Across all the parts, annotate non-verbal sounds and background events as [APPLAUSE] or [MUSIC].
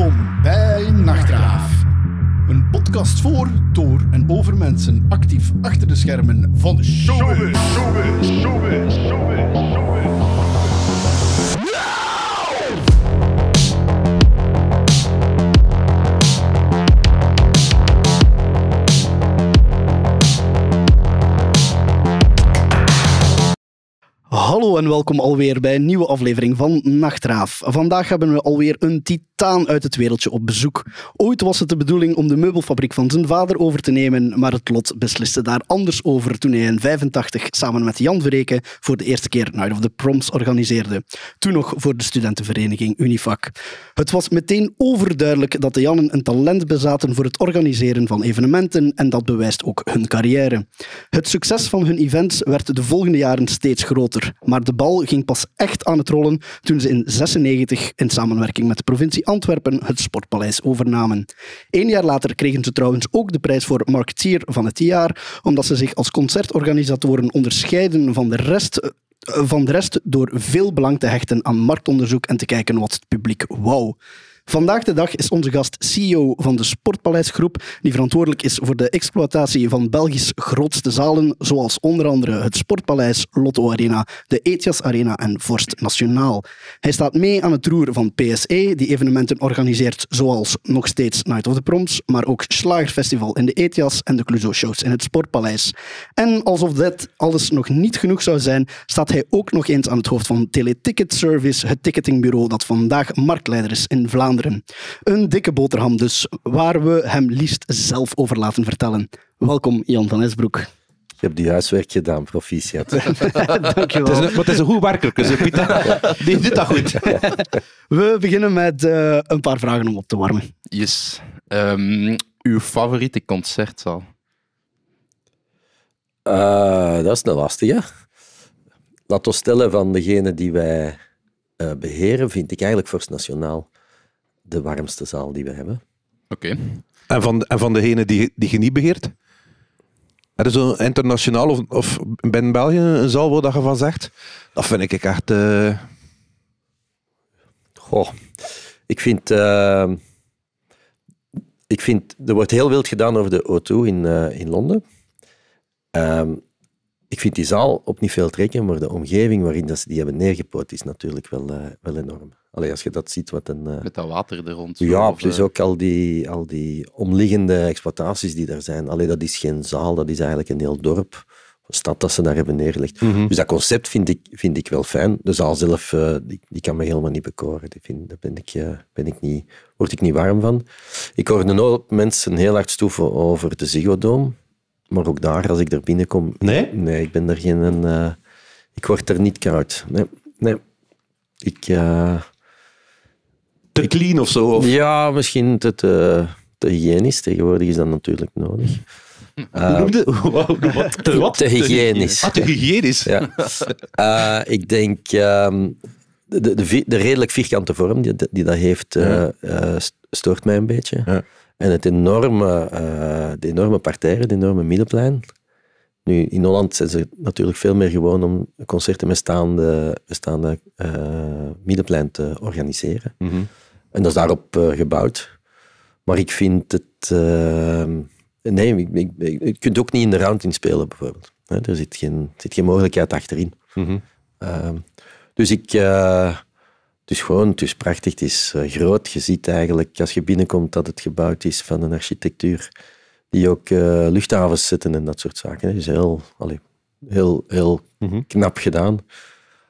Welkom bij Nachtraaf. Een podcast voor, door en over mensen actief achter de schermen van de showbiz. showbiz. Hallo en welkom alweer bij een nieuwe aflevering van Nachtraaf. Vandaag hebben we alweer een titaan uit het wereldje op bezoek. Ooit was het de bedoeling om de meubelfabriek van zijn vader over te nemen, maar het lot besliste daar anders over toen hij in 85 samen met Jan Verreken voor de eerste keer Night of the Proms organiseerde. Toen nog voor de studentenvereniging Unifac. Het was meteen overduidelijk dat de Jannen een talent bezaten voor het organiseren van evenementen en dat bewijst ook hun carrière. Het succes van hun events werd de volgende jaren steeds groter. Maar de bal ging pas echt aan het rollen toen ze in 96 in samenwerking met de provincie Antwerpen het Sportpaleis overnamen. Eén jaar later kregen ze trouwens ook de prijs voor Marketeer van het jaar, omdat ze zich als concertorganisatoren onderscheiden van de rest eh, van de rest door veel belang te hechten aan marktonderzoek en te kijken wat het publiek wou. Vandaag de dag is onze gast CEO van de Sportpaleisgroep, die verantwoordelijk is voor de exploitatie van Belgisch grootste zalen, zoals onder andere het Sportpaleis, Lotto Arena, de Etias Arena en Vorst Nationaal. Hij staat mee aan het roer van PSE, die evenementen organiseert zoals nog steeds Night of the Proms, maar ook Slagerfestival in de Etias en de Cluzo Shows in het Sportpaleis. En alsof dat alles nog niet genoeg zou zijn, staat hij ook nog eens aan het hoofd van Teleticket Service, het ticketingbureau dat vandaag marktleider is in Vlaanderen een dikke boterham dus, waar we hem liefst zelf over laten vertellen. Welkom Jan van Esbroek. Je hebt die huiswerk gedaan, proficiat. [LAUGHS] Dankjewel. Het is een, maar is een goed werkelijke, dus, Pieter. Die doet dat goed. [LAUGHS] We beginnen met eh, een paar vragen om op te warmen. Yes. Ehm, uw favoriete concertzaal? Uh, dat is een lastige. Laat ons stellen van degene die wij eh, beheren, vind ik eigenlijk First Nationaal de warmste zaal die we hebben. Oké. En, van, en van degene die, die je beheert? Er is een internationaal of, of binnen België een zaal waar je van zegt. Dat vind ik echt. Uh... Goh, ik vind. Eh, ik vind. Er wordt heel wild gedaan over de O2 in, eh, in Londen. Ehm, ik vind die zaal op niet veel trekken, maar de omgeving waarin dat ze die hebben neergepoot is natuurlijk wel, wel enorm. Allee, als je dat ziet, wat een... Eh, Met dat water er rond. Ja, plus eh, ook al die, al die omliggende exploitaties die er zijn. Allee, dat is geen zaal, dat is eigenlijk een heel dorp. Een stad dat ze daar hebben neergelegd. Mhm. Dus dat concept vind ik, vind ik wel fijn. De zaal zelf, eh, die, kan me helemaal niet bekoren. Die vind, daar ben ik, ben ik niet, word ik niet warm van. Ik hoorde nooit mensen heel hard stoeven over de Ziggo Maar ook daar, als ik er binnenkom... Nee? Nee, ik ben daar geen... ik word er niet koud. Nee, nee. Ik te clean of zo? Ja, misschien te, te, hygiënisch. Tegenwoordig is dat natuurlijk nodig. Eh, [LAUGHS] wat, [LAUGHS] te, wat? te hygiënisch. Ah, te hygiënisch. Ja. Eh, ik denk ehm, de, de, de, redelijk vierkante vorm die, die dat heeft, eh, stoort mij een beetje. Ja. En het enorme, de enorme partijen, het enorme middenplein. Nu, in Holland zijn ze natuurlijk veel meer gewoon om concerten met staande, bestaande uh, eh, middenplein te organiseren. Mhm. En dat is daarop eh, gebouwd. Maar ik vind het... Uh, nee, ik, ik, ik, je kunt ook niet in de round spelen bijvoorbeeld. er zit geen, zit geen mogelijkheid achterin. Mhm. Ehm, dus ik... Het is gewoon, het is prachtig, het is groot. Je ziet eigenlijk als je binnenkomt dat het gebouwd is van een architectuur die ook eh, luchthavens zitten en dat soort zaken. Dat is heel, allee, heel, heel mhm. knap gedaan,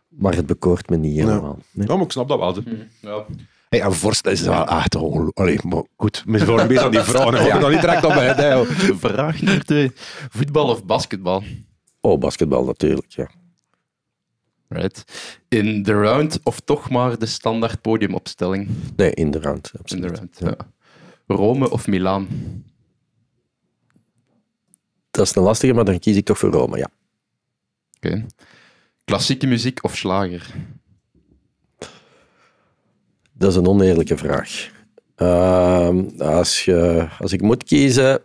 maar het bekoort me niet helemaal. Ja. Nee. ja maar ik snap dat wel. Mhm. Ja. Hey, en vorst is wel echt ongelooflijk. goed, we zijn aan die vrouwen. Ik [LAUGHS] nog niet direct op mij. Vraag nummer twee. voetbal of basketbal? Oh, basketbal natuurlijk, ja. Right. In de round of toch maar de standaard podiumopstelling? Nee, in de round. In de round, ja. Rome of Milaan? dat is een lastige, maar dan kies ik toch voor Rome, ja. Oké. Klassieke muziek of slager? Dat is een oneerlijke vraag. Ehm, als, je, als ik moet kiezen,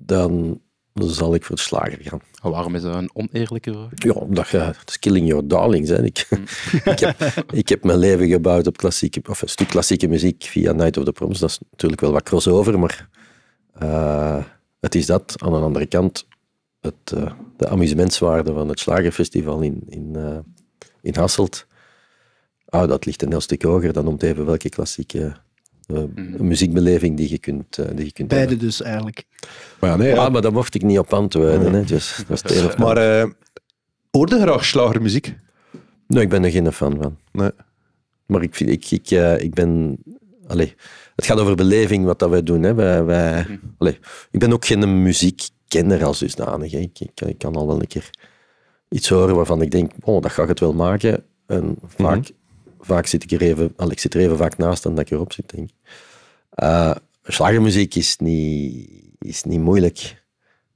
dan zal ik voor de slager gaan. waarom is dat een oneerlijke vraag? Ja, omdat je... Het killing your darlings. Hè. Ik, hmm. [LAUGHS] ik, heb, ik, heb, mijn leven gebouwd op klassieke... Of een stuk klassieke muziek via Night of the Proms. Dat is natuurlijk wel wat crossover, maar... Eh, het is dat. Aan de andere kant, het, eh, de amusementswaarde van het Slagerfestival in, in, eh, in Hasselt, oh, dat ligt een heel stuk hoger dan om te even welke klassieke eh, mhm. muziekbeleving die je kunt, die je kunt Beide hebben. dus eigenlijk. Maar, ja, nee, ah, ja. maar daar mocht ik niet op antwoorden. Mm. Hè, dus, dat was het maar hoorde graag slagermuziek? Nee, ik ben er geen fan van. Nee. Maar ik, vind, ik, ik, ik ben... Allez, het gaat over beleving wat dat wij doen. Hè. allez, ik ben ook geen muziekkenner als dusdanig. Hè. Ik, ik, kan al wel een keer iets horen waarvan ik denk, oh, dat ga ik het wel maken. En vaak, mhm. vaak zit ik er even, al, ik zit er even vaak naast dan dat ik erop zit, denk eh, slagermuziek is niet, is niet moeilijk.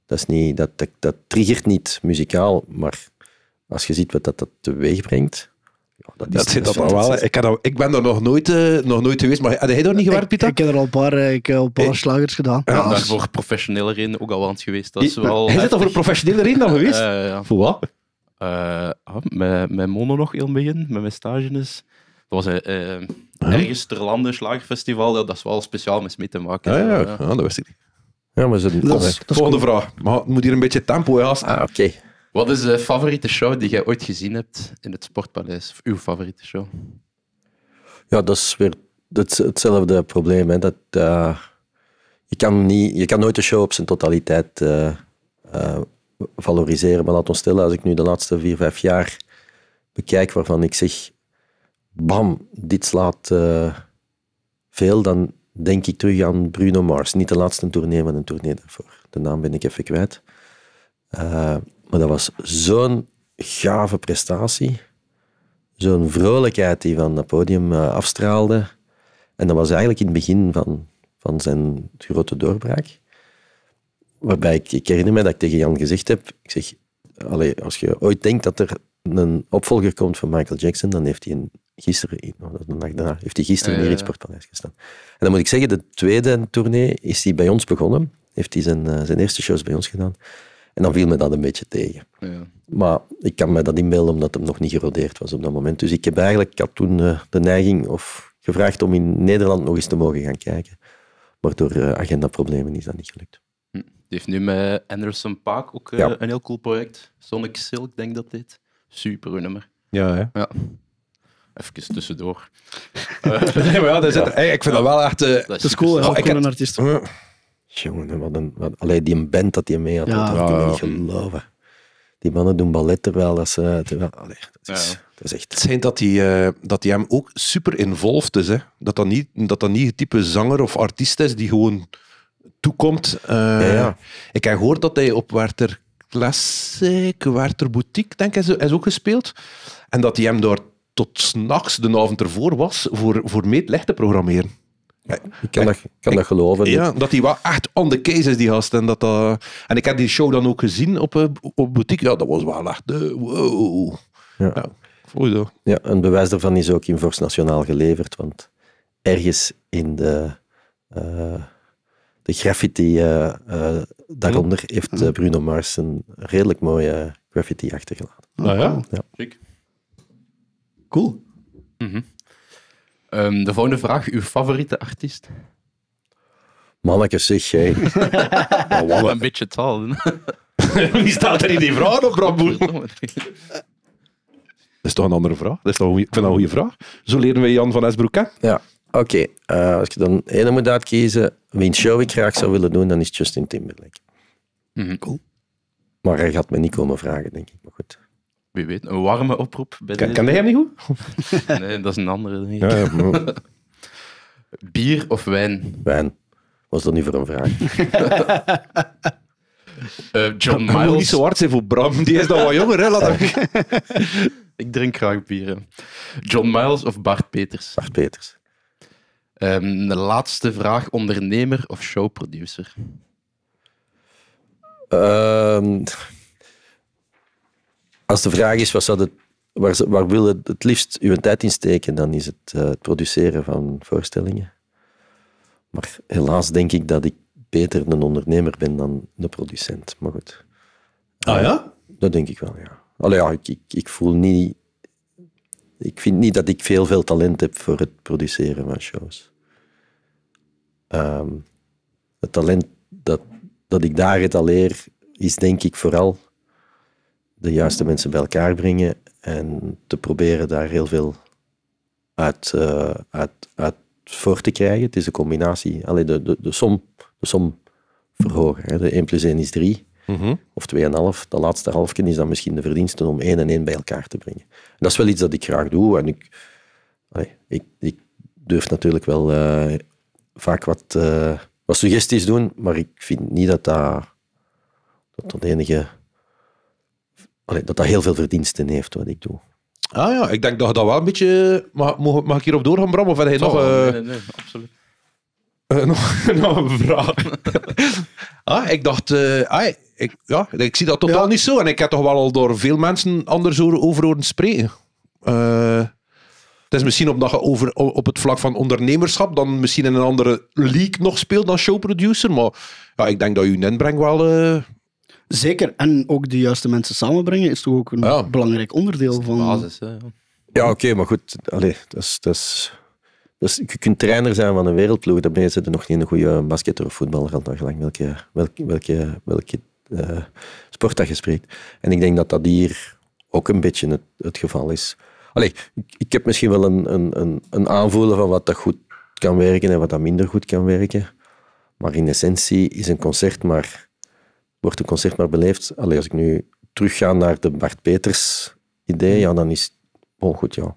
Dat, is niet, dat, dat, dat triggert niet muzikaal, maar als je ziet wat dat, dat teweeg brengt, ja, dat, zit dat al wel. Ik, dat, ik, ben er nog nooit, uh, nog nooit geweest. Maar had jij daar niet gewerkt, Pieter? Ik, ik, heb er al een paar, eh, ik eh, al paar ik, slagers gedaan. Ja, ja ah. als... daarvoor professioneel in ook al aan geweest. Dat is wel hij zit al voor professionele in dan geweest? Uh, ja. Voor wat? Uh, met, met Mono nog heel begin, met mijn stages. Dus. Dat was een huh? ergens ter landen slagerfestival. Dat is wel speciaal met mee te maken. Ah, ja, ja. dat wist ik niet. Ja, maar ze, dat, dat volgende cool. vraag. Maar moet hier een beetje tempo, ja? Ah, oké. Wat is de favoriete show die jij ooit gezien hebt in het Sportpaleis? Of uw favoriete show? Ja, dat is weer het, hetzelfde probleem. Hè. Dat, eh, je, kan niet, je kan nooit de show op zijn totaliteit eh, eh, valoriseren. Maar laat ons stellen, als ik nu de laatste vier, vijf jaar bekijk waarvan ik zeg, bam, dit slaat veel, dan denk ik terug aan Bruno Mars. Niet de laatste tournee, maar een tournee daarvoor. De naam ben ik even kwijt. Maar dat was zo'n gave prestatie. Zo'n vrolijkheid die van het podium eh, afstraalde. En dat was eigenlijk in het begin van, van zijn grote doorbraak. Waarbij ik, ik herinner me dat ik tegen Jan gezegd heb, ik zeg, als je ooit denkt dat er een opvolger komt van Michael Jackson, dan heeft hij een, gisteren, eh, de dag daarna, heeft hij gisteren weer in het Sportpaleis gestaan. En dan moet ik zeggen, de tweede tournee is hij bij ons begonnen. Heeft hij zijn, eh, zijn eerste shows bij ons gedaan. En dan viel me dat een beetje tegen. Ja. Maar ik kan me dat inbeelden omdat het nog niet gerodeerd was op dat moment. Dus ik heb eigenlijk, ik had toen eh, de neiging of gevraagd om in Nederland nog eens te mogen gaan kijken. Maar door eh, agendaproblemen is dat niet gelukt. Hm. Die heeft nu met Anderson Paak ook eh, een heel cool project. Sonic Silk, denk dat dit. Super nummer. Ja, hè? ja. Even tussendoor. [LAUGHS] ja, ik vind dat wel echt... dat is, cool, oh, Ik ken een artiest. Hm. Jongen, wat een, wat, allee, die band dat hij mee had, ja, dat kan ik niet geloven. Die mannen doen ballet wel. dat ze... Terwijl, dat is, echt... Het schijnt dat hij, eh, dat die hem ook super involved is. Hè? Dat, dat, niet, dat dat niet het type zanger of artiest is die gewoon toekomt. Eh. ja, Ik heb gehoord dat hij op Werter Classic, Werter Boutique, denk ik, is ook gespeeld. En dat hij hem daar tot s'nachts, de avond ervoor was, voor, voor te programmeren ik kan, dat, kan dat geloven. Ja, dat hij wel echt on the case is, die gast. En, dat, eh, en ik heb die show dan ook gezien op, eh, op boutique. Ja, dat was wel echt... De, wow. Ja. ja. Ja, een bewijs daarvan is ook in Vors Nationaal geleverd, want ergens in de, eh, de graffiti daaronder hm. heeft hm. Bruno Mars een redelijk mooie graffiti achtergelaten. Nou ja, ja. Cool. Mm Ehm, de volgende vraag, uw favoriete artiest? Manneke, zeg jij. [LAUGHS] een beetje taal. [LAUGHS] Wie staat er in die vraag op, Bramboer? Dat is toch een andere vraag? Dat is toch een ik vind dat een goede vraag. Zo leren we Jan van Esbroek kennen. Ja, oké. Okay. Eh, als ik dan helemaal moet uitkiezen een show ik graag zou willen doen, dan is Justin Timberlake. Mhm. Cool. Maar hij gaat me niet komen vragen, denk ik. Maar goed wie weet, een warme oproep. Bij kan, kan jij hem niet goed? [LAUGHS] nee, dat is een andere. Ja, [LAUGHS] Bier of wijn? Wijn. Was dat niet voor een vraag? [LAUGHS] Eh, John Miles. niet zo hard zijn voor Bram. Die is dan wat jonger, hè? Laat ik. ik drink graag bieren. John Miles of Bart Peters? Bart Peters. Ehm, de laatste vraag: ondernemer of showproducer? Ehm, als de vraag is, wat zou het, waar, waar wil je het liefst uw tijd in steken, dan is het, eh, het produceren van voorstellingen. Maar helaas denk ik dat ik beter een ondernemer ben dan een producent. Maar goed. Ah ja? Eh, dat denk ik wel, ja. Allee, ik, ik, voel niet... Ik vind niet dat ik veel, veel talent heb voor het produceren van shows. Ehm, het talent dat, dat ik daar leer, is denk ik vooral de juiste mensen bij elkaar brengen en te proberen daar heel veel uit, eh, uit, uit voor te krijgen. Het is een combinatie. alleen de, de, de, som, de som verhogen. Hè. De 1 plus 1 is 3. Mhm. Of 2,5. De laatste halfje is dan misschien de verdiensten om 1 en 1 bij elkaar te brengen. dat is wel iets dat ik graag doe. En ik, ik, ik durf natuurlijk wel eh, vaak wat, eh, wat suggesties doen, maar ik vind niet dat dat, dat, dat enige allee, dat dat heel veel verdiensten heeft wat ik doe. Ah ja, ik denk dat je dat wel een beetje... Mag, mag, ik hierop doorgaan, Bram? Of heb je nog... Oh, nee, eh, nee, nee, absoluut. Eh, [LAUGHS] nog, een vraag. [LAUGHS] ah, ik dacht, eh, ik, ja, ik zie dat totaal ja. niet zo. En ik heb toch wel al door veel mensen anders over horen spreken. Uh, het is misschien omdat je over, op het vlak van ondernemerschap dan misschien in een andere league nog speelt dan showproducer. Maar ja, ik denk dat je inbreng wel Zeker, en ook de juiste mensen samenbrengen is toch ook een belangrijk onderdeel van... basis, ja. ja oké, maar goed. Allee, dat is, dat is, dat je kunt trainer zijn van een wereldploeg, dan ben je er nog niet een goede basket of voetballer, al gelang welke, welke, welke, welke eh, sport dat je spreekt. En ik denk dat dat hier ook een beetje het, het geval is. Allee, ik, ik heb misschien wel een, een, een, een aanvoelen van wat dat goed kan werken en wat dat minder goed kan werken. Maar in essentie is een concert maar wordt een concert maar beleefd. Alleen als ik nu terugga naar de Bart Peters idee, hmm. ja, dan is oh goed, ja.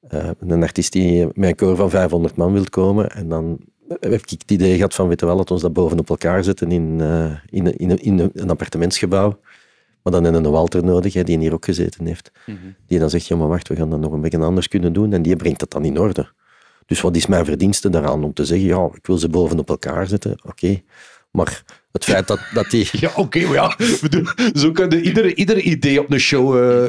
Eh, een artiest die met een koor van 500 man wil komen en dan heb ik het idee gehad van, weet je wel, dat ons dat bovenop elkaar zetten in, eh, in, in, in, een appartementsgebouw. Maar dan hebben we een Walter nodig, hè, die hier ook gezeten heeft. Mhm. Die dan zegt, ja maar wacht, we gaan dat nog een beetje anders kunnen doen. En die brengt dat dan in orde. Dus wat is mijn verdienste daaraan om te zeggen, ja, ik wil ze bovenop elkaar zetten, oké. Maar het feit dat, dat die... [LAUGHS] Ja, oké, ja, zo kunnen iedere, ieder idee op een show uh,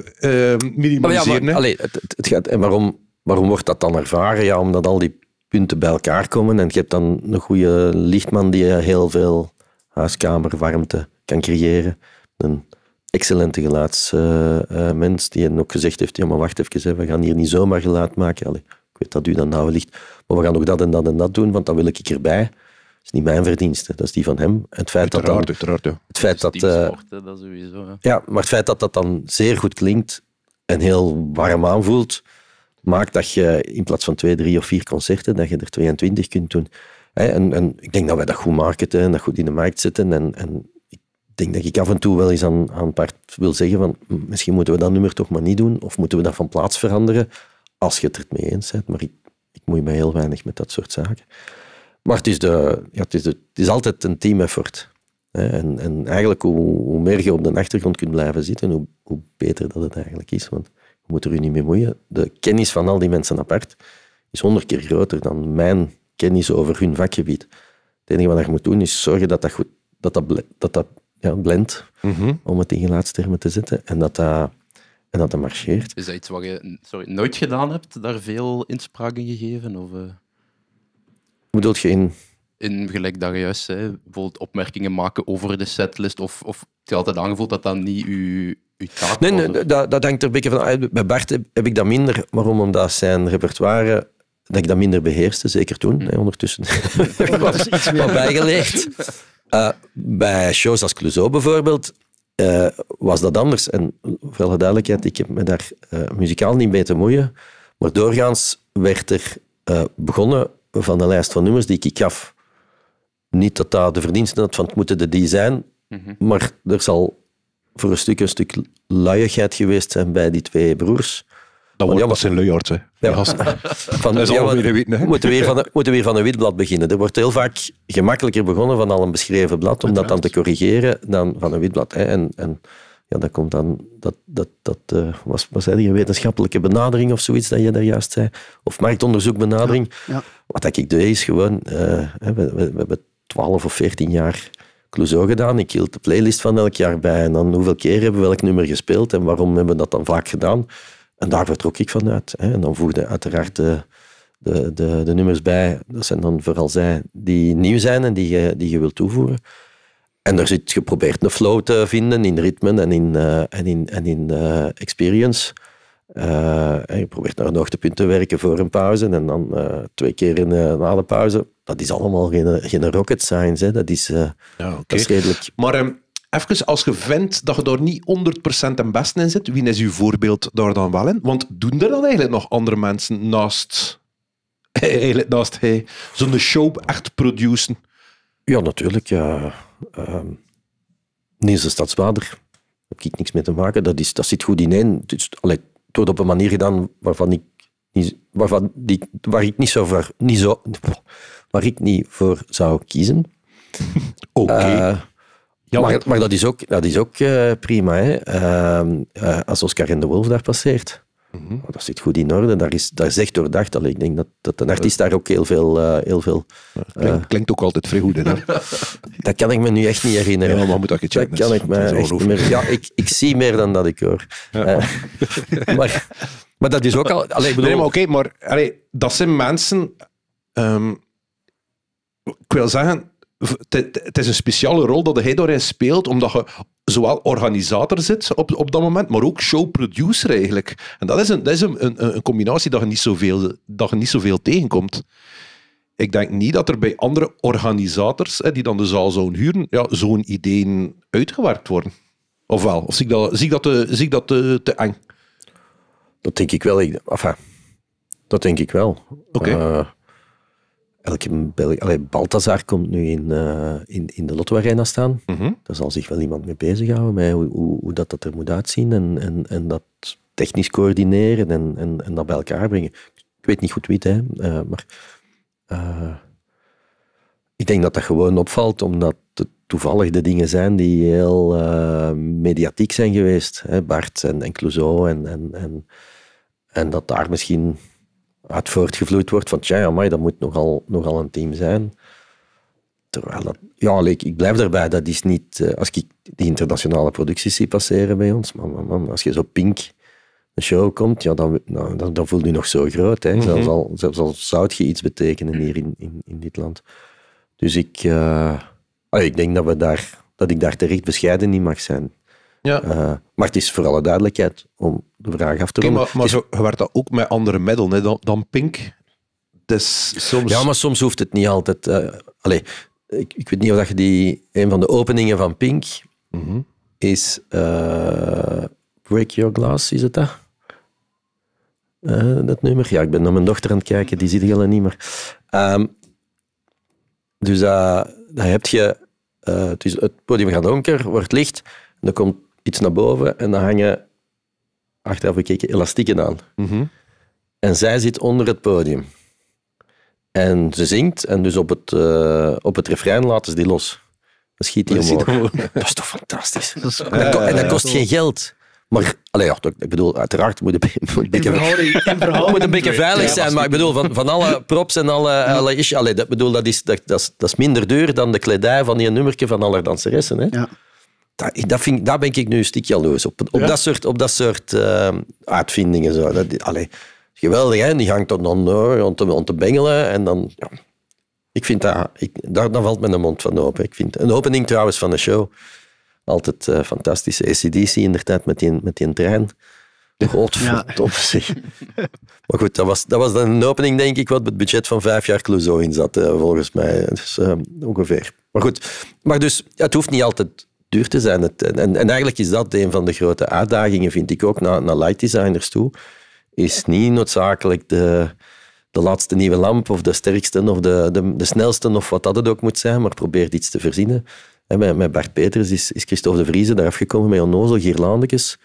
eh, minimaliseren. Eh, maar ja, het, het, gaat, en waarom, waarom wordt dat dan ervaren? Ja, omdat al die punten bij elkaar komen en je hebt dan een goede lichtman die eh, heel veel huiskamerwarmte kan creëren. Een excellente geluidsmens die hen ook gezegd heeft, ja maar wacht even, hè, we gaan hier niet zomaar geluid maken. Allee, ik weet dat u dan nou ligt, maar we gaan ook dat en dat en dat doen, want dan wil ik erbij is niet mijn verdienste, dat is die van hem. Het feit uiteraard, dat dan, ja. Het feit dat, eh, dat sowieso, ja. maar het feit dat dat dan zeer goed klinkt en heel warm aanvoelt, maakt dat je in plaats van twee, drie of vier concerten, dat je er 22 kunt doen. En, ik denk dat wij dat goed marketen en dat goed in de markt zetten. En, en ik denk dat ik af en toe wel eens aan, aan part wil zeggen van misschien moeten we dat nummer toch maar niet doen of moeten we dat van plaats veranderen als je het er mee eens bent. Maar ik, ik moei me heel weinig met dat soort zaken. Maar het is, de, ja, het is, het is altijd een team effort. En, en eigenlijk, hoe, hoe, meer je op de achtergrond kunt blijven zitten, hoe, hoe beter dat het eigenlijk is. Want je moet er u niet mee moeien. De kennis van al die mensen apart is honderd keer groter dan mijn kennis over hun vakgebied. Het enige wat je moet doen is zorgen dat dat, goed, dat, dat, dat, dat ja, blendt, mhm. om het in termen te zetten, en dat dat, en dat dat marcheert. Is dat iets wat je sorry, nooit gedaan hebt, daar veel inspraak in gegeven? Of, eh? Hoe je in? In gelijk dat juist hè, bijvoorbeeld opmerkingen maken over de setlist of, of het je altijd aangevoeld dat dat niet uw, uw taak Nee, nee dat, dat hangt er een beetje van uit. Bij Bart heb, ik dat minder. Waarom? Omdat zijn repertoire dat ik dat minder beheerste, zeker toen. Hè, ondertussen heb [LAUGHS] iets wat bijgeleerd. Eh, bij shows als Clouseau bijvoorbeeld eh, was dat anders. En voor alle duidelijkheid, ik heb me daar eh, muzikaal niet mee te moeien. Maar doorgaans werd er begonnen van de lijst van nummers die ik gaf. Niet dat dat de verdiensten had van het moeten de die zijn, mhm. maar er zal voor een stuk een stuk luiigheid geweest zijn bij die twee broers. Dat, wordt, ja, maar, dat zijn hè. Ja, [LAUGHS] van, dat ja, wit, we moeten, weer van een, moeten weer van een wit blad beginnen. Er wordt heel vaak gemakkelijker begonnen van al een beschreven blad, om dat dan te corrigeren, dan van een wit blad. Hè. En, en ja, dat komt dan, dat, dat, dat was, was eigenlijk een wetenschappelijke benadering of zoiets dat je daar juist zei, of marktonderzoekbenadering. Ja, ja. Wat ik deed is gewoon, eh, we, we, we, hebben 12 of 14 jaar Clouseau gedaan, ik hield de playlist van elk jaar bij en dan hoeveel keer hebben we welk nummer gespeeld en waarom hebben we dat dan vaak gedaan. En daar vertrok ik vanuit. Hè. En dan voegde uiteraard de, de, de, de nummers bij, dat zijn dan vooral zij die nieuw zijn en die je, die je wilt toevoegen. En er zit geprobeerd een flow te vinden in ritmen en in, eh, en in, en in eh, experience. Eh, en je probeert naar een hoogtepunt te werken voor een pauze en dan twee keer een, na de pauze. Dat is allemaal geen, geen rocket science. Hè. Dat, is, ja, redelijk. Maar ehm, even, als je vindt dat je daar niet 100% en best in zit, wie is uw voorbeeld daar dan wel in? Want doen er dan eigenlijk nog andere mensen naast, [LAUGHS] naast hey, zo'n show echt produceren? Ja, natuurlijk. Ja Um, ehm, niet eens de stadswater. Daar heb ik niks mee te maken. Dat, is, dat zit goed in één. Dus, allee, het wordt op een manier gedaan waarvan ik niet, waarvan die, waar ik niet zo voor, niet zo, [LAUGHS] waar ik niet voor zou kiezen. [LAUGHS] Oké. Okay. Uh, eh, ja, maar, maar, dat is ook, dat is ook uh, prima, hè? Uh, als Oscar en de Wolf daar passeert. Mhm. Dat zit goed in orde, daar is, daar is echt doordacht. Allee, ik denk dat, dat een artiest daar ook heel veel... Uh, heel veel eh, klinkt, ook altijd vrij goed, hè? [LAUGHS] dat kan ik me nu echt niet herinneren. maar moet dat kan ik me echt meer, Ja, ik, ik zie meer dan dat ik hoor. Eh, [LAUGHS] maar, maar dat is ook al... Allee, bedoel... Nee, maar oké, maar allee, dat zijn mensen... Ehm, ik wil zeggen, het is een speciale rol dat hij daarin speelt, omdat je zowel organisator zit op, op dat moment, maar ook showproducer eigenlijk. En dat is een, dat is een, een, een combinatie dat je, niet zoveel, dat je niet zoveel tegenkomt. Ik denk niet dat er bij andere organisators, hè, die dan de zaal zouden huren, ja, zo'n ideeën uitgewerkt worden. Of wel? Of zie ik dat, zie ik dat, te, zie ik dat te, te eng? Dat denk ik wel. Enfin, dat denk ik wel. Oké. Eh, elke Belg... Allee, Balthazar komt nu in, eh, in, in de Lotto Arena staan. Mm -hmm. Daar zal zich wel iemand mee bezighouden, met hoe, hoe, dat, dat er moet uitzien en, en, en dat technisch coördineren en, en, en dat bij elkaar brengen. Ik weet niet goed wie het, hè, eh, maar eh, ik denk dat dat gewoon opvalt, omdat het toevallig de dingen zijn die heel mediatiek zijn geweest. Hè? Bart en, en Clouseau en, en, en, en dat daar misschien het voortgevloeid wordt van tja, amai, dat moet nogal, nogal een team zijn. Terwijl dat, ja, ik, blijf daarbij, dat is niet, eh, als ik die internationale producties zie passeren bij ons, maar, maar, als je zo pink een show komt, ja, dan, nou, dan, dan voel je nog zo groot. Hè. Mm -hmm. zelfs, al, zou je iets betekenen hier in, in, in dit land. Dus ik, eh, ik denk dat, we daar, dat ik daar terecht bescheiden in mag zijn. Ja. Eh, maar het is voor alle duidelijkheid om de vraag af te ronden. maar, zo, je werd dat ook met andere middelen hè, dan, dan pink. Dus soms... Ja, maar soms hoeft het niet altijd. Uh, eh, allez, ik, ik, weet niet of dat je die. Een van de openingen van Pink mhm. is. Eh, Break Your Glass, is het dat? dat nummer? Ja, ik ben naar mijn dochter aan het kijken, die ziet helemaal niet meer. Ehm, dus dan heb je. het, is, het podium gaat donker, wordt licht. En dan komt iets naar boven en dan hangen, achteraf gekeken, elastieken aan. Mhm. En zij zit onder het podium. En ze zingt, en dus op het, eh, op het refrein laten ze die los. Dan schiet die omhoog. [LAUGHS] Dat is toch fantastisch? en, dat, kost geen geld. Maar, allee, ja, ik bedoel, uiteraard moet het een beetje, [LAUGHS] moet een beetje [LAUGHS] veilig zijn. Maar ik bedoel, van, van alle props en alle, alle allee, dat, bedoel, dat, is, dat, dat, dat is minder duur dan de kledij van die nummerke van alle danseressen. Hè? Ja dat, dat vind, daar ben ik nu een stukje jaloers op. Op dat soort, op dat soort ehm, uitvindingen. Zo. Dat, allee, geweldig, hè? Die hangt tot dan door om te, om te bengelen. En dan, ja. Ik vind dat... Ik, daar, daar valt mijn mond van open. Ik vind, een opening trouwens van de show. Altijd uh, eh, fantastische ACDC inderdaad met die, met die trein. groot, ja. top Maar goed, dat was, dat was dan een opening, denk ik, wat het budget van vijf jaar Clouseau in zat, eh, volgens mij. Dus, ehm, ongeveer. Maar goed, maar dus, het hoeft niet altijd duur te zijn. Het, en, en, eigenlijk is dat een van de grote uitdagingen, vind ik ook, naar, naar light designers toe. Is niet noodzakelijk de, de laatste nieuwe lamp of de sterkste of de, de, de snelste of wat dat het ook moet zijn, maar probeer iets te verzinnen. En met, met Bart Peters is, is Christophe de Vrieze daar afgekomen met onnozel girlandekes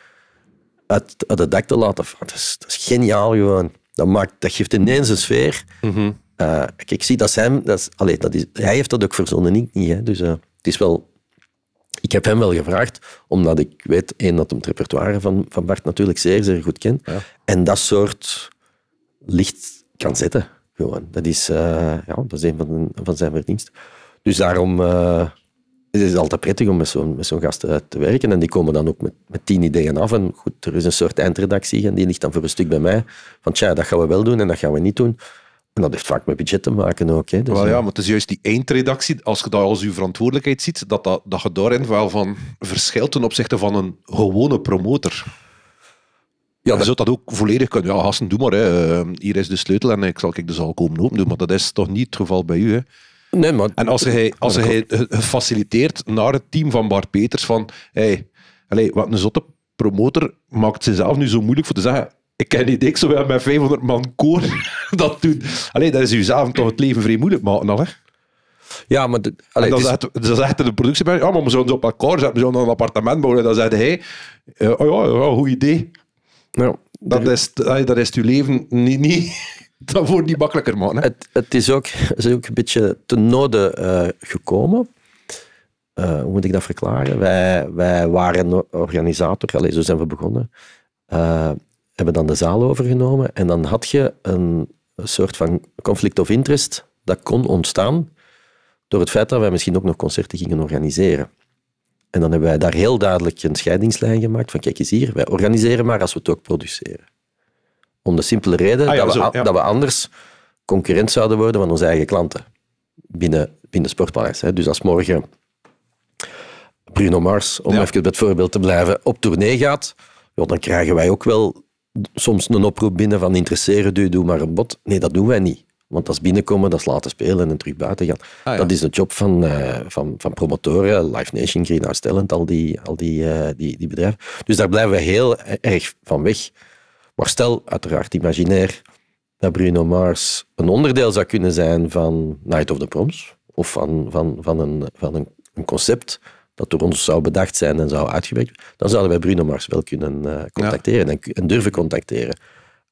uit, uit het dak te laten Dat is, dat is geniaal gewoon. Dat, maakt, dat geeft ineens een sfeer. Mhm. Eh, kijk, ik zie dat zijn... Dat is, allee, dat is, hij heeft dat ook verzonnen, ik niet. Hè. Dus eh, het is wel ik heb hem wel gevraagd, omdat ik weet, één, dat hem het repertoire van, van Bart natuurlijk zeer, zeer goed kent. En dat soort licht kan zetten. Gewoon. Dat is, eh, ja, dat is een van, van zijn verdiensten. Dus daarom eh, is het altijd prettig om met zo'n zo'n gast eh, te werken. En die komen dan ook met, met tien ideeën af. En goed, er is een soort eindredactie en die ligt dan voor een stuk bij mij. Van tja, dat gaan we wel doen en dat gaan we niet doen dat heeft vaak met budget te maken ook. Dus, wel ja, maar het is juist die eindredactie, als je dat als je verantwoordelijkheid ziet, dat, dat, dat je daarin wel van verschilt ten opzichte van een gewone promotor. Ja, je zou dat ook volledig kunnen. Ja, gasten, doe maar. Hè. Ehm, hier is de sleutel en ik zal ik de zaal komen open doen. Maar dat is toch niet het geval bij u, hè? Nee, maar... En als hij, als hij faciliteert naar het team van Bart Peters van... Hey, wat een zotte promotor maakt zichzelf nu zo moeilijk voor te zeggen ik ken niet, ik zowel met 500 man koor [LAUGHS] dat doen. Alleen dat is uw avond toch het leven vrij moeilijk maken al, hè? Ja, maar... De, allee, dan, zegt, de productie. ja, maar we zo'n ze op elkaar zetten, we een appartement bouwen. Dan zegt hij, oh ja, goed idee. Ja, dat, is, dat is uw leven niet... niet [LAUGHS] dat wordt niet makkelijker, man. Hè? Het, het, is ook, is ook een beetje te noden eh, gekomen. Eh, hoe moet ik dat verklaren? Wij, wij waren organisator, allee, zo zijn we begonnen. Eh, hebben dan de zaal overgenomen. En dan had je een soort van conflict of interest dat kon ontstaan door het feit dat wij misschien ook nog concerten gingen organiseren. En dan hebben wij daar heel duidelijk een scheidingslijn gemaakt van kijk eens hier, wij organiseren maar als we het ook produceren. Om de simpele reden ah dat, we, dat we anders concurrent zouden worden van onze eigen klanten binnen, binnen Sportpaleis. Hè. Dus als morgen Bruno Mars, om even bij het voorbeeld te blijven, op tournee gaat, dan krijgen wij ook wel soms een oproep binnen van interesseren doe, doe maar een bot Nee, dat doen wij niet. Want als binnenkomen, dat is laten spelen en terug buiten gaan. Ah, dat is de job van, eh, van, van promotoren, Live Nation, Greenhouse Talent, al, die, al die, eh, die, die bedrijven. Dus daar blijven we heel erg van weg. Maar stel, uiteraard imaginair, dat Bruno Mars een onderdeel zou kunnen zijn van Night of the Proms of van, van, van, een, van een, een concept dat door ons zou bedacht zijn en zou uitgewerkt dan zouden wij Bruno Mars wel kunnen eh, contacteren en, durven contacteren.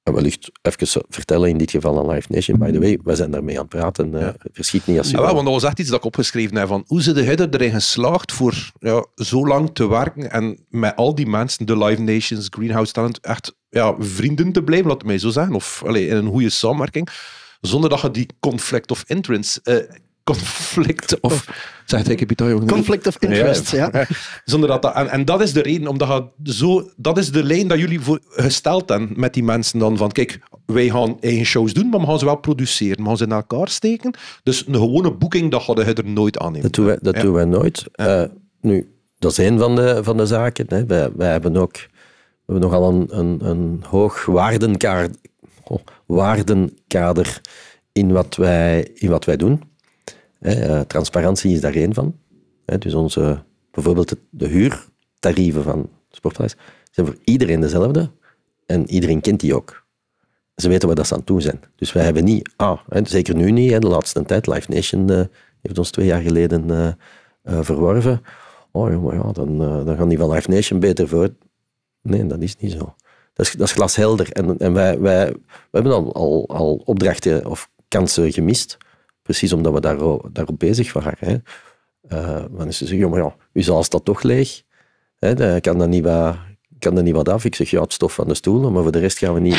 En wellicht even vertellen in dit geval aan Live Nation. By the way, we zijn daarmee aan het praten. Het eh, verschilt Verschiet niet als je. Ja, ah, want dat was echt iets dat ik opgeschreven heb. Van hoe ze de Hudder erin geslaagd voor ja, zo lang te werken en met al die mensen, de Live Nations, Greenhouse Talent, echt ja, vrienden te blijven, laat het mij zo zeggen. Of allez, in een goede samenwerking. Zonder dat je die conflict of interest. Eh, conflict of zegt ik heb Conflict of interest, ja. Zonder dat, dat en, dat is de reden, omdat zo, dat is de lijn dat jullie voor, gesteld hebben met die mensen dan van, kijk, wij gaan eigen shows doen, maar we gaan ze wel produceren, we gaan ze in elkaar steken. Dus een gewone boeking, dat hadden we er nooit aan Dat doen wij, dat doen wij nooit. Eh, nu, dat is een van de, van de zaken. Hè. Wij, hebben ook we hebben nogal een, een, een hoog waardenkader, oh, waardenkader in, wat wij, in wat wij doen. Eh, transparantie is daar één van. dus onze, bijvoorbeeld de, huurtarieven van Sportpaleis zijn voor iedereen dezelfde en iedereen kent die ook. Ze weten waar dat ze aan toe zijn. Dus wij hebben niet, ah, zeker nu niet, de laatste tijd, Live Nation eh, heeft ons twee jaar geleden eh, verworven. Oh, maar ja, dan, dan gaan die van Live Nation beter voor. Nee, dat is niet zo. Dat is, dat is glashelder. En, en wij, wij, wij hebben al, al, al opdrachten of kansen gemist Precies omdat we daar, daarop bezig waren. Hè. Eh, dan is ze zeggen, ja, maar ja, toch leeg. Hè, kan dat niet wat kan er niet wat af. Ik zeg, ja, het stof van de stoelen, maar voor de rest gaan we niet...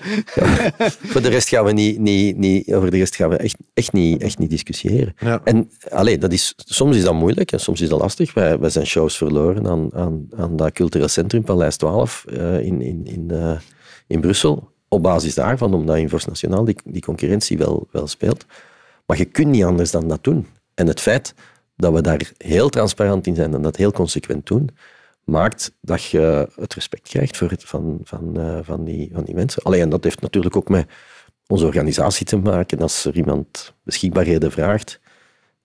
[LAUGHS] voor de rest gaan we, niet, niet, niet, voor de rest gaan we echt, echt, niet, echt niet discussiëren. En alleen, dat is, soms is dat moeilijk en soms is dat lastig. Wij, wij zijn shows verloren aan, aan, aan dat cultureel centrum Paleis 12 eh, in, in, in, eh, in Brussel op basis daarvan, omdat Invors Nationaal die, die concurrentie wel, wel speelt. Maar je kunt niet anders dan dat doen. En het feit dat we daar heel transparant in zijn en dat heel consequent doen, maakt dat je het respect krijgt voor van, van, eh, van, die, van die mensen. Alleen dat heeft natuurlijk ook met onze organisatie te maken. Als er iemand beschikbaarheden vraagt,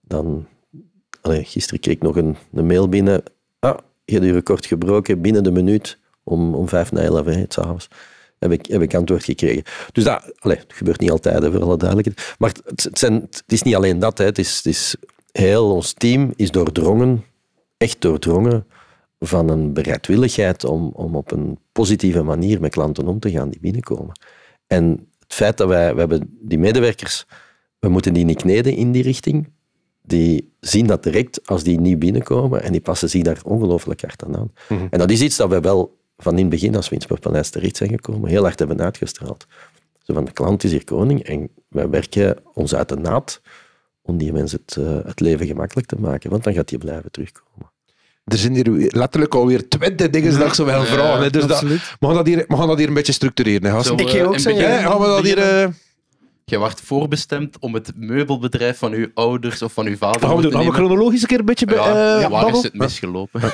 dan. gisteren kreeg ik nog een, een mail binnen. Ah, je hebt je record gebroken binnen de minuut om, om vijf na elf, s'avonds. avonds heb ik, heb ik antwoord gekregen. Dus dat, allez, gebeurt niet altijd, voor alle duidelijkheid. Maar het, het, zijn, het, is niet alleen dat. Hè. Het, is, het is heel ons team is doordrongen, echt doordrongen, van een bereidwilligheid om, om op een positieve manier met klanten om te gaan die binnenkomen. En het feit dat wij, we hebben die medewerkers, we moeten die niet kneden in die richting. Die zien dat direct als die nieuw binnenkomen en die passen zich daar ongelooflijk hard aan aan. Mhm. En dat is iets dat we wel van in het begin, als we in het Sportpaleis terecht zijn gekomen, heel hard hebben uitgestraald. Zo van, de klant is hier koning en wij werken ons uit de naad om die mensen het, eh, het leven gemakkelijk te maken, want dan gaat die blijven terugkomen. Er zijn hier letterlijk alweer twintig dingen dag ik zo wel vragen. Ja, dus dat, we, gaan dat hier, we dat hier een beetje structureren. Hè, ik ga eh, ook begin, gaan we dat hier... Eh, je wordt voorbestemd om het meubelbedrijf van uw ouders of van uw vader. Gaan we doen? Gaan we chronologisch een keer een beetje bij, ja, Waar is het misgelopen? [LAUGHS]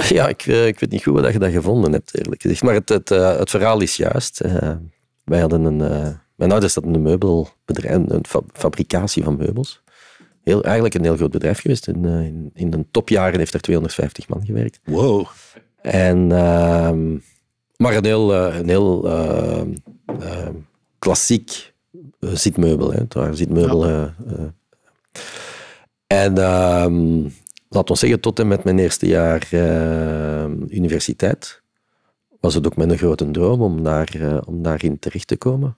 [LAUGHS] Ja, ik, eh, ik weet niet goed wat je dat gevonden hebt, eerlijk gezegd. Maar het, het, eh, het verhaal is juist. Eh, wij hadden een... mijn ouders hadden een meubelbedrijf, een fabricatie van meubels. Heel, eigenlijk een heel groot bedrijf geweest. In, in, in de topjaren heeft er 250 man gewerkt. Wow. En, ehm, maar een heel, een heel ehm, klassiek zitmeubel. Hè. Het zitmeubel... en ehm, laat we zeggen, tot en met mijn eerste jaar eh, universiteit was het ook mijn grote droom om, daar, eh, om daarin terecht te komen.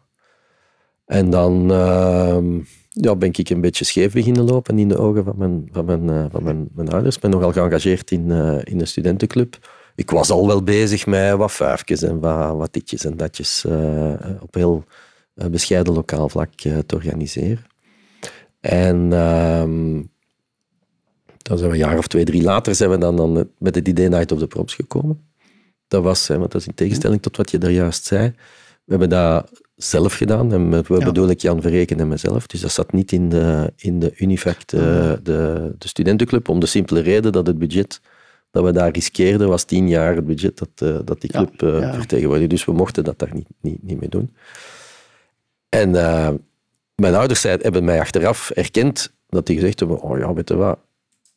En dan ehm, ja, ben ik een beetje scheef beginnen lopen in de ogen van mijn, van mijn, eh, van mijn, mijn ouders. Ik ben nogal geëngageerd in, in een studentenclub. Ik was al wel bezig met wat vijfjes en wat, wat ditjes en datjes op heel bescheiden lokaal vlak te organiseren. En ehm, dan zijn we een jaar of twee, drie later zijn we dan, dan eh, met het idee Night of the props gekomen. Dat was, hè, want dat is in tegenstelling tot wat je daar juist zei. We hebben dat zelf gedaan. En met we ja. bedoel ik Jan Verreken en mezelf. Dus dat zat niet in de, in de Unifact, de, eh, de, de studentenclub, om de simpele reden dat het budget dat we daar riskeerden, was tien jaar het budget dat, eh, dat die club vertegenwoordigde. Dus we mochten dat daar niet, niet, niet mee doen. En mijn ouders zei, hebben mij achteraf erkend dat die gezegd hebben, oh ja, weet je wat,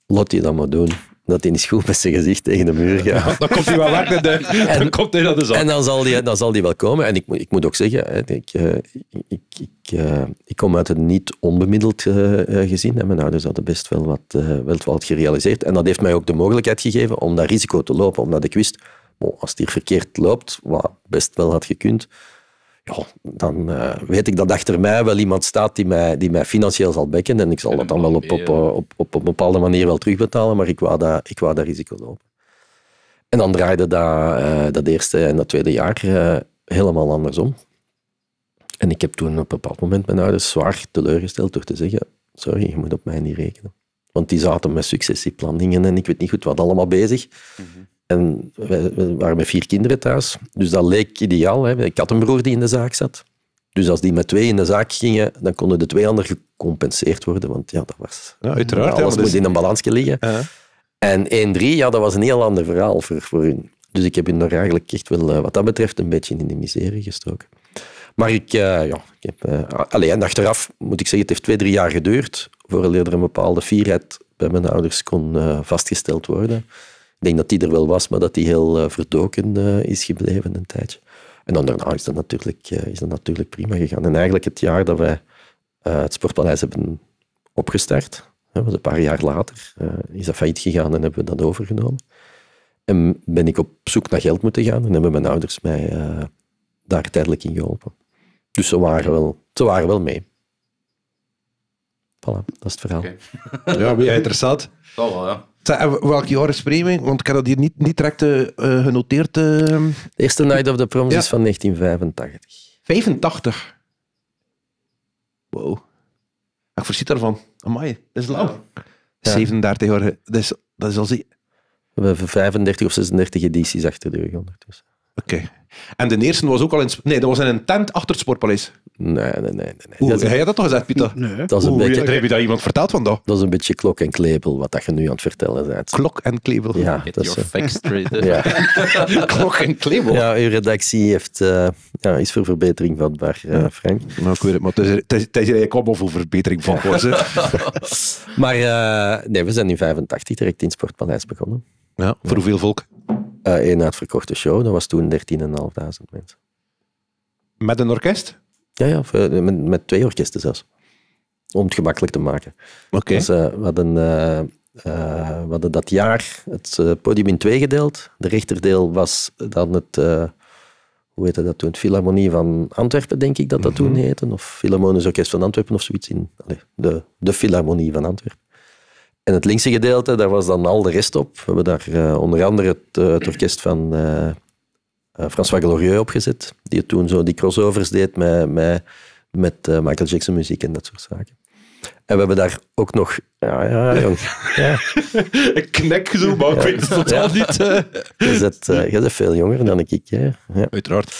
laat die dat maar doen. Dat hij niet goed met zijn gezicht tegen de muur gaat. Ja, dan komt hij wel weg [LAUGHS] en, dan komt hij dat de zon. En dan zal, die, dan zal die wel komen. En ik, ik moet ook zeggen, eh, ik, ik, ik, eh, ik kom uit een niet onbemiddeld eh, gezin. mijn ouders hadden best wel wat, wel wat gerealiseerd. En dat heeft mij ook de mogelijkheid gegeven om dat risico te lopen. Omdat ik wist, als het hier verkeerd loopt, wat best wel had gekund, ja, dan eh, weet ik dat achter mij wel iemand staat die mij, die mij financieel zal bekken. En ik zal dat dan wel op, op, eh, op, op, een bepaalde manier wel terugbetalen, maar ik wou dat, ik wou dat risico lopen. En dan draaide dat, eh, dat eerste en dat tweede jaar uh, helemaal andersom. En ik heb toen op een bepaald moment mijn ouders zwaar teleurgesteld door te zeggen, sorry, je moet op mij niet rekenen. Want die zaten met successieplanningen en ik weet niet goed wat allemaal bezig. Mm en we, waren met vier kinderen thuis, dus dat leek ideaal. Hè. Ik had een broer die in de zaak zat. Dus als die met twee in de zaak gingen, dan konden de twee anderen gecompenseerd worden. Want ja, dat was... Ja, uiteraard. Alles ja, dus- in een balansje liggen. En 1-3, ja, dat was een heel ander verhaal voor, voor hun. Dus ik heb hun nog eigenlijk echt wel, eh, wat dat betreft, een beetje in de miserie gestoken. Maar ik, eh, ja, ik heb... Uh, en achteraf moet ik zeggen, het heeft twee, drie jaar geduurd voordat er een bepaalde fierheid bij mijn ouders kon vastgesteld worden denk dat die er wel was, maar dat die heel eh, verdoken eh, is gebleven een tijdje. En dan daarna is dat, natuurlijk, eh, is dat natuurlijk prima gegaan. En eigenlijk het jaar dat wij het Sportpaleis hebben opgestart, was een paar jaar later, is dat failliet gegaan en hebben we dat overgenomen. En ben ik op zoek naar geld moeten gaan en hebben mijn ouders mij daar tijdelijk in geholpen. Dus ze waren wel, ze waren wel mee. Voilà, dat is het verhaal. Okay. Ja, wie interessant. Dat wel, ja. Welk jaar is Vreeming? Want ik heb dat hier niet, niet direct eh, eh, genoteerd. Ehm. De eerste Night of the Proms is van 1985. 85? Wow. Ik voorziet daarvan. Amai, dat is lang. 37 jaar, dat is, dat is al zie. We hebben 35 of 36 edities achter de rug ondertussen. Oké. En de eerste was ook al in... Nee, dat was in een tent achter het Sportpaleis. Nee, nee, nee. nee. Oeh, dat toch dat eens uit, Pieter? Nee. Dat is een beetje... Heb je dat iemand verteld van dat? Dat is een beetje klok en klepel, wat dat je nu aan het vertellen bent. Klok en klepel? Ja. Get dat is, eh, [LAUGHS] ja. [LAUGHS] klok en klepel? Ja, uw redactie heeft, eh, ja, is voor verbetering vatbaar, uh, Frank. Nou, ik weet het, maar het is eigenlijk voor verbetering van was. [LAUGHS] maar nee, we zijn in 85 direct in Sportpaleis begonnen. Ja, voor hoeveel volk? Een uitverkochte show, dat was toen 13.500 mensen. Met een orkest? Ja, ja met, met twee orkesten zelfs. Om het gemakkelijk te maken. Dus, uh, we, hadden, eh, eh, hadden dat jaar het podium in twee gedeeld. De rechterdeel was dan het, hoe heette dat toen? Het Philharmonie van Antwerpen, denk ik dat dat toen mhm. heette. Of Philharmonisch Orkest van Antwerpen of zoiets. In, allez, de, de Philharmonie van Antwerpen. En het linkse gedeelte, daar was dan al de rest op. We hebben daar onder andere het, het orkest van eh, François Glorieux opgezet, die toen zo die crossovers deed met, met, met eh, Michael Jackson muziek en dat soort zaken. En we hebben daar ook nog... Ja, ja, jong. [LAUGHS] Ja. ik knek zo, maar ik weet het totaal niet. Eh. Je bent, uh, veel jonger dan ik. Hè? Ja. Uiteraard.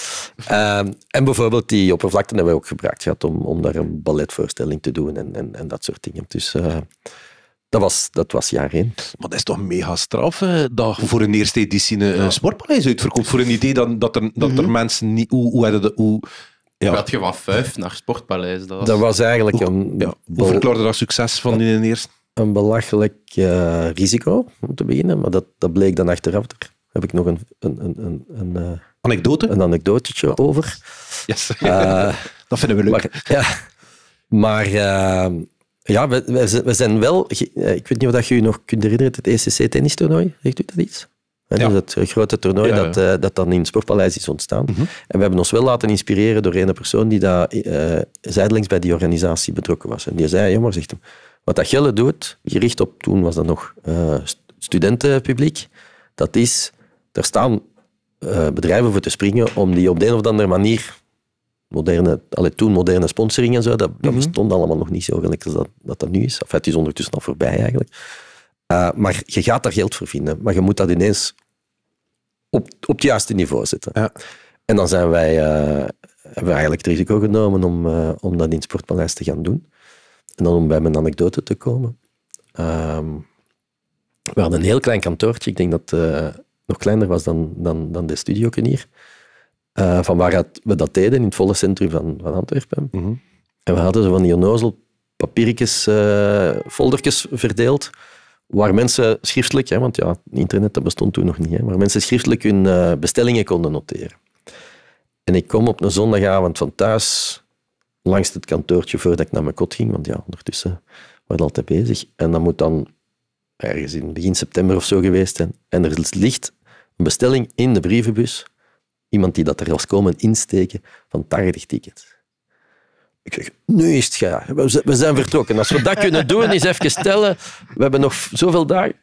Ehm, en bijvoorbeeld die oppervlakte hebben we ook gebruikt gehad om, om daar een balletvoorstelling te doen en, en, en dat soort dingen. Dus... Dat was, dat was jaar één. Maar dat is toch mega straf, hè? voor een eerste editie een sportpaleis uitverkoopt. Voor een idee dat, dat, er, dat er mhm. mensen niet... Hoe, hoe hadden de, hoe, ja. Had je van vijf naar Sportpaleis? Dat was, eigenlijk hoe, een... Ja. Hoe verklaarde dat succes van in een eerste? Een belachelijk eh, risico, om te beginnen. Maar dat, dat bleek dan achteraf. Daar heb ik nog een... een, een, een, een eh, Anekdote? Een anekdotetje over. Yes. Uh, [LAUGHS] dat vinden we leuk. ja. maar ja, we, we, zijn wel... Eh, ik weet niet of dat je je nog kunt herinneren, het ecc toernooi. Zegt u dat iets? Dat dus is het grote toernooi Dat, eh, dat dan in het Sportpaleis is ontstaan. Mhm. En we hebben ons wel laten inspireren door een persoon die daar eh, zijdelings bij die organisatie betrokken was. En die zei, jammer, zegt hem, wat dat Gelle doet, gericht op, toen was dat nog studentenpubliek, dat is, er staan bedrijven voor te springen om die op de een of andere manier moderne, allee, toen moderne sponsoring en zo, dat, mhm. bestond allemaal nog niet zo gelijk als dat, dat, dat nu is. Of het is ondertussen al voorbij eigenlijk. Eh, maar je gaat daar geld voor vinden, maar je moet dat ineens op, op het juiste niveau zetten. Ja. En dan zijn wij, uh, hebben eigenlijk het risico genomen om, eh, om dat in het Sportpaleis te gaan doen. En dan om bij mijn anekdote te komen. Ehm, we hadden een heel klein kantoortje. Ik denk dat het nog kleiner was dan, dan, dan de studio hier. Eh, van waar we dat deden, in het volle centrum van, Antwerpen. Mhm. En we hadden zo van die onnozel papiertjes, uh, foldertjes verdeeld, waar mensen schriftelijk, hè, want ja, internet dat bestond toen nog niet, hè, waar mensen schriftelijk hun eh, bestellingen konden noteren. En ik kom op een zondagavond van thuis langs het kantoortje voordat ik naar mijn kot ging, want ja, ondertussen was altijd bezig. En dat moet dan ergens in begin september of zo geweest zijn. En er ligt een bestelling in de brievenbus Iemand die dat er was komen insteken van 80 tickets. Ik zeg, nu is het ga. We zijn vertrokken. Als we dat kunnen doen, is even stellen. We hebben nog zoveel dagen.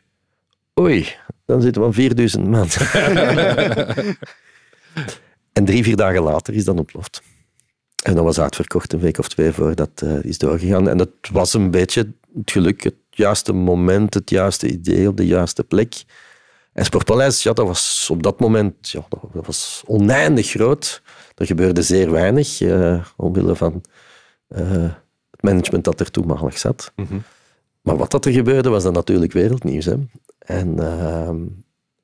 Oei, dan zitten we aan 4000 man. [LAUGHS] en drie, vier dagen later is dat ontploft. En dat was uitverkocht een week of twee voor dat eh, is doorgegaan. En dat was een beetje het geluk, het juiste moment, het juiste idee op de juiste plek. En Sportpaleis, ja, dat was op dat moment ja, dat was oneindig groot. Er gebeurde zeer weinig, uh, omwille van eh, het management dat er toenmalig zat. Mhm. Maar wat dat er gebeurde, was dan natuurlijk wereldnieuws. Hè. En ehm,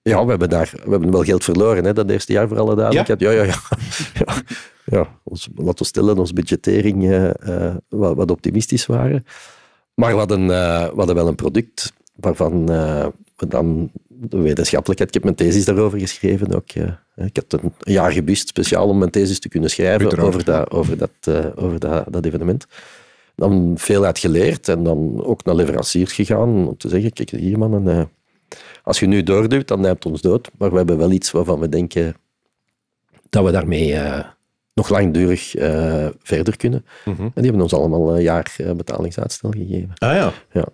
ja, we hebben, daar, we hebben wel geld verloren, hè, dat eerste jaar voor alle duidelijkheid. Ja, ja, ja. ja. [LAUGHS] ja. ons, laten we stellen, onze budgettering eh, wat, wat, optimistisch waren. Maar we hadden, we hadden wel een product waarvan we dan de wetenschappelijkheid. Ik heb mijn thesis daarover geschreven ook. ik heb een jaar gebust speciaal om mijn thesis te kunnen schrijven over, dat, over, dat, eh, over dat, dat evenement dan veel uit geleerd en dan ook naar leveranciers gegaan om te zeggen, kijk hier mannen, eh, als je nu doorduwt, dan neemt ons dood. Maar we hebben wel iets waarvan we denken dat we daarmee eh, nog langdurig verder kunnen. Mhm. En die hebben ons allemaal een jaar betalingsuitstel gegeven. Ah ja. ja.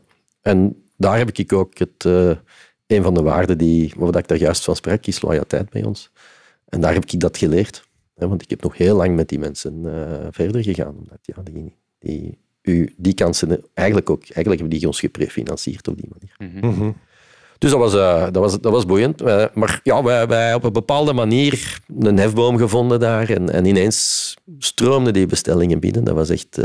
En daar heb ik ook het, een van de waarden die, waar ik daar juist van sprak, is loyaliteit bij ons. En daar heb ik dat geleerd. Hè, want ik heb nog heel lang met die mensen uh, verder gegaan. Omdat ja, die, die, u, die kansen eigenlijk ook, eigenlijk hebben die ons geprefinancierd op die manier. Mhm. Mhm. Dus dat was, eh, dat was, dat was boeiend. Eh, maar ja, wij, wij op een bepaalde manier een hefboom gevonden daar. En, en ineens stroomden die bestellingen binnen. Dat was echt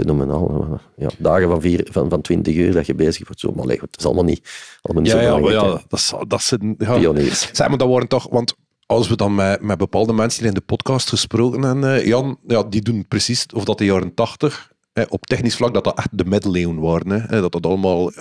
fenomenaal. Ja, dagen van, vier, van, van 20 uur dat je bezig wordt. Zo. Maar het is allemaal niet, allemaal niet ja, zo ja, belangrijk. Ja, dat, dat zijn ja. pioniers. Zeg waren toch... Want als we dan met, met bepaalde mensen hier in de podcast gesproken hebben, eh, Jan, ja, die doen precies of dat de jaren 80 op technisch vlak, dat dat echt de middeleeuwen waren. dat dat allemaal...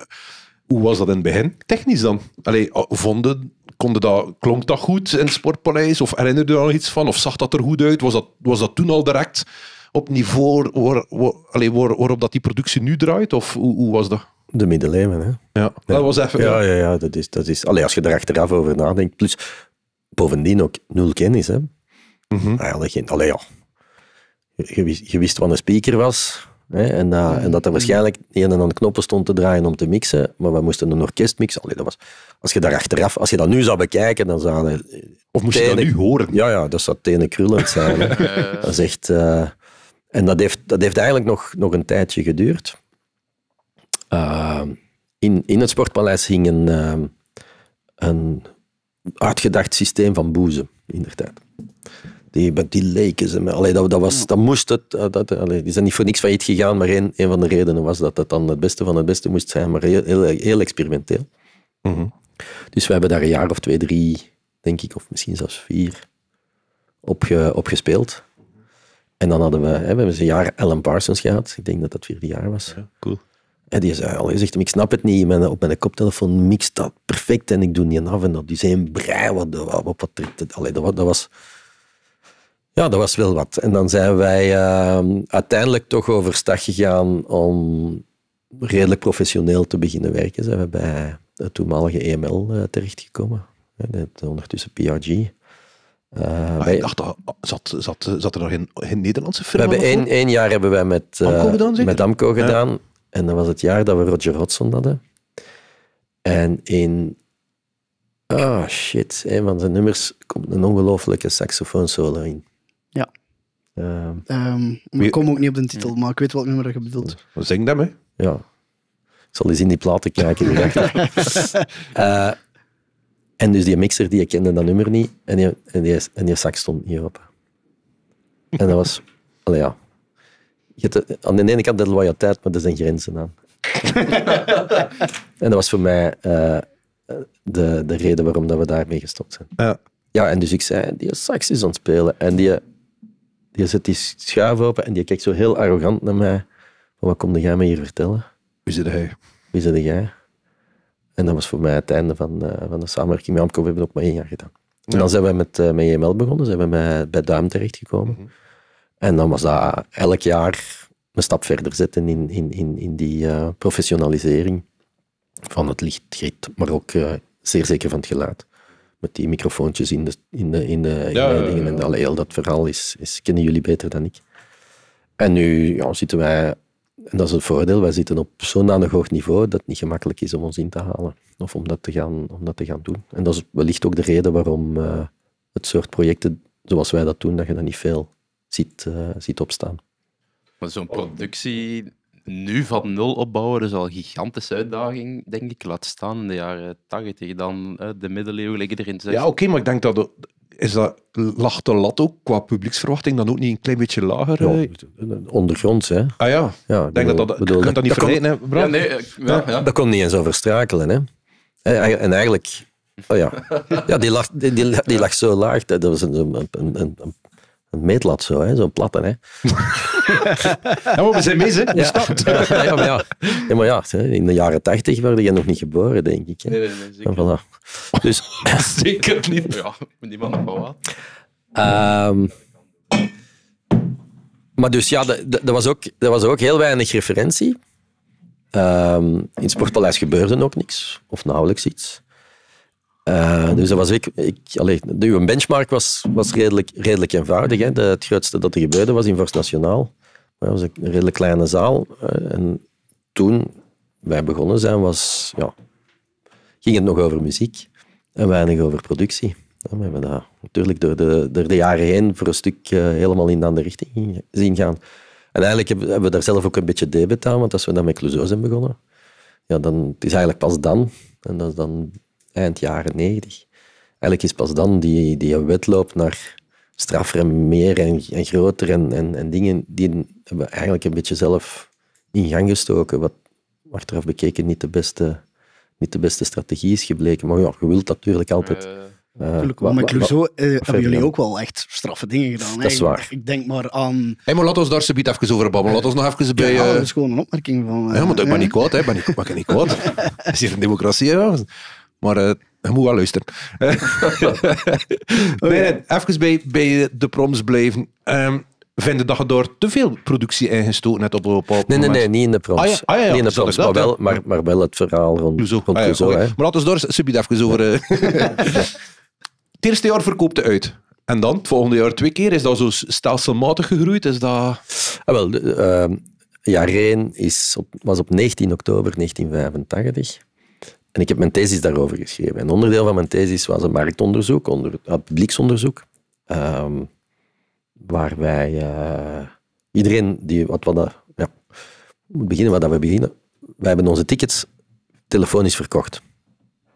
Hoe was dat in het begin? Technisch dan? Allee, oh, vonden, konden dat, klonk dat goed in het Sportpaleis? Of herinnerde je daar nog iets van? Of zag dat er goed uit? Was dat, was dat toen al direct op niveau waar, waar, waar, waarop dat die productie nu draait? Of hoe, hoe was dat? De middeleeuwen, hè? Ja, dat was even... Ja, ja, ja dat is... Dat is allee, als je daar achteraf over nadenkt. Plus, bovendien ook nul kennis, hè? Mm -hmm. Ah, Eigenlijk geen... Allee, ja. Je wist, je wist wat een speaker was, Hè, en, mhm. en, dat er waarschijnlijk een en aan de knoppen stond te draaien om te mixen, maar we moesten een orkest mixen. Allee, dat was, als je daar achteraf, als je dat nu zou bekijken, dan zou eh, Of moest je dat nu horen? Ja, ja dat zou tenen krullend zijn. [LAUGHS] dat is echt... Eh, en dat heeft, dat heeft eigenlijk nog, nog een tijdje geduurd. Eh, in, in het Sportpaleis hing een, eh, een uitgedacht systeem van boezen, inderdaad. Die, die leken ze. Allee, dat, dat, was, dat moest het. Eh, dat, allee, die zijn niet voor niks failliet gegaan, maar een, een van de redenen was dat dat dan het beste van het beste moest zijn, maar heel, heel, experimenteel. Mhm. Dus we hebben daar een jaar of twee, drie, denk ik, of misschien zelfs vier, op, ge, op gespeeld. En dan hadden we, hè, we hebben een jaar Alan Parsons gehad. Ik denk dat dat vierde jaar was. Ja, cool. En die zei al, zegt hem, ik snap het niet, op mijn koptelefoon mixt dat perfect en ik doe niet af en dat. Die zijn brei, wat, wat, wat, dat, dat, was... Ja, dat was wel wat. En dan zijn wij ehm, uiteindelijk toch over start gegaan om redelijk professioneel te beginnen werken. Zijn we bij het toenmalige EML uh, eh, terechtgekomen. ondertussen PRG. Uh, ik dacht, oh, zat, zat, zat er nog geen, Nederlandse film? We hebben één, jaar hebben wij met eh, Amco gedaan. Met gedaan. En dat was het jaar dat we Roger Hodgson hadden. En in... Ah, oh, shit. Een van zijn nummers komt een saxofoon saxofoonsolo in. Ja. Um, ik kom ook niet op de titel, maar ik weet wat nummer dat je bedoelt. Zing dat, hè? Ja. Ik zal eens in die platen kijken. [LAUGHS] En dus die mixer, die kende dat nummer niet. En die, en die, en die zak stond niet open. En dat was... [LAUGHS] Allee, ja. Je eh, aan de ene kant de loyaliteit, maar er zijn grenzen aan. [LAUGHS] en dat was voor mij eh, eh, de, de reden waarom dat we daarmee gestopt zijn. Ja. ja, en dus ik zei, die sax is aan het spelen. En die, die zet die schuif open en die kijkt zo heel arrogant naar mij. Van, wat kom jij me hier vertellen? Wie zit hij? Wie zit jij? En dat was voor mij het einde van, uh, van de samenwerking met Amco. We hebben ook maar één jaar gedaan. En dan zijn wij met, uh, met JML e begonnen, zijn we met, bij Duim terechtgekomen. Mm En dan was dat elk jaar een stap verder zetten in, in, in, in die uh, professionalisering van het lichtgrid, maar ook uh, zeer zeker van het geluid. Met die microfoontjes in de, in de, in de ja, en al dat verhaal is, is, kennen jullie beter dan ik. En nu ja, zitten wij en dat is een voordeel. Wij zitten op zo'n hoog niveau dat het niet gemakkelijk is om ons in te halen. Of om dat te gaan, om dat te gaan doen. En dat is wellicht ook de reden waarom eh, het soort projecten zoals wij dat doen, dat je dat niet veel ziet, eh, ziet opstaan. Maar zo'n oh. productie nu van nul opbouwen is dus al een gigantische uitdaging, denk ik. Laat staan in de jaren tachtig, dan de middeleeuwen liggen erin. Ja, oké, maar ik denk dat... Is dat lag de lat ook qua publieksverwachting dan ook niet een klein beetje lager? Ja, eh? ondergronds, hè? Ah ja, ja ik denk dat dat... Bedoel, dat, niet vergeten, hè, Bram? Ja, nee, ja, Dat kon niet eens over strakelen, hè? Eh, eh, en eigenlijk... Oh ja. [LAUGHS] ja die, lag, die, die lag zo laag. Dat was een, een, een, een een meetlat zo, hè? zo'n platte. Hè? [LAUGHS] ja, maar we zijn mis, hè? Ja. ja, maar ja. maar ja in de jaren tachtig werd je nog niet geboren, denk ik. Hè? Nee, nee, nee, zeker voilà. Dus... [LAUGHS] zeker niet. Ja, niemand nog wel wat. Ehm, maar dus ja, dat was, ook, was ook heel weinig referentie. Ehm, in het Sportpaleis gebeurde ook niks, of nauwelijks iets. Eh, dus dat was ik. ik allee, de, uw benchmark was, was redelijk, redelijk eenvoudig. Hè. De, het grootste dat er gebeurde was in Vorst Nationaal. Maar dat was een redelijk kleine zaal. Eh, en toen wij begonnen zijn, was, ja, ging het nog over muziek en weinig over productie. Ja, we hebben dat natuurlijk door de, door de jaren heen voor een stuk eh, helemaal in de andere richting zien gaan. En eigenlijk hebben we daar zelf ook een beetje debet aan, want als we dan met Clouseau zijn begonnen, ja, dan het is eigenlijk pas dan, en dan eind jaren negentig. Eigenlijk is pas dan die, die wedloop naar strafrem meer en, en groter en, en, dingen, die hebben we eigenlijk een beetje zelf in gang gestoken, wat achteraf bekeken niet de beste, niet de beste strategie is gebleken. Maar ja, je wilt natuurlijk altijd... Uh. Natuurlijk, uh, met Clouseau uh, hebben jullie ook wel echt straffe dingen gedaan. Dat is waar. Ik denk maar aan... Hey, maar laat ons daar subiet even over babbelen. Laat ons nog even bij... Ja, dat is gewoon een opmerking van... ja, maar ik ben niet kwaad, hè. ik ben niet kwaad. [LAUGHS] is hier een democratie, maar uh, je moet wel luisteren. [LAUGHS] nee, oh nee, even bij, bij de proms blijven. Um, ehm, vinden dat je door te veel productie ingestoten hebt op een bepaald Nee, nee, nee, niet in de proms. Ah ah niet in de proms, maar wel, maar, wel het verhaal rond Clouseau. Rond ah, ja, Maar laten we door, subit even over... Eh, [LAUGHS] het eerste jaar verkoopt het uit. En dan, het volgende jaar twee keer, is dat zo stelselmatig gegroeid? Is dat... Ah, wel, ehm, jaar 1 is op, was op 19 oktober 1985. En ik heb mijn thesis daarover geschreven. Een onderdeel van mijn thesis was een marktonderzoek, onder, uh, publieksonderzoek, ehm, waar wij eh, iedereen die wat, wat ja, moet beginnen wat we beginnen. Wij hebben onze tickets telefonisch verkocht.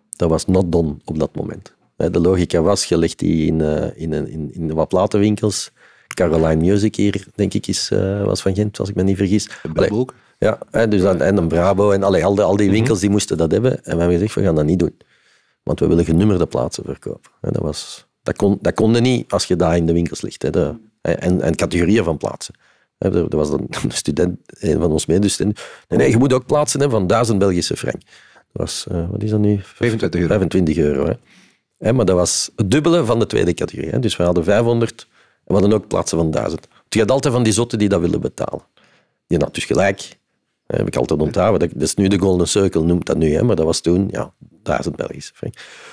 Dat was not done op dat moment. De logica was, je legt die in, eh, in, in, in wat platenwinkels. Caroline Music hier, denk ik, is, eh, was van Gent, als ik me niet vergis. ook? Ja, dus en een Brabo en allee, al, die, al die mhm. winkels die moesten dat hebben. En we hebben gezegd, we gaan dat niet doen. Want we willen genummerde plaatsen verkopen. dat, was, dat, kon, dat kon niet als je daar in de winkels ligt. de, en, en categorieën van plaatsen. Er was [LAUGHS] een student, een van ons medestudenten. Nee, nee, je moet ook plaatsen hè, van 1000 Belgische frank. Dat was, eh, wat is dat nu? 25 euro. 25 euro, hè. maar dat was het dubbele van de tweede categorie. Hè. Dus we hadden 500 en we hadden ook plaatsen van 1000. Je had altijd van die zotten die dat willen betalen. Die had dus gelijk eh, heb ik altijd onthouden. Dat, is nu de Golden Circle, noemt dat nu, hè, maar dat was toen ja, duizend Belgisch.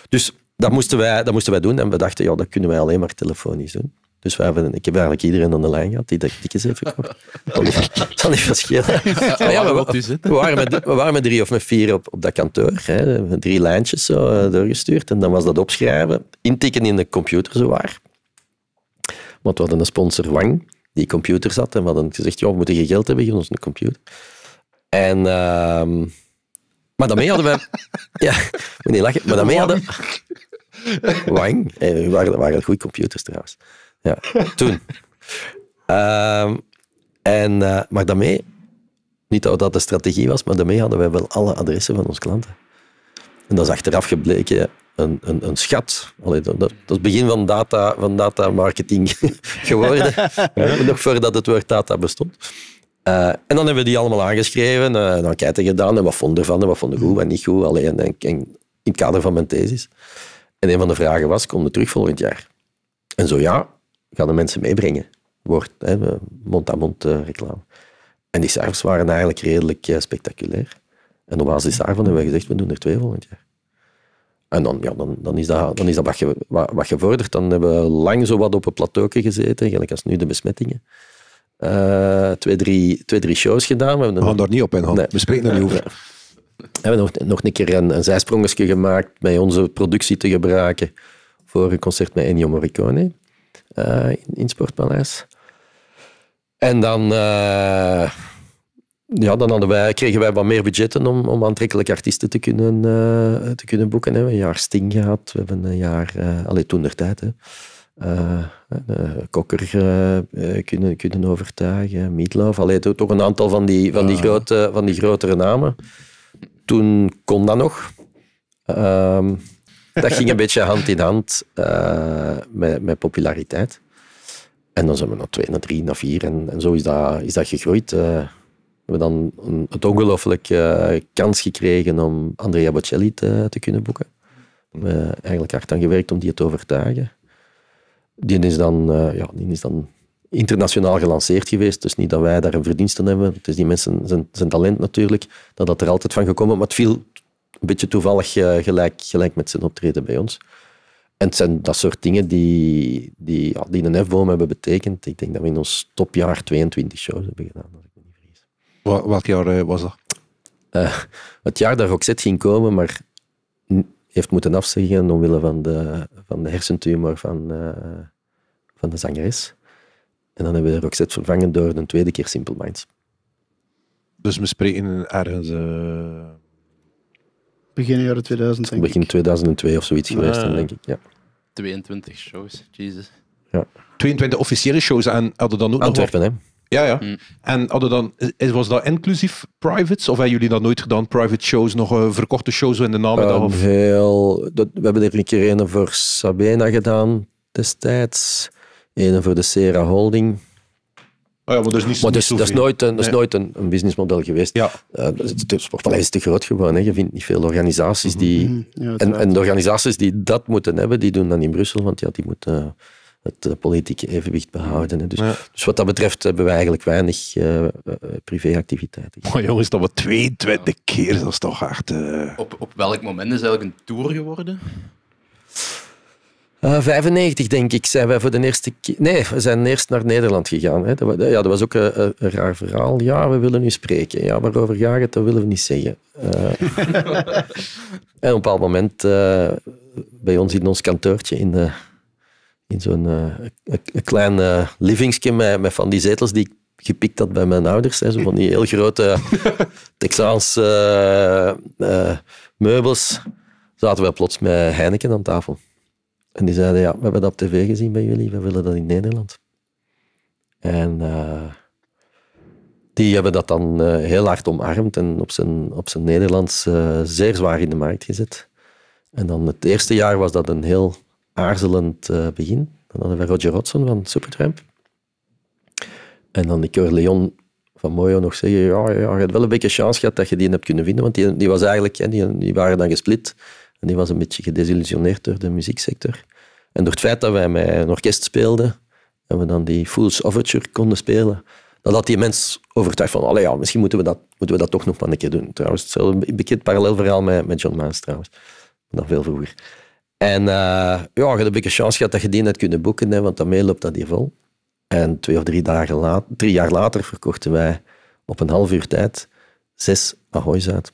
Dus dat moesten, wij, dat moesten wij doen en we dachten, ja, dat kunnen wij alleen maar telefonisch doen. Dus we hebben, ik heb eigenlijk iedereen aan de lijn gehad die [LAUGHS] dat tickets heeft gekocht. zal niet verschillen. Ja, we, waren met, we waren met drie of met vier op, op dat kantoor. Hè. Drie lijntjes zo eh, doorgestuurd. En dan was dat opschrijven, intikken in de computer, zo waar. Want we hadden een sponsor, Wang, die computer zat. En we hadden gezegd, ja, we moeten geen geld hebben, geef ons een computer. En, ehm, maar daarmee hadden we... [LAUGHS] ja, niet lachen. Maar daarmee hadden... Wang. Eh, waren, waren goede computers trouwens. Ja, toen. [LAUGHS] Ehm, en, eh, maar daarmee, niet dat dat de strategie was, maar daarmee hadden wij wel alle adressen van onze klanten. En dat is achteraf gebleken een, een, een schat. Allee, dat, dat, is het begin van data, van data marketing [LAUGHS] geworden. nog voordat het woord data bestond. Eh, en dan hebben we die allemaal aangeschreven, uh, een enquête gedaan en wat vonden ervan en wat vonden goed wat niet goed. Alleen in het kader van mijn thesis. En een van de vragen was, komen je terug volgend jaar? En zo ja, gaan de mensen meebrengen. Wordt mond-aan-mond eh, reclame. En die cijfers waren eigenlijk redelijk spectaculair. En op basis daarvan hebben we gezegd, we doen er twee volgend jaar. En dan, ja, dan, dan is dat, dan is dat wat, gevorderd. Dan hebben we lang zo wat op een plateau gezeten, gelijk als nu de besmettingen. Eh, twee, drie, twee, drie shows gedaan. We, hebben we gaan daar niet op in, nee. we spreken er niet over. [LAUGHS] We hebben nog, nog een keer een, een zijsprongetje gemaakt met onze productie te gebruiken voor een concert met Ennio Morricone eh, in, in Sportpaleis. En dan, eh, ja, dan wij, kregen wij wat meer budgetten om, om aantrekkelijke artiesten te kunnen, te kunnen boeken. Hè. We hebben een jaar Sting gehad, we hebben een jaar, uh, toen der tijd, hè. Eh, kokker eh, eh, kunnen, kunnen overtuigen, Mietloof, alleen toch een aantal van die, van, die grote, van die grotere namen. Toen kon dat nog. Ehm, dat ging een [LAUGHS] beetje hand in hand met, met populariteit. En dan zijn we nog twee, naar drie, naar vier. En, en zo is dat, is dat gegroeid. we hebben dan een, het ongelooflijke kans gekregen om Andrea Bocelli te, te kunnen boeken. We hebben eigenlijk hard aan gewerkt om die te overtuigen. Die is dan, eh, ja, die is dan internationaal gelanceerd geweest. Dus niet dat wij daar een verdienste aan hebben. Het is die mensen zijn, zijn talent natuurlijk, dat dat er altijd van gekomen. Maar het viel een beetje toevallig eh, gelijk, gelijk met zijn optreden bij ons. En het zijn dat soort dingen die, die, ja, die een F-boom hebben betekend. Ik denk dat we in ons topjaar 22 shows hebben gedaan, als ik me niet Wel, jaar eh, was dat? het jaar dat Roxette ging komen, maar heeft moeten afzeggen omwille van de, van de hersentumor van, eh, van de zangeres. En dan hebben we Roxette vervangen door een tweede keer Simple Minds. Dus we spreken ergens... Uh... Begin jaren 2000, Begin 2002 of zoiets geweest, ah. denk ik, ja. 22 shows, Jesus. Ja. 22 officiële shows aan hadden dan ook Antwerpen, Hè? Ja, ja. Mm. En hadden dan, eh, was dat inclusief privates? Of hebben jullie dat nooit gedaan? Private shows, nog uh, verkochte shows in de namiddag? Um, ehm, of? Veel. Dat, we hebben er een keer een voor Sabena gedaan destijds. Een voor de Sera Holding. Oh ja, maar dat is, niet, maar dus, niet dat is nooit, een, dat is nooit een, businessmodel geweest. Ja. Uh, de sportpaleis is te groot geworden. Hè. Je vindt niet veel organisaties die... Mhm. en, en, de organisaties die dat moeten hebben, die doen dan in Brussel, want ja, die moeten het eh, politieke evenwicht behouden. Hè. Dus, dus, wat dat betreft hebben we eigenlijk weinig eh, eh, privéactiviteiten. [LAUGHS] Maar oh, jongens, dat we 22 keer, dat is toch hard. Op, op welk moment is eigenlijk een tour geworden? Uh, 95, denk ik, zijn wij voor de eerste keer... Nee, we zijn eerst naar Nederland gegaan. Hè. Dat, ja, dat was ook een, raar verhaal. Ja, we willen nu spreken. Ja, waarover gaat het? Dat willen we niet zeggen. [LAUGHS] en op een bepaald moment, bij ons in ons kantoortje in in zo'n uh, klein uh, eh, livingsje met, met, van die zetels die ik gepikt had bij mijn ouders. Hè, zo van die heel grote [LAUGHS] Texaanse eh, meubels. Zaten we plots met Heineken aan tafel. En die zeiden, ja, we hebben dat op tv gezien bij jullie, we willen dat in Nederland. En die hebben dat dan heel hard omarmd en op zijn, op zijn Nederlands zeer zwaar in de markt gezet. En dan het eerste jaar was dat een heel aarzelend uh, begin. Dan hadden we Roger Rodson van Supertramp. En dan ik hoor Leon van Mojo nog zeggen, ja, ja, je hebt wel een beetje kans gehad dat je die hebt kunnen vinden, want die, die was eigenlijk, hè, die, die waren dan gesplit. En die was een beetje gedesillusioneerd door de muzieksector. En door het feit dat wij met een orkest speelden, en we dan die Fool's Overture konden spelen, dat had die mens overtuigd van, ja, misschien moeten we, dat, moeten we dat toch nog maar een keer doen. Trouwens, hetzelfde, een beetje het verhaal met, met John Maas trouwens. nog veel vroeger. En uh, ja, je hebt een beetje kans gehad dat je die net kunnen boeken, hè, want daarmee loopt dat hier vol. En twee of drie, dagen later, drie jaar later verkochten wij op een half uur tijd zes Ahoy's uit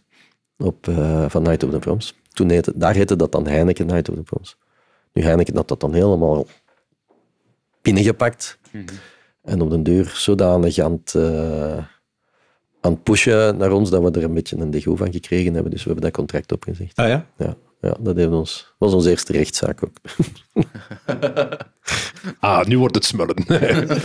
op, eh, van Night of the Proms. Toen heette, daar heette dat dan Heineken Night of the Proms. Nu Heineken had dat dan helemaal binnengepakt. Mm En op de deur zodanig aan het, uh, aan pushen naar ons dat we er een beetje een dego van gekregen hebben. Dus we hebben dat contract opgezegd. Ah ja? Ja ja, dat heeft ons, was onze eerste rechtszaak ook. [LAUGHS] ah, nu wordt het smullen. [LAUGHS]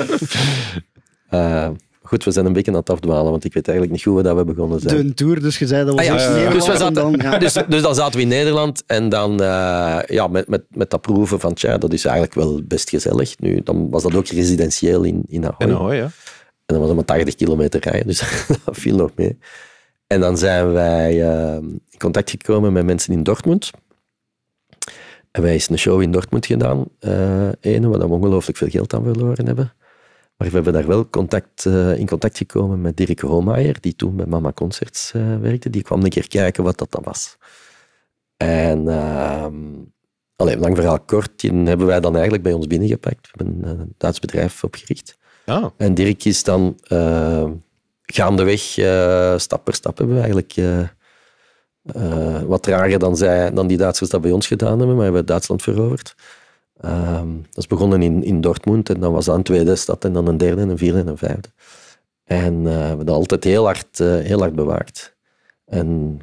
Eh, goed, we zijn een beetje aan het afdwalen, want ik weet eigenlijk niet hoe we dat we begonnen zijn. De tour, dus je zei dat was ah, dus, we zaten, dan, dus, dus, dan zaten we in Nederland en dan eh, ja, met, met, met dat proeven van tja, dat is eigenlijk wel best gezellig. Nu, dan was dat ook residentieel in, in Ahoy. In Ahoy, ja. En dan was het maar 80 kilometer rijden, dus [LAUGHS] dat viel nog mee. En dan zijn wij ehm, contact gekomen met mensen in Dortmund. En wij hebben een show in Dortmund gedaan, uh, ene, waar we ongelooflijk veel geld aan verloren hebben. Maar we hebben daar wel contact, eh, in contact gekomen met Dirk Hohmeijer, die toen bij Mama Concerts eh, werkte. Die kwam een keer kijken wat dat dan was. En uh, ehm, alleen, lang verhaal kort, die hebben wij dan eigenlijk bij ons binnengepakt. We hebben een Duits bedrijf opgericht. Ah. En Dirk is dan gaandeweg, stap per stap, hebben we eigenlijk eh, wat trager dan, zij, dan die Duitsers dat bij ons gedaan hebben, maar hebben Duitsland veroverd. Ehm, dat is begonnen in, in Dortmund en dan was dat een tweede stad en dan een derde en een vierde en een vijfde. En eh, we hebben dat altijd heel hard, eh, heel hard bewaakt. En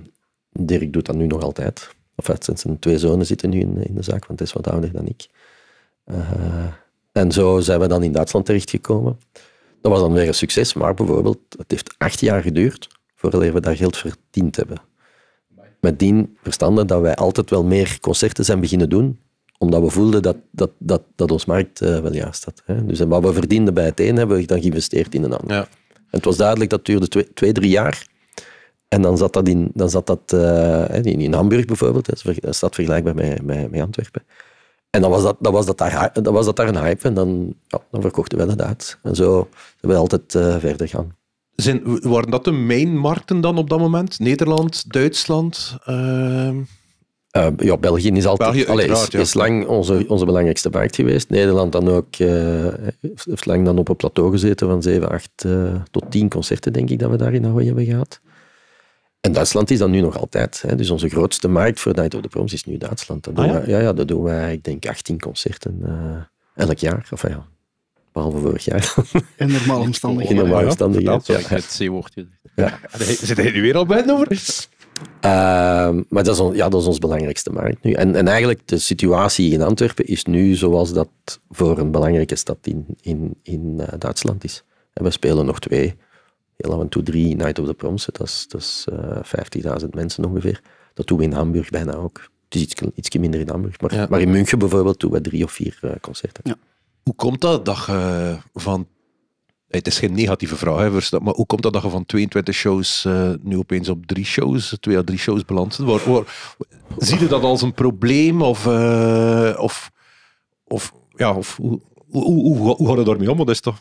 Dirk doet dat nu nog altijd. Of sinds zijn twee zonen zitten nu in, in de zaak, want hij is wat ouder dan ik. en zo zijn we dan in Duitsland terechtgekomen. Dat was dan weer een succes, maar bijvoorbeeld, het heeft acht jaar geduurd voordat we daar geld verdiend hebben. Met die verstande dat wij altijd wel meer concerten zijn beginnen doen, omdat we voelden dat, dat, dat, dat ons markt eh, wel juist had. Hè. Dus en wat we verdienden bij het een, hebben we dan geïnvesteerd in een ander. Ja. En het was duidelijk, dat duurde twee, drie jaar. En dan zat dat in, dan zat dat, eh, in, in, Hamburg bijvoorbeeld, hè. dat staat een stad vergelijkbaar met, met, met Antwerpen. En dan was dat, dat, was dat, daar, dat was dat daar een hype en dan, ja, dan verkochten we dat uit. En zo zijn we altijd eh, verder gaan. Zijn, waren dat de mainmarkten dan op dat moment? Nederland, Duitsland? Ehm? Eh, ja, België is altijd België, is, lang onze, onze belangrijkste markt geweest. Nederland dan ook, uh, heeft lang dan op een plateau gezeten van 7, 8 eh, tot 10 concerten, denk ik, dat we daar in Hawaii hebben gehad. En Duitsland is dan nu nog altijd. Hè. Dus onze grootste markt voor Night of the Proms is nu Duitsland. Ah, ja? ja, dat doen wij, ik denk, 18 concerten elk jaar. Of, ja, Behalve vorig jaar. [LAUGHS] In normale omstandigheden. In normale omstandigheden. Ja, Het c Ja. Ah, zit hij nu weer al bij over? Uh, maar dat is, ja, dat is ons belangrijkste markt nu. En, en eigenlijk, de situatie in Antwerpen is nu zoals dat voor een belangrijke stad in, in, in eh, Duitsland is. En we spelen nog twee, heel af en drie Night of the Proms. Dat is, dat is 50.000 eh, mensen ongeveer. Dat doen we in Hamburg bijna ook. Het is iets, minder in Hamburg. Maar, maar in München bijvoorbeeld doen we drie of vier eh, concerten. Ja. Hoe komt dat dat je van... Het is geen negatieve vraag, hè, maar hoe komt dat dat je van 22 shows uh, nu opeens op drie shows, twee à drie shows belandt? zie je dat als een probleem? Of, uh, of, of, ja, of hoe, hoe, hoe, hoe gaat het daarmee om? is toch?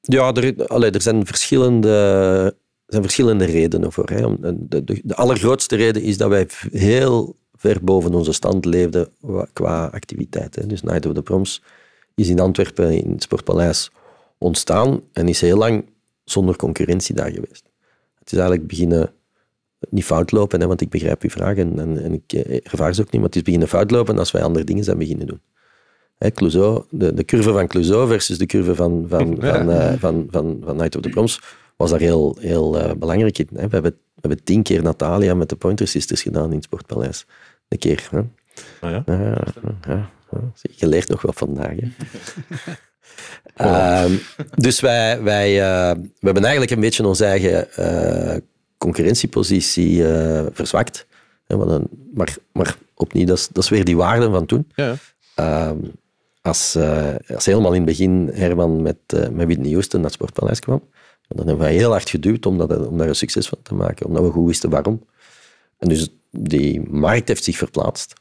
Ja, er, allee, er zijn verschillende zijn verschillende redenen voor. Hè. De, de, de, allergrootste reden is dat wij heel ver boven onze stand leefden qua activiteiten. Dus Night of the Proms is in Antwerpen in het Sportpaleis ontstaan en is heel lang zonder concurrentie daar geweest. Het is eigenlijk beginnen niet foutlopen, hè, want ik begrijp uw vraag en, en, ik eh, ervaar ze ook niet, maar het is beginnen fout lopen als wij andere dingen zijn beginnen doen. Hè, de, de, curve van Clouseau versus de curve van, van, [LAUGHS] van, eh, van, van, van, Night of the Proms was daar heel, heel eh, belangrijk in. Hè. We, hebben, we hebben tien keer Natalia met de Pointer Sisters gedaan in het Sportpaleis. Een keer. Hè. Ah ja? Je leert nog wel vandaag. [LAUGHS] Ehm, dus wij, wij eh, we hebben eigenlijk een beetje onze eigen eh, concurrentiepositie eh, verzwakt. maar, maar opnieuw, dat is, dat is weer die waarde van toen. Ja. Ehm, als, als helemaal in het begin Herman met, met Whitney Houston naar het Sportpaleis kwam, dan hebben wij heel hard geduwd om, dat, om daar een succes van te maken, omdat we goed wisten waarom. En dus die markt heeft zich verplaatst.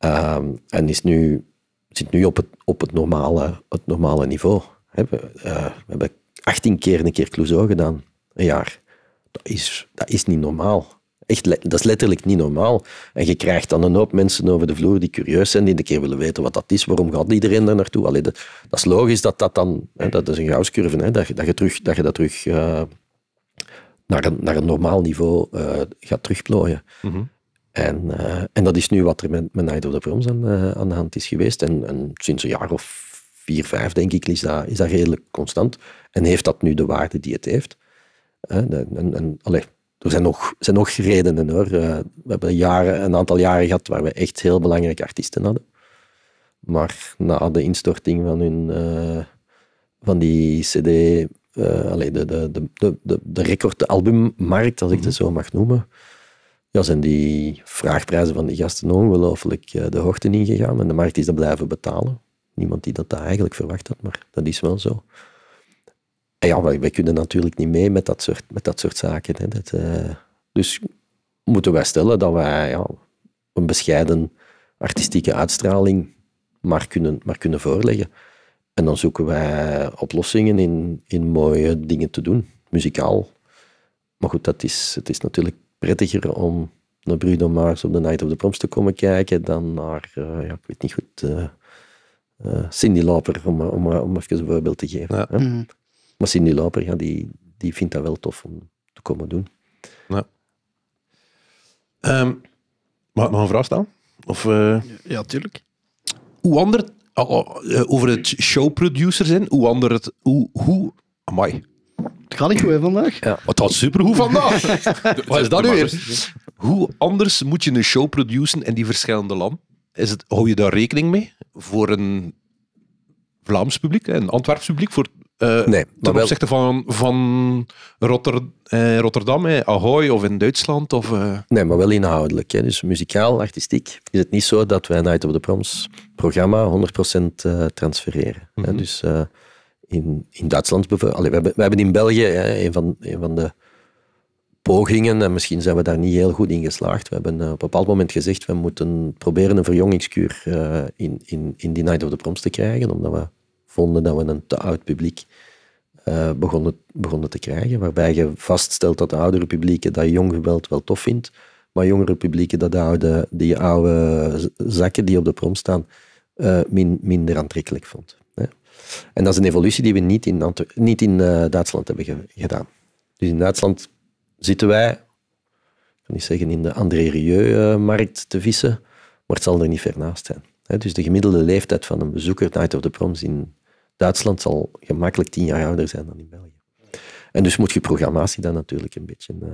Ehm, en is nu, zit nu op het, op het, normale, het normale niveau. we, eh, we, hebben 18 keer een keer Clouseau gedaan, een jaar. Dat is, dat is niet normaal. Echt, dat is letterlijk niet normaal. En je krijgt dan een hoop mensen over de vloer die curieus zijn, die een keer willen weten wat dat is, waarom gaat iedereen daar naartoe. Allee, dat, dat, is logisch dat dat dan, dat is een gouscurve, dat, dat, je terug, dat je dat terug eh, naar, een, naar een normaal niveau eh, gaat terugplooien. Mhm. En, eh, en dat is nu wat er met, met Night of the Proms aan, eh, aan de hand is geweest. En, sinds een jaar of vier, vijf, denk ik, is dat, is dat redelijk constant. En heeft dat nu de waarde die het heeft? Eh, allee, er zijn nog, zijn nog redenen hoor. we hebben jaren, een aantal jaren gehad waar we echt heel belangrijke artiesten hadden. Maar na de instorting van, hun, van die CD, allee, de, de, de, de, de, record, de albummarkt, als ik mm het zo mag noemen, ja, zijn die vraagprijzen van die gasten ongelooflijk eh, de hoogte ingegaan. En de markt is dat blijven betalen. Niemand die dat, eigenlijk verwacht had, maar dat is wel zo. En ja, wij, kunnen natuurlijk niet mee met dat soort, met dat soort zaken. Hè. Dat, eh, dus moeten wij stellen dat wij ja, een bescheiden artistieke uitstraling maar kunnen, maar kunnen voorleggen. En dan zoeken wij oplossingen in, in mooie dingen te doen, muzikaal. Maar goed, dat is, het is natuurlijk prettiger om naar Bruno Mars op de Night of the Proms te komen kijken dan naar, eh, ja, ik weet niet goed, eh, eh, Cindy Lauper, om, om, om even een voorbeeld te geven. Hè? Mm. Maar Cindy Lauper, ja, die, die vindt dat wel tof om te komen doen. Ja. Ehm, mag ik nog een vraag staan Of, Ja, tuurlijk. Hoe ander, oh, oh, over het showproducer zijn, hoe ander het, hoe, hoe, amai, het ik niet goed hè, vandaag. Ja. Het gaat supergoed vandaag. [LAUGHS] Wat is dat weer? Hoe anders moet je een show produceren in die verschillende landen? Is het, hou je daar rekening mee voor een Vlaams publiek, een Antwerps publiek, voor uh, nee, ten opzichte van, van eh, Rotterdam, eh, Ahoy of in Duitsland? Of, uh... Nee, maar wel inhoudelijk. Hè. Dus muzikaal, artistiek is het niet zo dat wij Night of the Proms programma 100% transfereren. hè. Mhm. Dus in, in Duitsland bijvoorbeeld. we, hebben, we hebben in België hè, een, van, van de pogingen, en misschien zijn we daar niet heel goed in geslaagd. We hebben eh, op een bepaald moment gezegd, we moeten proberen een verjongingskuur uh, eh, in, in, in die Night of the Proms te krijgen, omdat we vonden dat we een te oud publiek eh, begonnen, begonnen te krijgen, waarbij je vaststelt dat de oudere publieken dat jong geweld wel tof vindt, maar jongere publieken dat de oude, die oude zakken die op de prom staan, minder aantrekkelijk vond. En dat is een evolutie die we niet in, niet in eh, Duitsland hebben gedaan. Dus in Duitsland zitten wij, ik kan niet zeggen in de André Rieu-markt eh, te vissen, maar het zal er niet ver naast zijn. Dus de gemiddelde leeftijd van een bezoeker Night of the Proms in Duitsland zal gemakkelijk tien jaar ouder zijn dan in België. En dus moet je programmatie dan natuurlijk een beetje eh,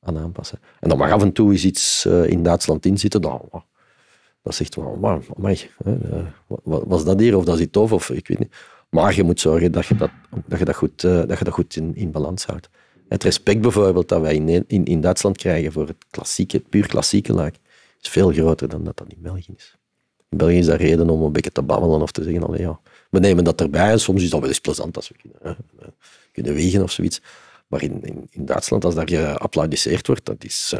aan aanpassen. En dan mag af en toe eens iets in Duitsland inzitten. Dan, dat zegt wauw, wauw, eh, was dat hier of dat is iets tof of ik weet niet. Maar je moet zorgen dat je dat, dat, je dat goed, eh, dat je dat goed in, in balans houdt. Het respect bijvoorbeeld dat wij in, in, in Duitsland krijgen voor het, klassieke, puur klassieke luik is veel groter dan dat dat in België is. In België is dat reden om een beetje te babbelen of te zeggen, allee, ja, we nemen dat erbij en soms is dat wel eens plezant als we kunnen, eh, kunnen wegen of zoiets. Maar in, in, in Duitsland, als daar geapplaudisseerd wordt, dat is,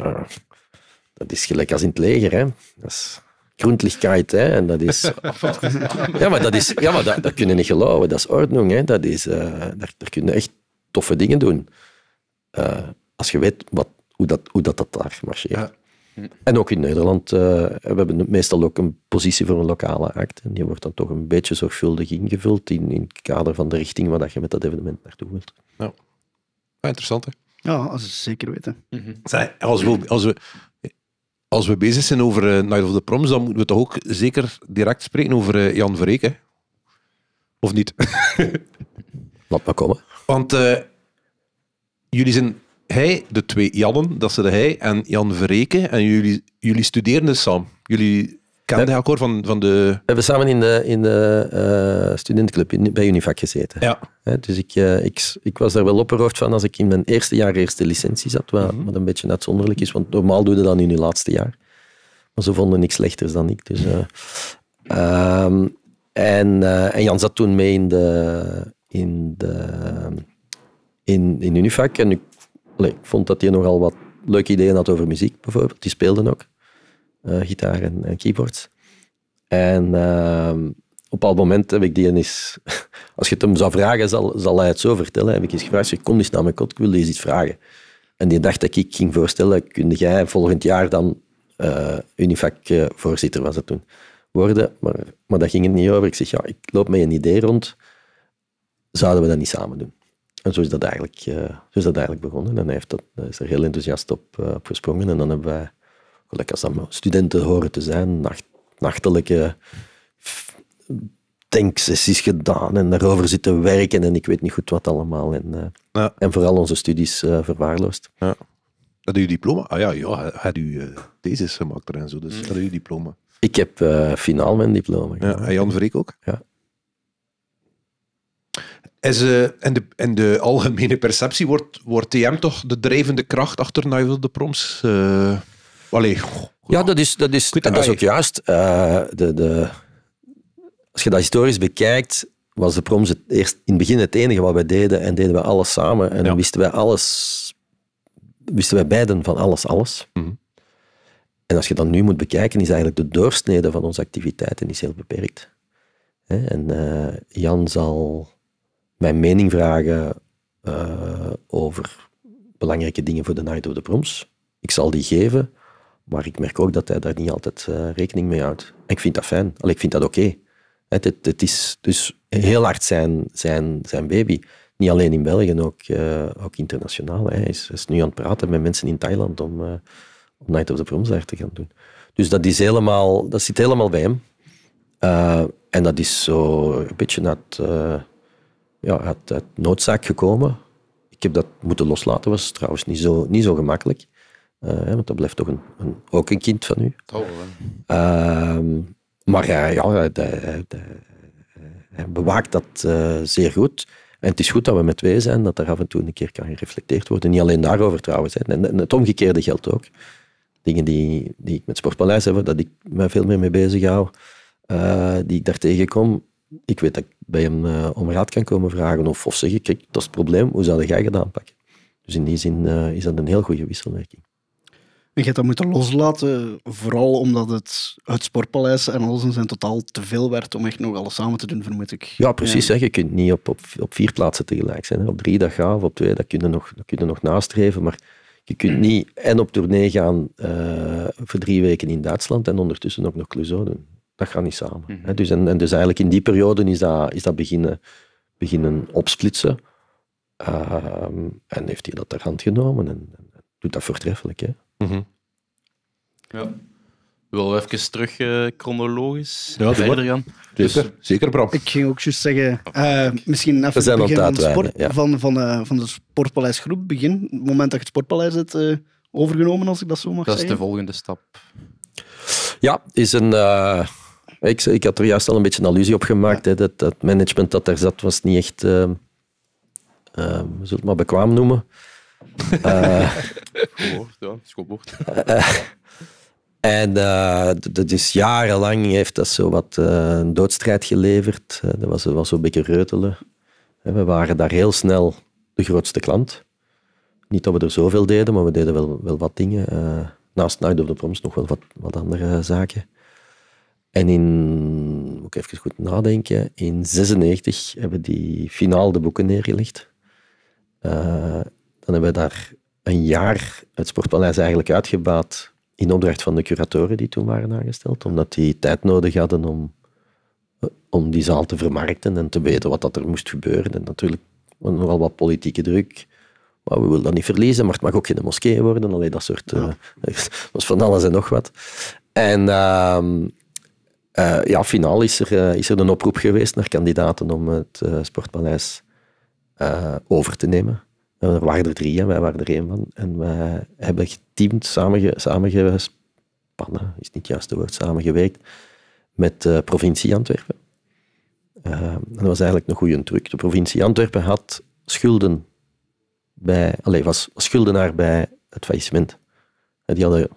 dat is gelijk als in het leger. Hè. Dat is, Grondigheid, Hè? En dat is... [LAUGHS] ja, maar dat, is, ja, maar dat, dat kunnen niet geloven. Dat is ordnung. Hè? Dat is, eh, daar, daar kun echt toffe dingen doen. Eh, als je weet wat, hoe, dat, hoe dat, dat daar marcheert. Ja. En ook in Nederland eh, we hebben we meestal ook een positie voor een lokale act. En die wordt dan toch een beetje zorgvuldig ingevuld in, in het kader van de richting waar je met dat evenement naartoe wilt. ja. interessant hè? Ja, als we zeker weten. Zij, als, we, als we als we bezig zijn over eh, Night of the Proms, dan moeten we toch ook zeker direct spreken over eh, Jan Vereken, Of niet? [LAUGHS] Laat maar komen. Want eh, jullie zijn hij, de twee Jannen, dat zijn hij en Jan Verreken. En jullie, jullie studeren dus samen. Jullie kan van, van de... We hebben samen in de, in de eh, studentenclub in, bij Univac gezeten. Ja. dus ik, eh, ik, ik was daar wel opgeroofd van als ik in mijn eerste jaar eerste licentie zat, mhm. wat, een beetje uitzonderlijk is, want normaal doe je dat in je laatste jaar. Maar ze vonden niks slechters dan ik. Dus, eh, ehm, en, en Jan zat toen mee in de, in, de, in, in Univac en ik, ik vond dat hij nogal wat leuke ideeën had over muziek bijvoorbeeld. Die speelden ook. Eh, gitaar en, keyboards. En ehm, op een moment heb ik die eens... [LAUGHS] Als je het hem zou vragen, zal, zal hij het zo vertellen. Heb ik eens gevraagd, zeg, kom eens naar mijn kot, ik wilde je eens iets vragen. En die dacht dat ik ging voorstellen, kun jij volgend jaar dan uh, eh, Univac-voorzitter, eh, was het toen, worden? Maar, maar daar ging het niet over. Ik zeg, ja, ik loop met een idee rond. Zouden we dat niet samen doen? En zo is dat eigenlijk, zo is dat eigenlijk begonnen. En hij heeft dat, is er heel enthousiast op, op gesprongen. En dan hebben wij als dan studenten horen te zijn, nacht, nachtelijke tanksessies gedaan en daarover zitten werken en ik weet niet goed wat allemaal. En, eh, en vooral onze studies uh, verwaarloosd. Ja. Hadden u diploma? Ah ja, ja had u eh, thesis gemaakt en zo, dus mm. hadden diploma? Ik heb finaal mijn diploma. Ja, en Jan Vreek ook? Ja. en, de, en de algemene perceptie, wordt, wordt TM toch de drijvende kracht achter nouwel de Proms? Allee, ja, dat is, dat is, Goed, en dat is ook juist. Eh, de, de, als je dat historisch bekijkt, was de proms het eerst in het begin het enige wat wij deden en deden we alles samen. En ja. wisten wij alles, wisten wij beiden van alles, alles. Mhm. En als je dat nu moet bekijken, is eigenlijk de doorsnede van onze activiteiten is heel beperkt. En eh, Jan zal mijn mening vragen eh, over belangrijke dingen voor de Night of the Proms. Ik zal die geven. Maar ik merk ook dat hij daar niet altijd eh, rekening mee houdt. ik vind dat fijn. Allee, ik vind dat oké. Het, het, is dus heel hard zijn, zijn, zijn baby. Niet alleen in België, ook, eh, ook internationaal. Hè. Hij is, is, nu aan het praten met mensen in Thailand eh, om, Night of the Proms daar te gaan doen. Dus dat, is helemaal, dat zit helemaal bij hem. en dat is zo een beetje uit, ja, uit, noodzaak gekomen. Ik heb dat moeten loslaten. was trouwens niet zo, niet zo gemakkelijk. Eh, want dat blijft toch een, een, ook een kind van u. Ehm, maar ja, ja hij, de, bewaakt dat eh, zeer goed. En het is goed dat we met twee zijn, dat er af en toe een keer kan gereflecteerd worden. Niet alleen daarover trouwens. zijn. En het omgekeerde geldt ook. Dingen die, die ik met Sportpaleis heb, dat ik me veel meer mee bezig hou, eh, die ik daar tegenkom. Ik weet dat ik bij hem uh, om raad kan komen vragen of, of zeggen, kijk, dat is het probleem, hoe zou jij het aanpakken? Dus in die zin is dat een heel goede wisselwerking je hebt dat moeten loslaten, vooral omdat het, het Sportpaleis en alles zijn totaal te veel werd om echt nog alles samen te doen, vermoed ik. Ja, precies. Zeg, je kunt niet op, op, op vier plaatsen tegelijk zijn. Hè. Op drie, dat gaat. Of op twee, dat kun je nog, dat kun je nog nastreven. Maar je kunt [CLEARS THROAT] niet en op tournee gaan eh, voor drie weken in Duitsland en ondertussen ook nog Clouseau doen. Dat gaat niet samen. Mhm. hè. Dus, en, dus eigenlijk in die periode is dat, is dat beginnen, beginnen opsplitsen. Ehm, en heeft hij dat ter hand genomen en, en doet dat voortreffelijk. Hè? Mm -hmm. Ja. Wel even terug eh, chronologisch ja, verder gaan. Zeker, dus, eh, zeker Bram. Ik ging ook juist zeggen, eh, misschien even het begin van, de sport, van, van, uh, van de Sportpaleisgroep. Begin, het moment dat je het Sportpaleis hebt overgenomen, als ik dat zo mag dat zeggen. Dat is de volgende stap. Ja, is een... ik, ik had er juist al een beetje een allusie op gemaakt. Ja. Hè, dat, dat management dat daar zat was niet echt... we zullen het maar bekwaam noemen. Uh, ja. Schoolboord. Eh, en eh, dat is jarenlang heeft dat zo wat een doodstrijd geleverd. dat was, was zo'n beetje reutelen. we waren daar heel snel de grootste klant. Niet dat we er zoveel deden, maar we deden wel, wel wat dingen. naast Night of the Proms nog wel wat, wat andere zaken. En in, moet ik even goed nadenken, in 96 hebben die finaal de boeken neergelegd. Dan hebben we daar een jaar het Sportpaleis eigenlijk uitgebaat in opdracht van de curatoren die toen waren aangesteld, omdat die tijd nodig hadden om, eh, om die zaal te vermarkten en te weten wat dat er moest gebeuren. En natuurlijk nogal wat politieke druk. Maar we willen dat niet verliezen, maar het mag ook geen moskee worden. Alleen dat soort... Eh, ja. was [LAUGHS] van alles en nog wat. En ehm, eh, ja, finaal is er, is er een oproep geweest naar kandidaten om het Sportpaleis over te nemen. Er waren er drie en wij waren er één van. En we hebben geteamd, samenge, panna is niet het juiste woord, samengewerkt met de eh, provincie Antwerpen. Uh, dat was eigenlijk een goede truc. De provincie Antwerpen had schulden bij, allez, was schuldenaar bij het faillissement. En die hadden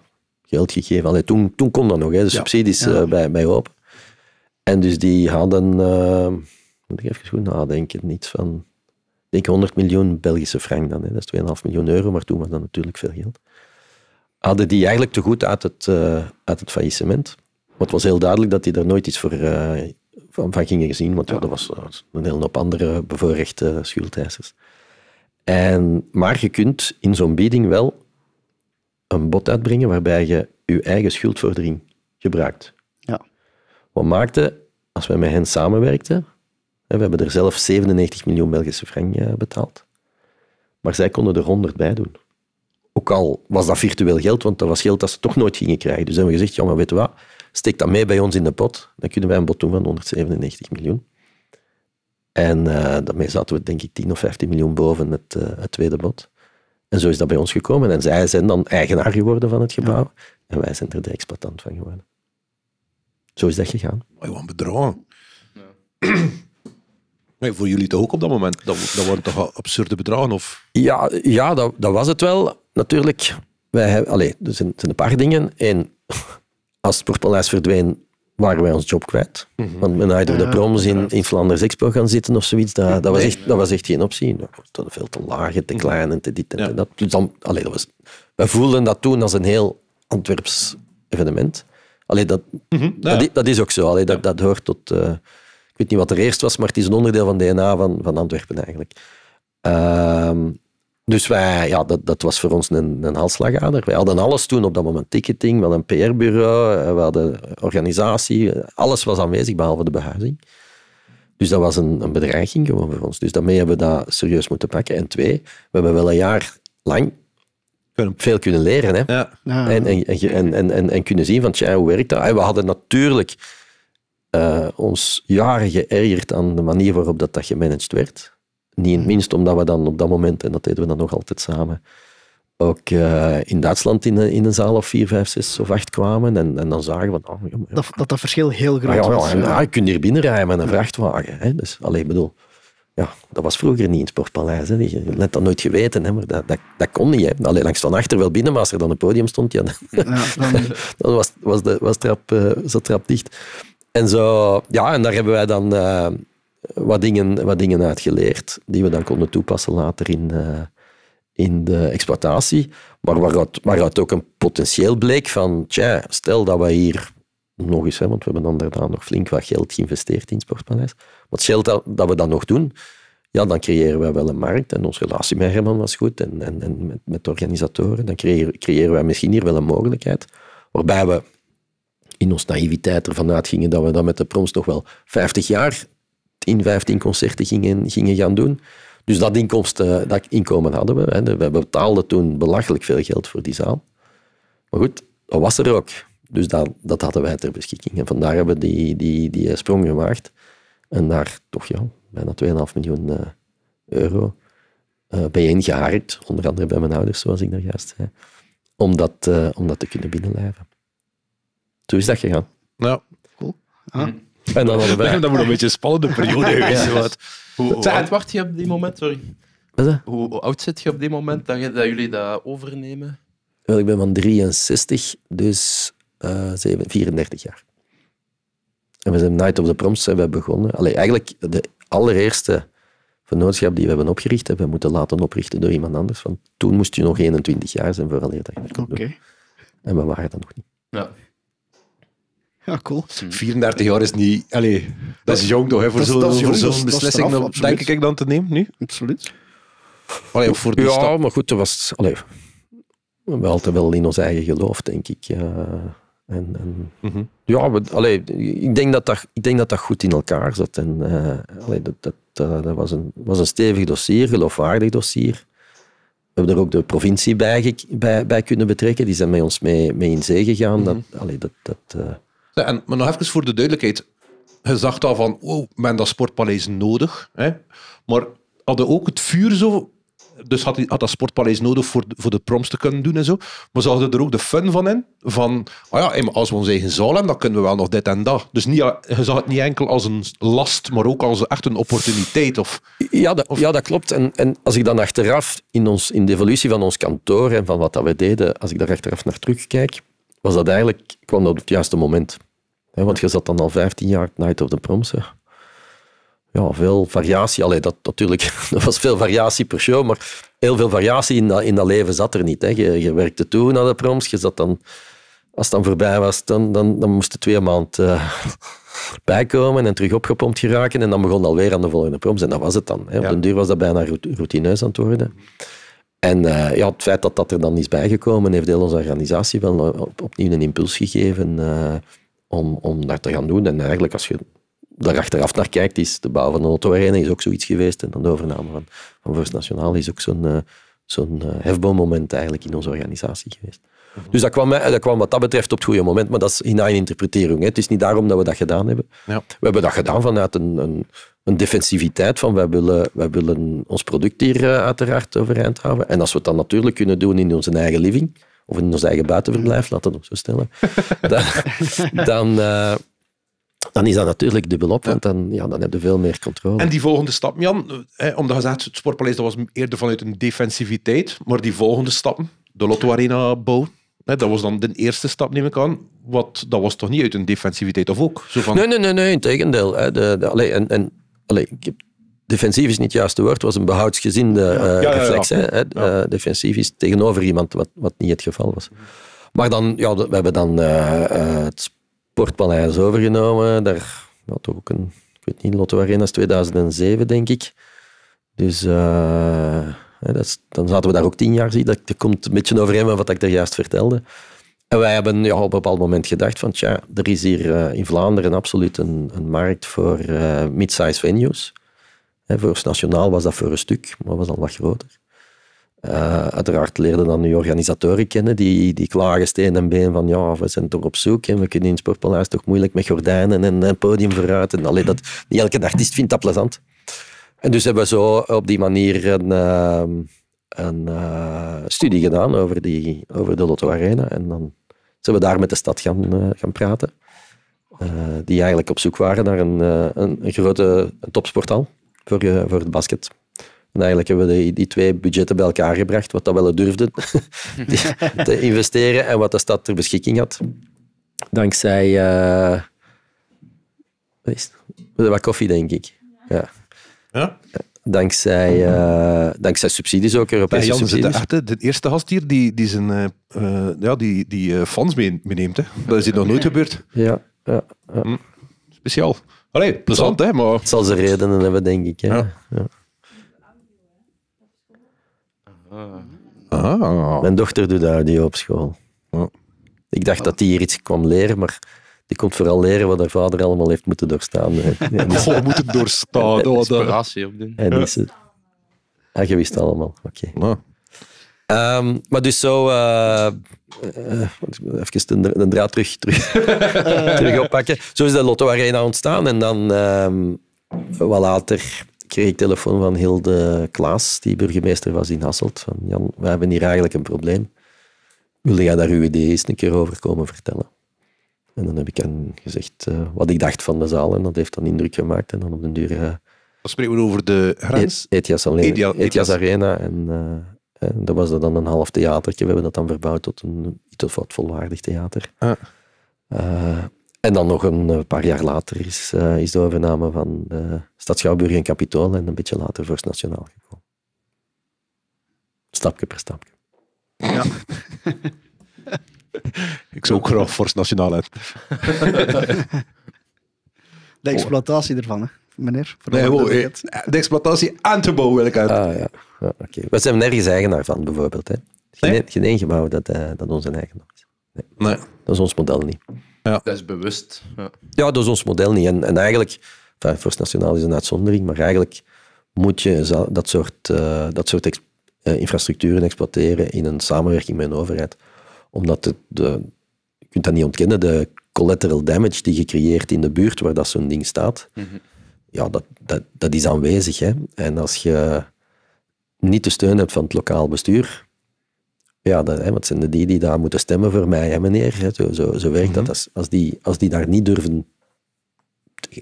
geld gegeven. Allez, toen, toen kon dat nog, hè, de subsidies eh, bij, bij Hoop. En dus die hadden, ehm, moet ik even goed nadenken, niets van denk 100 miljoen Belgische frank dan. Hè. Dat is 2,5 miljoen euro, maar toen was dat natuurlijk veel geld. Hadden die eigenlijk te goed uit het, eh, uit het faillissement. Want het was heel duidelijk dat die daar nooit iets voor, eh, van, gingen zien, want ja. dat was eh, een hele hoop andere bevoorrechte schuldeisers. En, maar je kunt in zo'n bieding wel een bod uitbrengen waarbij je je eigen schuldvordering gebruikt. Ja. Wat maakte, als wij met hen samenwerkten, we hebben er zelf 97 miljoen Belgische frank eh, betaald. Maar zij konden er 100 bij doen. Ook al was dat virtueel geld, want dat was geld dat ze toch nooit gingen krijgen. Dus hebben we gezegd, ja, maar weet je wat, steek dat mee bij ons in de pot. Dan kunnen wij een bod doen van 197 miljoen. En eh, daarmee zaten we denk ik 10 of 15 miljoen boven het, eh, het tweede bod. En zo is dat bij ons gekomen. En zij zijn dan eigenaar geworden van het gebouw. En wij zijn er de exploitant van geworden. Zo is dat gegaan. Wij wat een bedrogen. Ja voor jullie toch ook op dat moment? Dat, dat waren toch absurde bedragen? Of? Ja, ja dat, dat was het wel. Natuurlijk, wij hebben, er, zijn, er een paar dingen. en [LAUGHS] als het Sportpaleis verdween, waren wij ons job kwijt. Mhm. Want men hadden de proms in, in Flanders Expo gaan zitten of zoiets. Dat, dat, was, echt, dat was echt geen optie. Dat was veel te laag en te mhm. klein en te dit en te dat. Dus dan, allee, dat was, wij voelden dat toen als een heel Antwerps evenement. Allee, dat, mhm. dat, is ook zo. Allee, dat, dat hoort tot... Eh, weet niet wat er eerst was, maar het is een onderdeel van DNA van, van Antwerpen eigenlijk. Ehm, dus wij, ja, dat, dat was voor ons een, een halsslagader. Wij hadden alles toen op dat moment. Ticketing, we hadden een PR-bureau, eh, we hadden organisatie. Alles was aanwezig, behalve de behuizing. Dus dat was een, een bedreiging gewoon voor ons. Dus daarmee hebben we dat serieus moeten pakken. En twee, we hebben wel een jaar lang veel kunnen leren. Hè? Ja. En, en, en, en, en, kunnen zien van, tja, hoe werkt dat? En we hadden natuurlijk eh, ons jaren geërgerd aan de manier waarop dat, dat gemanaged werd. Niet het minst omdat we dan op dat moment, en dat deden we dan nog altijd samen, ook eh, in Duitsland in, in, een zaal of vier, vijf, zes of acht kwamen. En, en dan zagen we oh, Dat, dat, dat verschil heel groot ah, ja, was. Ah, ja, je kunt hier binnenrijden met een vrachtwagen. Hè. Dus, alleen bedoel, ja, dat was vroeger niet in het Sportpaleis. Hè. Je net dat nooit geweten, hè, maar dat, dat, dat kon niet. Alleen langs van achter wel binnen, maar als er dan een podium stond, ja, dan, [LAUGHS] was, was, de, was trap, uh, zat trap dicht. En, zo, ja, en daar hebben wij dan eh, wat, dingen, wat dingen uitgeleerd die we dan konden toepassen later in, eh, in de exploitatie. Maar waaruit, ook een potentieel bleek van, tja, stel dat we hier nog eens, hè, want we hebben dan daarna nog flink wat geld geïnvesteerd in Sportpaleis. Wat scheelt dat, dat we dat nog doen? Ja, dan creëren wij wel een markt en onze relatie met Herman was goed en, en, en met, met organisatoren. Dan creëren, creëren wij misschien hier wel een mogelijkheid waarbij we in ons naïviteit ervan uitgingen dat we dan met de proms toch wel 50 jaar in 15 concerten gingen, gingen gaan doen. Dus dat, dat inkomen hadden we. Hè. We betaalden toen belachelijk veel geld voor die zaal. Maar goed, dat was er ook. Dus dat, dat hadden wij ter beschikking. En vandaar hebben we die, die, die eh, sprong gemaakt. En daar toch ja, bijna 2,5 miljoen eh, euro uh, eh, bijeen gehaard. Onder andere bij mijn ouders, zoals ik daar juist zei. Om dat, om dat te kunnen binnenlijven. Zo is dat gegaan. Ja. Cool. Ah. En dan hadden wij... [LAUGHS] dat moet een beetje een spannende periode [LAUGHS] geweest zijn. Hoe, hoe werd je op die moment? Sorry. Hoe, oud zit je op die moment dat, je, dat jullie dat overnemen? Wel, ik ben van 63, dus 34 eh, jaar. En we zijn Night of the Proms hebben begonnen. Allee, eigenlijk de allereerste vernootschap die we hebben opgericht, hebben we moeten laten oprichten door iemand anders. Want toen moest je nog 21 jaar zijn voor dat Oké. En we waren dat nog niet. Ja. Ja, cool. 34 hmm. jaar is niet... Allee, dat is jong toch, hè, voor zo'n zo beslissing, denk ik, dan te nemen nu? Absoluut. Allee, voor die ja, maar goed, dat was... Allee, wel te wel in ons eigen geloof, denk ik. Ja. En, en, mhm. ja, ik, denk dat dat, ik denk dat dat goed in elkaar zat. En, uh, dat, dat, dat was, een, was een stevig dossier, geloofwaardig dossier. We hebben er ook de provincie bij, bij, bij kunnen betrekken. Die zijn met ons mee, mee in zee gegaan. dat, mhm. allee, dat, dat, eh, en, maar nog even voor de duidelijkheid. Je zag al van, oh, men dat sportpaleis nodig. Hè? Maar hadden ook het vuur zo... Dus had, dat sportpaleis nodig voor de, voor de proms te kunnen doen en zo. Maar ze er ook de fun van in. Van, ah ja, als we ons eigen zaal hebben, dan kunnen we wel nog dit en dat. Dus niet, je zag het niet enkel als een last, maar ook als echt een opportuniteit. Of, ja, dat, ja, dat klopt. En, en als ik dan achteraf in, ons, in de evolutie van ons kantoor en van wat dat we deden, als ik daar achteraf naar terugkijk, was dat eigenlijk, kwam dat op het juiste moment. want je zat dan al 15 jaar Night of the Proms. Ja, veel variatie. Allee, dat, natuurlijk, er [LAUGHS] was veel variatie per show, maar heel veel variatie in dat, in dat leven zat er niet. Je, je werkte toe naar de proms, je zat dan, als het dan voorbij was, dan, dan, dan moest twee maanden eh, [LAUGHS] bijkomen en terug opgepompt geraken. En dan begon alweer aan de volgende proms. En dat was het dan. Hè. Op den duur was dat bijna routineus aan het worden. En eh, ja, het feit dat dat er dan is bijgekomen, heeft heel onze organisatie wel op, opnieuw een impuls gegeven eh, om, om dat te gaan doen. En eigenlijk, als je daar achteraf naar kijkt, is de bouw van de Lotto is ook zoiets geweest. En dan de overname van, van First Nationaal is ook zo'n uh, zo'n hefboommoment eigenlijk in onze organisatie geweest. Mhm. Dus dat kwam, dat kwam wat dat betreft op het goede moment, maar dat is in een interpretering. Hè. Het is niet daarom dat we dat gedaan hebben. Ja. We hebben dat gedaan vanuit een, een een defensiviteit van wij willen, wij willen ons product hier eh, uiteraard overeind houden. En als we het dan natuurlijk kunnen doen in onze eigen living, of in ons eigen buitenverblijf, laten we nog zo stellen, [LAUGHS] dan, dan, eh, dan, is dat natuurlijk dubbel op, want dan, ja, dan heb je veel meer controle. En die volgende stap, Jan, eh, hè, omdat je zegt, het Sportpaleis dat was eerder vanuit een defensiviteit, maar die volgende stappen, de Lotto Arena bouw, dat was dan de eerste stap, neem ik aan. Wat, dat was toch niet uit een defensiviteit, of ook? Zo van... Nee, nee, nee, nee, in tegendeel. Hè, de, de, en, en defensief is niet het juiste woord, was een behoudsgezinde uh, reflex. hè? Eh, defensief is tegenover iemand, wat, wat niet het geval was. Maar dan, ja, we hebben dan uh, het Sportpaleis overgenomen. Daar had ook een, ik weet niet, Lotto Arena's 2007, denk ik. Dus dat dan zaten we daar ook tien jaar, zie dat, dat komt een beetje overeen met wat ik daar juist vertelde. En wij hebben ja, op een bepaald moment gedacht van tja, er is hier eh, in Vlaanderen absoluut een, een markt voor uh, mid-size venues. voor ons nationaal was dat voor een stuk, maar was al wat groter. Eh, uiteraard leerden dan nu organisatoren kennen die, die klagen steen en been van ja, we zijn toch op zoek en we kunnen in het toch moeilijk met gordijnen en, en podium vooruit. En, dat, niet elke artiest vindt dat plezant. En dus hebben we zo op die manier een, een studie gedaan over, die, over de Lotto Arena en dan zijn we daar met de stad gaan, eh, gaan praten. Eh, die eigenlijk op zoek waren naar een, een, eh, een grote topsportaal voor, voor het basket. En eigenlijk hebben we die, die, twee budgetten bij elkaar gebracht, wat dat wel durfden [LAUGHS] [LAUGHS] te investeren en wat de stad ter beschikking had. Dankzij uh, wat koffie, denk ik. Ja. ja? Dankzij, mhm. eh, dankzij subsidies ook, Europese ja, Jan subsidies. de, de eerste gast hier die, die zijn eh, eh, ja, die, die, fans meeneemt. Hè. Dat is hier nog nooit gebeurd. Ja, ja, hm. Speciaal. Allee, plezant, hè? Maar... Het zal zijn redenen hebben, denk ik. Hè. Ja. Ah. Mijn dochter doet audio op school. Ik dacht dat die hier iets kon leren, maar die komt vooral leren wat haar vader allemaal heeft moeten doorstaan. [LAUGHS] Ja, oh, moeten doorstaan. [LAUGHS] operatie. Oh, inspiratie opdoen. En dus, ja. ah, je wist allemaal. Oké. Nou. maar dus zo... Uh, even de, draad terug, terug, [LAUGHS] terug oppakken. Zo is de Lotto Arena ontstaan. En dan, ehm, wat later, kreeg ik telefoon van Hilde Klaas, die burgemeester was in Hasselt. Van Jan, we hebben hier eigenlijk een probleem. Wil jij daar uw idee eens een keer over komen vertellen? En dan heb ik aan gezegd eh, wat ik dacht van de zaal. En dat heeft dan indruk gemaakt. En dan op den duur... Uh, spreken we over de grens? E- Etias, Arena. Arena. En, uh, en dat was dan een half theatertje. We hebben dat dan verbouwd tot een iets of wat volwaardig theater. Ah. en dan nog een paar jaar later is, is de overname van Stad Schouwburg en Capitool en een beetje later voors Nationaal gekomen. Stapje per stapje. Ja. [LAUGHS] [LAUGHS] ik zou ook graag Forst Nationaal [LAUGHS] uit. de exploitatie ervan, hè, meneer. Nee, oh, eh, de exploitatie aan te bouwen wil ik uit. Ah, ja. We zijn nergens eigenaar van, bijvoorbeeld. Hè? Geen, nee? E- geen gebouw dat, uh, dat onze eigenaar is. Nee. Dat is ons model niet. Ja. Dat is bewust. Ja. ja, dat is ons model niet. En, en eigenlijk, enfin, Nationaal is een uitzondering, maar eigenlijk moet je dat soort, eh, dat soort uh, infrastructuren exploiteren in een samenwerking met een overheid omdat de, je kunt dat niet ontkennen, de collateral damage die gecreëerd in de buurt waar dat zo'n ding staat, mhm. ja, dat, dat, dat is aanwezig. Hè. En als je niet de steun hebt van het lokaal bestuur, ja, hè, wat zijn de die die daar moeten stemmen voor mij, hè, meneer? zo, zo, werkt dat. Mhm. Als, als, die, als die daar niet durven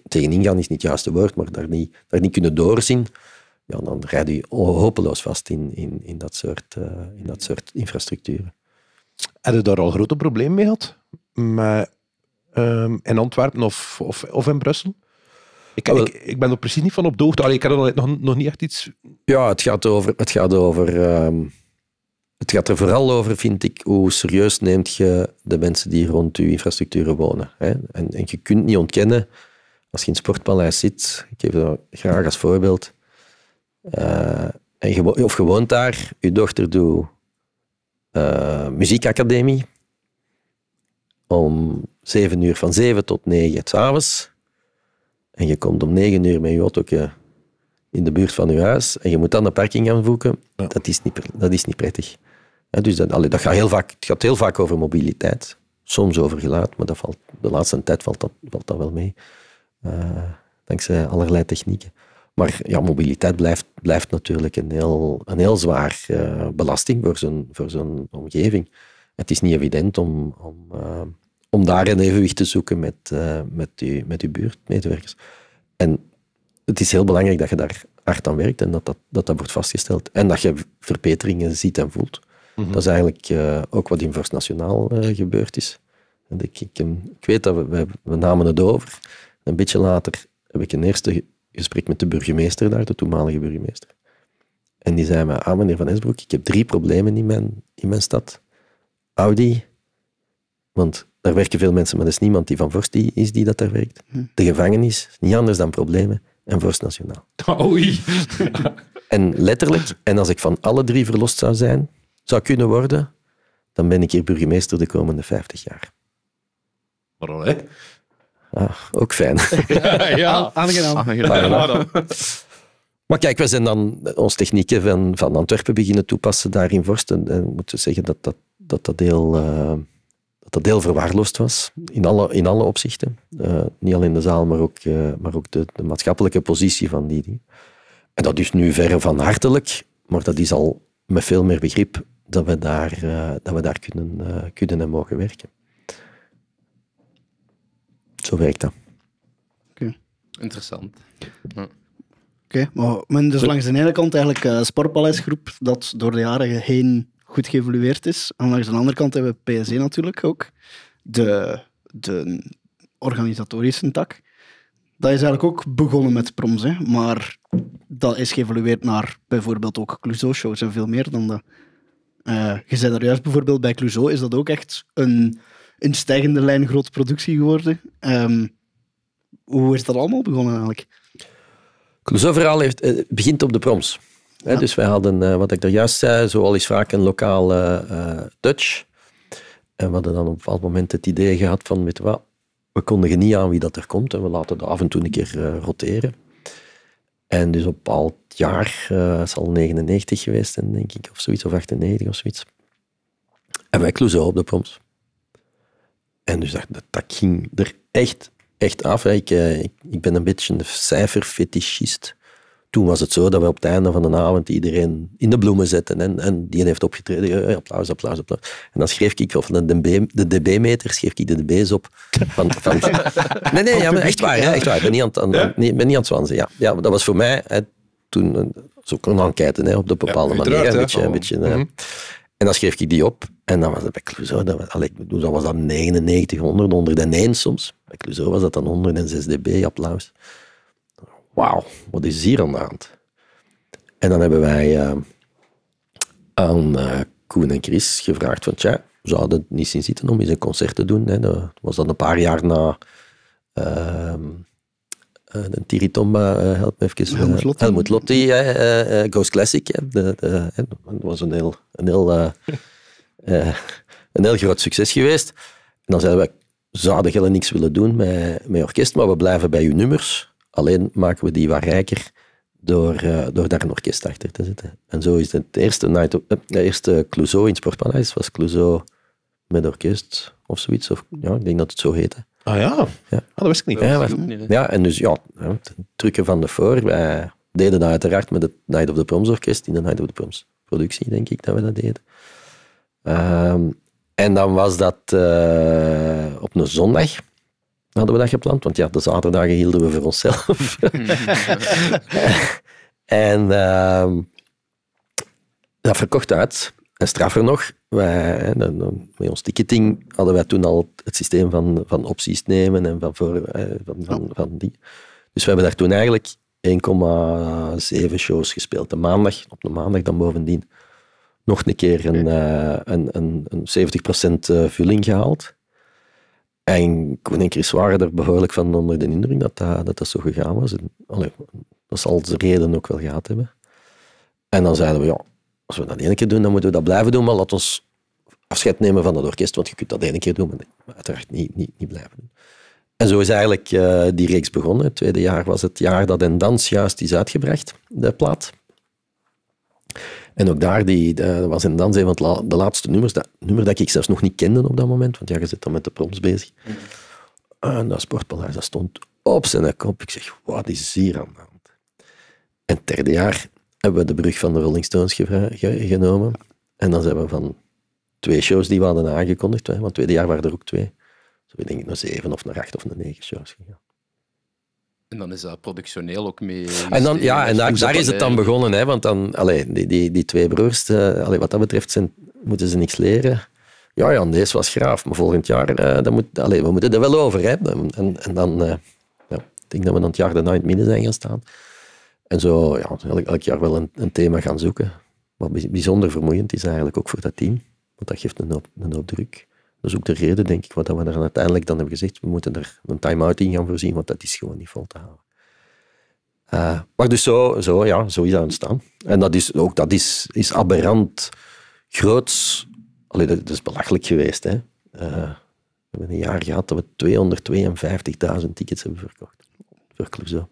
tegenin gaan, is niet het juiste woord, maar daar niet, daar niet kunnen doorzien, ja, dan rijd je hopeloos vast in, in, in, dat soort, eh, in dat soort infrastructuren. Heb je daar al grote problemen mee gehad? Met, ehm, in Antwerpen of, of, of in Brussel? Ik, ik, ik, ben er precies niet van op de hoogte. Allee, ik heb er nog, nog niet echt iets... Ja, het gaat over... Het gaat, over ehm, het gaat er vooral over, vind ik, hoe serieus neemt je de mensen die rond je infrastructuur wonen. Hè? En, en je kunt niet ontkennen, als je in het sportpaleis zit, ik geef dat graag als voorbeeld, eh, en je, of je woont daar, je dochter doet eh, muziekacademie. Om zeven uur, van zeven tot negen s'avonds. En je komt om negen uur met je autootje in de buurt van je huis. En je moet dan een parking gaan Dat, is niet, dat is niet prettig. dus dat, dat gaat heel vaak, het gaat heel vaak over mobiliteit. Soms over geluid, maar dat valt, de laatste tijd valt dat, valt dat wel mee. Eh, dankzij allerlei technieken. Maar ja, mobiliteit blijft, blijft natuurlijk een heel, een heel zwaar eh, belasting voor zo'n, voor omgeving. Het is niet evident om, om, eh, om daar een evenwicht te zoeken met, uh, met, je, met buurtmedewerkers. En het is heel belangrijk dat je daar hard aan werkt en dat dat, dat, dat wordt vastgesteld. En dat je verbeteringen ziet en voelt. Mhm. Dat is eigenlijk ook wat in Vors Nationaal gebeurd is. ik, ik, weet dat we, we, we namen het over. Een beetje later heb ik een eerste spreekt met de burgemeester daar, de toenmalige burgemeester. En die zei me, ah meneer Van Esbroek, ik heb drie problemen in mijn, in mijn stad. Audi, want daar werken veel mensen, maar er is niemand die van Vorst is die dat daar werkt. Hm. De gevangenis, niet anders dan problemen. En Vorst Nationaal. [LAUGHS] Oei. en letterlijk, en als ik van alle drie verlost zou zijn, zou kunnen worden, dan ben ik hier burgemeester de komende 50 jaar. Waarom, hè? Ah, ook fijn. [LAUGHS] Ja, ja. Ah, aangenaam. Ah, maar kijk, we zijn dan onze technieken van, van Antwerpen beginnen toepassen daar in Vorsten. En, en moeten zeggen dat dat, dat, dat, deel eh, dat dat deel verwaarloosd was. In alle, in alle opzichten. Eh, niet alleen de zaal, maar ook, eh, maar ook de, de, maatschappelijke positie van die, En dat is nu verre van hartelijk, maar dat is al met veel meer begrip dat we daar, dat we daar kunnen, kunnen en mogen werken. Zo werkt dat. Oké. Interessant. Ja. Oké, maar men dus langs de ene kant eigenlijk een eh, sportpaleisgroep dat door de jaren heen goed geëvolueerd is. En langs de andere kant hebben we PSE natuurlijk ook, de, de organisatorische tak. Dat is eigenlijk ook begonnen met proms, hè? maar dat is geëvolueerd naar bijvoorbeeld ook Clouseau-shows en veel meer dan dat. Eh, je zei daar juist bijvoorbeeld bij Clouseau, is dat ook echt een een stijgende lijn grote productie geworden. Ehm, hoe is dat allemaal begonnen eigenlijk? Zo verhaal heeft, het eh, begint op de proms. Dus wij hadden, eh, wat ik daar juist zei, al is vaak een lokale eh, touch. En we hadden dan op een bepaald moment het idee gehad van, weet wat, we kondigen niet aan wie dat er komt en we laten dat af en toe een keer roteren. En dus op een bepaald jaar, uh, is al 99 geweest, denk ik, of zoiets, of 98 of zoiets. En wij Clouseau op de proms. En dus dat, dat, ging er echt, echt af. Ik, eh, ik, ik ben een beetje een cijferfetischist. Toen was het zo dat we op het einde van de avond iedereen in de bloemen zetten. En, en die heeft opgetreden. applaus, applaus, applaus. En dan schreef ik, of de, DB, de dB-meter, schreef ik de dB's op. Van, van, [LAUGHS] nee, nee, ja, maar echt waar. ja echt waar. Ik ben niet aan, ben niet aan het zwanzen. Ja. Ja, dat was voor mij hè, toen zo'n enquête hè, op de bepaalde manier. Een beetje, een beetje, mhm. En dan schreef ik die op. En dan was dat bij Clouseau, dat was, allee, ik bedoel, was dat 99, 100, 101 soms. Bij Clouseau was dat dan 106 dB, applaus. Wauw, wat is hier aan de hand? En dan hebben wij eh, aan uh, Koen en Chris gevraagd van, tja, zouden het niet zien zitten om eens een concert te doen? Hè? Dat was dan een paar jaar na... Ehm, eh, de Tomba eh, help me even. Helmut eh, Lotti. Ghost Classic. De, de, dat was een heel, een, heel, [LAUGHS] een heel groot succes geweest. En dan zeiden we, zouden jullie niks willen doen met, met orkest, maar we blijven bij uw nummers. Alleen maken we die wat rijker door, door daar een orkest achter te zetten. En zo is het, eerste, night of, de eerste Clouseau in Sportpaleis was Clouseau met orkest of zoiets. Of, ja, ik denk dat het zo heette. Ah ja? ja. Ah, dat wist ik niet. Ja, ja en dus ja, trucken van de voor. Wij deden dat uiteraard met het Night of the Proms orkest in de Night of the Proms productie, denk ik, dat we dat deden. Ehm, en dan was dat eh, op een zondag hadden we dat gepland, want ja, de zaterdagen hielden we voor onszelf. [LAUGHS] [LAUGHS] en ehm, dat verkocht uit. En straffer nog, wij, dan, ons ticketing hadden wij toen al het systeem van, van opties nemen en van, voor, eh, van, van, van die. Dus we hebben daar toen eigenlijk 1,7 shows gespeeld. De maandag, op de maandag dan bovendien nog een keer een, eh, een, een, een 70% eh, vulling gehaald. En Koen en Chris waren er behoorlijk van onder de indruk dat dat, dat, zo gegaan was. En, dat zal de reden ook wel gehad hebben. En dan zeiden we, ja, als we dat één keer doen, dan moeten we dat blijven doen, maar laat ons afscheid nemen van dat orkest, want je kunt dat één keer doen, maar, uiteraard niet, niet, niet blijven doen. En zo is eigenlijk eh, die reeks begonnen. Het tweede jaar was het jaar dat En Dans juist is uitgebracht, de plaat. En ook daar die, was in Dans een van de laatste nummers. Dat nummer dat ik zelfs nog niet kende op dat moment, want ja, je zit dan met de prompts bezig. En dat sportpaleis dat stond op zijn kop. Ik zeg, wat is hier aan de hand? En het derde jaar hebben we de brug van de Rolling Stones genomen. En dan zijn we van twee shows die we hadden aangekondigd, hè, want het tweede jaar waren er ook twee. Zo denk ik naar zeven of naar acht of naar negen shows gegaan. En dan is dat productioneel ook mee. En dan, ja, en daar, is het dan begonnen, hè, want dan, allee, die, die, die twee broers, eh, allee, wat dat betreft, zijn, moeten ze niks leren. Ja, ja, deze was graaf, maar volgend jaar, uh, dan moet, allee, we moeten er wel over. En, en dan, eh, ja, ik denk dat we dan het jaar de in het midden zijn gaan staan. En zo ja, elk, elk jaar wel een, een, thema gaan zoeken. Wat bijzonder vermoeiend is eigenlijk ook voor dat team, want dat geeft een hoop, een druk. Dat is ook de reden, denk ik, wat we er uiteindelijk dan hebben gezegd. We moeten er een time-out in gaan voorzien, want dat is gewoon niet vol te houden. Eh, maar dus zo, zo, ja, zo is dat ontstaan. En dat is ook dat is, is aberrant groots. alleen dat, is belachelijk geweest. Hè? Eh, we hebben een jaar gehad dat we 252.000 tickets hebben verkocht. Voor zo.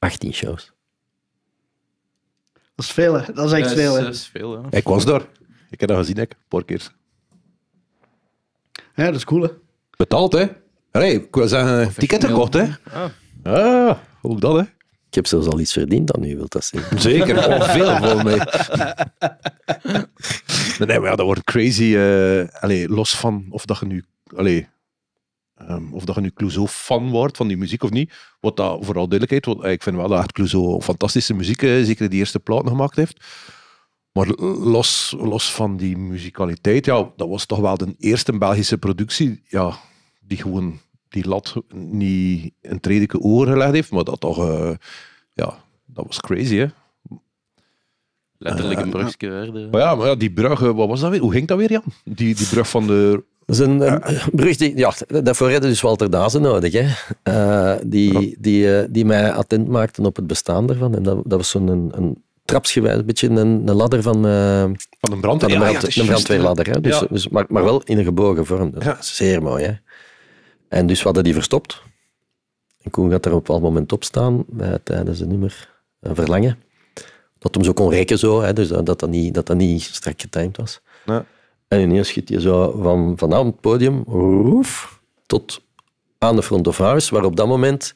18 shows. Dat is veel, hè? Dat is echt veel, hè? Dat is veel, Ik was daar. Ik heb dat gezien, hè, Een paar keer. Ja, dat is cool, hè? Betaald, hè? Allee, ik wil zeggen, eh, ticket gekocht, hè? Ah. ah ook dat, hè? Ik heb zelfs al iets verdiend dan nu, wilt dat zeggen. [LAUGHS] Zeker, oh, veel voor mij. [LAUGHS] nee, maar ja, dat wordt crazy. Uh, los van of dat je nu... Allee, Ehm, of dat je nu Clouseau-fan wordt van die muziek of niet. Wat dat, vooral duidelijkheid, want eh, ik vind wel dat Clouseau fantastische muziek, eh, zeker die eerste plaat gemaakt heeft. Maar los, los van die muzikaliteit, ja, dat was toch wel de eerste Belgische productie ja, die gewoon die lat niet een tredelijke oor gelegd heeft. Maar dat toch, eh, ja, dat was crazy, hè. Letterlijk een brugje. Maar ja, maar ja, die brug, wat was dat weer? Hoe ging dat weer, Jan? Die, die brug van de dat is een, brug die... Ja, daarvoor hadden dus Walter Dazen nodig, hè. Eh, die, die, eh, die mij attent maakte op het bestaan daarvan. En dat, dat was zo'n een, een trapsgewijs, een beetje een, een ladder van... Eh, van een brandweer. een, ah, brand, brandweerladder, hè. Dus, dus, maar, wel in een gebogen vorm. zeer mooi, hè. En dus we hadden die verstopt. En Koen gaat er op een moment op staan, tijdens een nummer Verlangen. Dat hem zo kon rekken, zo, hè, dus dat dat, dat niet, dat dat niet strak getimed was. Ja. En ineens schiet je zo van vanavond het podium roef, tot aan de front of house, waar op dat moment